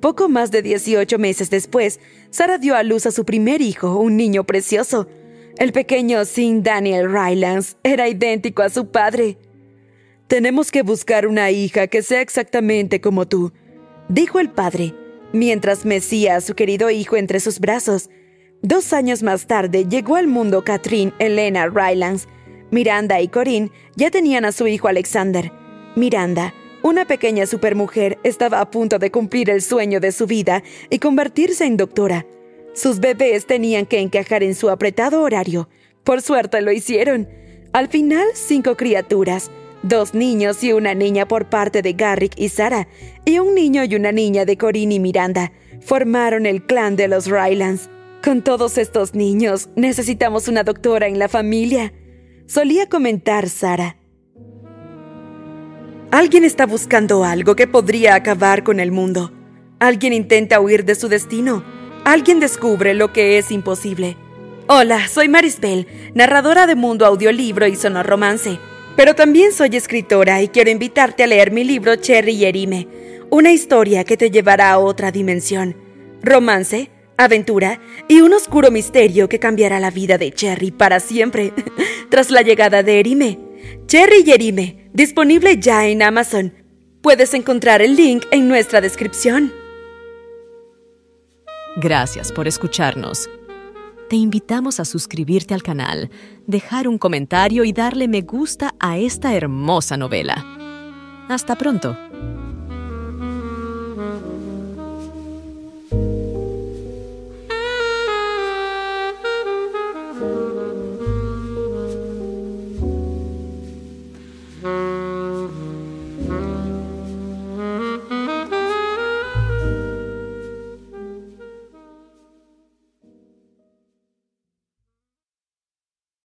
Poco más de 18 meses después, Sara dio a luz a su primer hijo, un niño precioso. El pequeño Sin Daniel Rylance, era idéntico a su padre. Tenemos que buscar una hija que sea exactamente como tú, dijo el padre, mientras mecía a su querido hijo entre sus brazos. Dos años más tarde llegó al mundo Catherine Elena Rylance. Miranda y Corinne ya tenían a su hijo Alexander. Miranda, una pequeña supermujer estaba a punto de cumplir el sueño de su vida y convertirse en doctora. Sus bebés tenían que encajar en su apretado horario. Por suerte lo hicieron. Al final, cinco criaturas, dos niños y una niña por parte de Garrick y Sara, y un niño y una niña de Corinne y Miranda, formaron el clan de los Rylands. Con todos estos niños, necesitamos una doctora en la familia, solía comentar Sara. Alguien está buscando algo que podría acabar con el mundo. Alguien intenta huir de su destino. Alguien descubre lo que es imposible. Hola, soy Marisbel, narradora de Mundo Audiolibro y Sonor Romance. Pero también soy escritora y quiero invitarte a leer mi libro Cherry y Erime, una historia que te llevará a otra dimensión. Romance, aventura y un oscuro misterio que cambiará la vida de Cherry para siempre *laughs* tras la llegada de Erime. Cherry y Erime disponible ya en Amazon. Puedes encontrar el link en nuestra descripción. Gracias por escucharnos. Te invitamos a suscribirte al canal, dejar un comentario y darle me gusta a esta hermosa novela. Hasta pronto.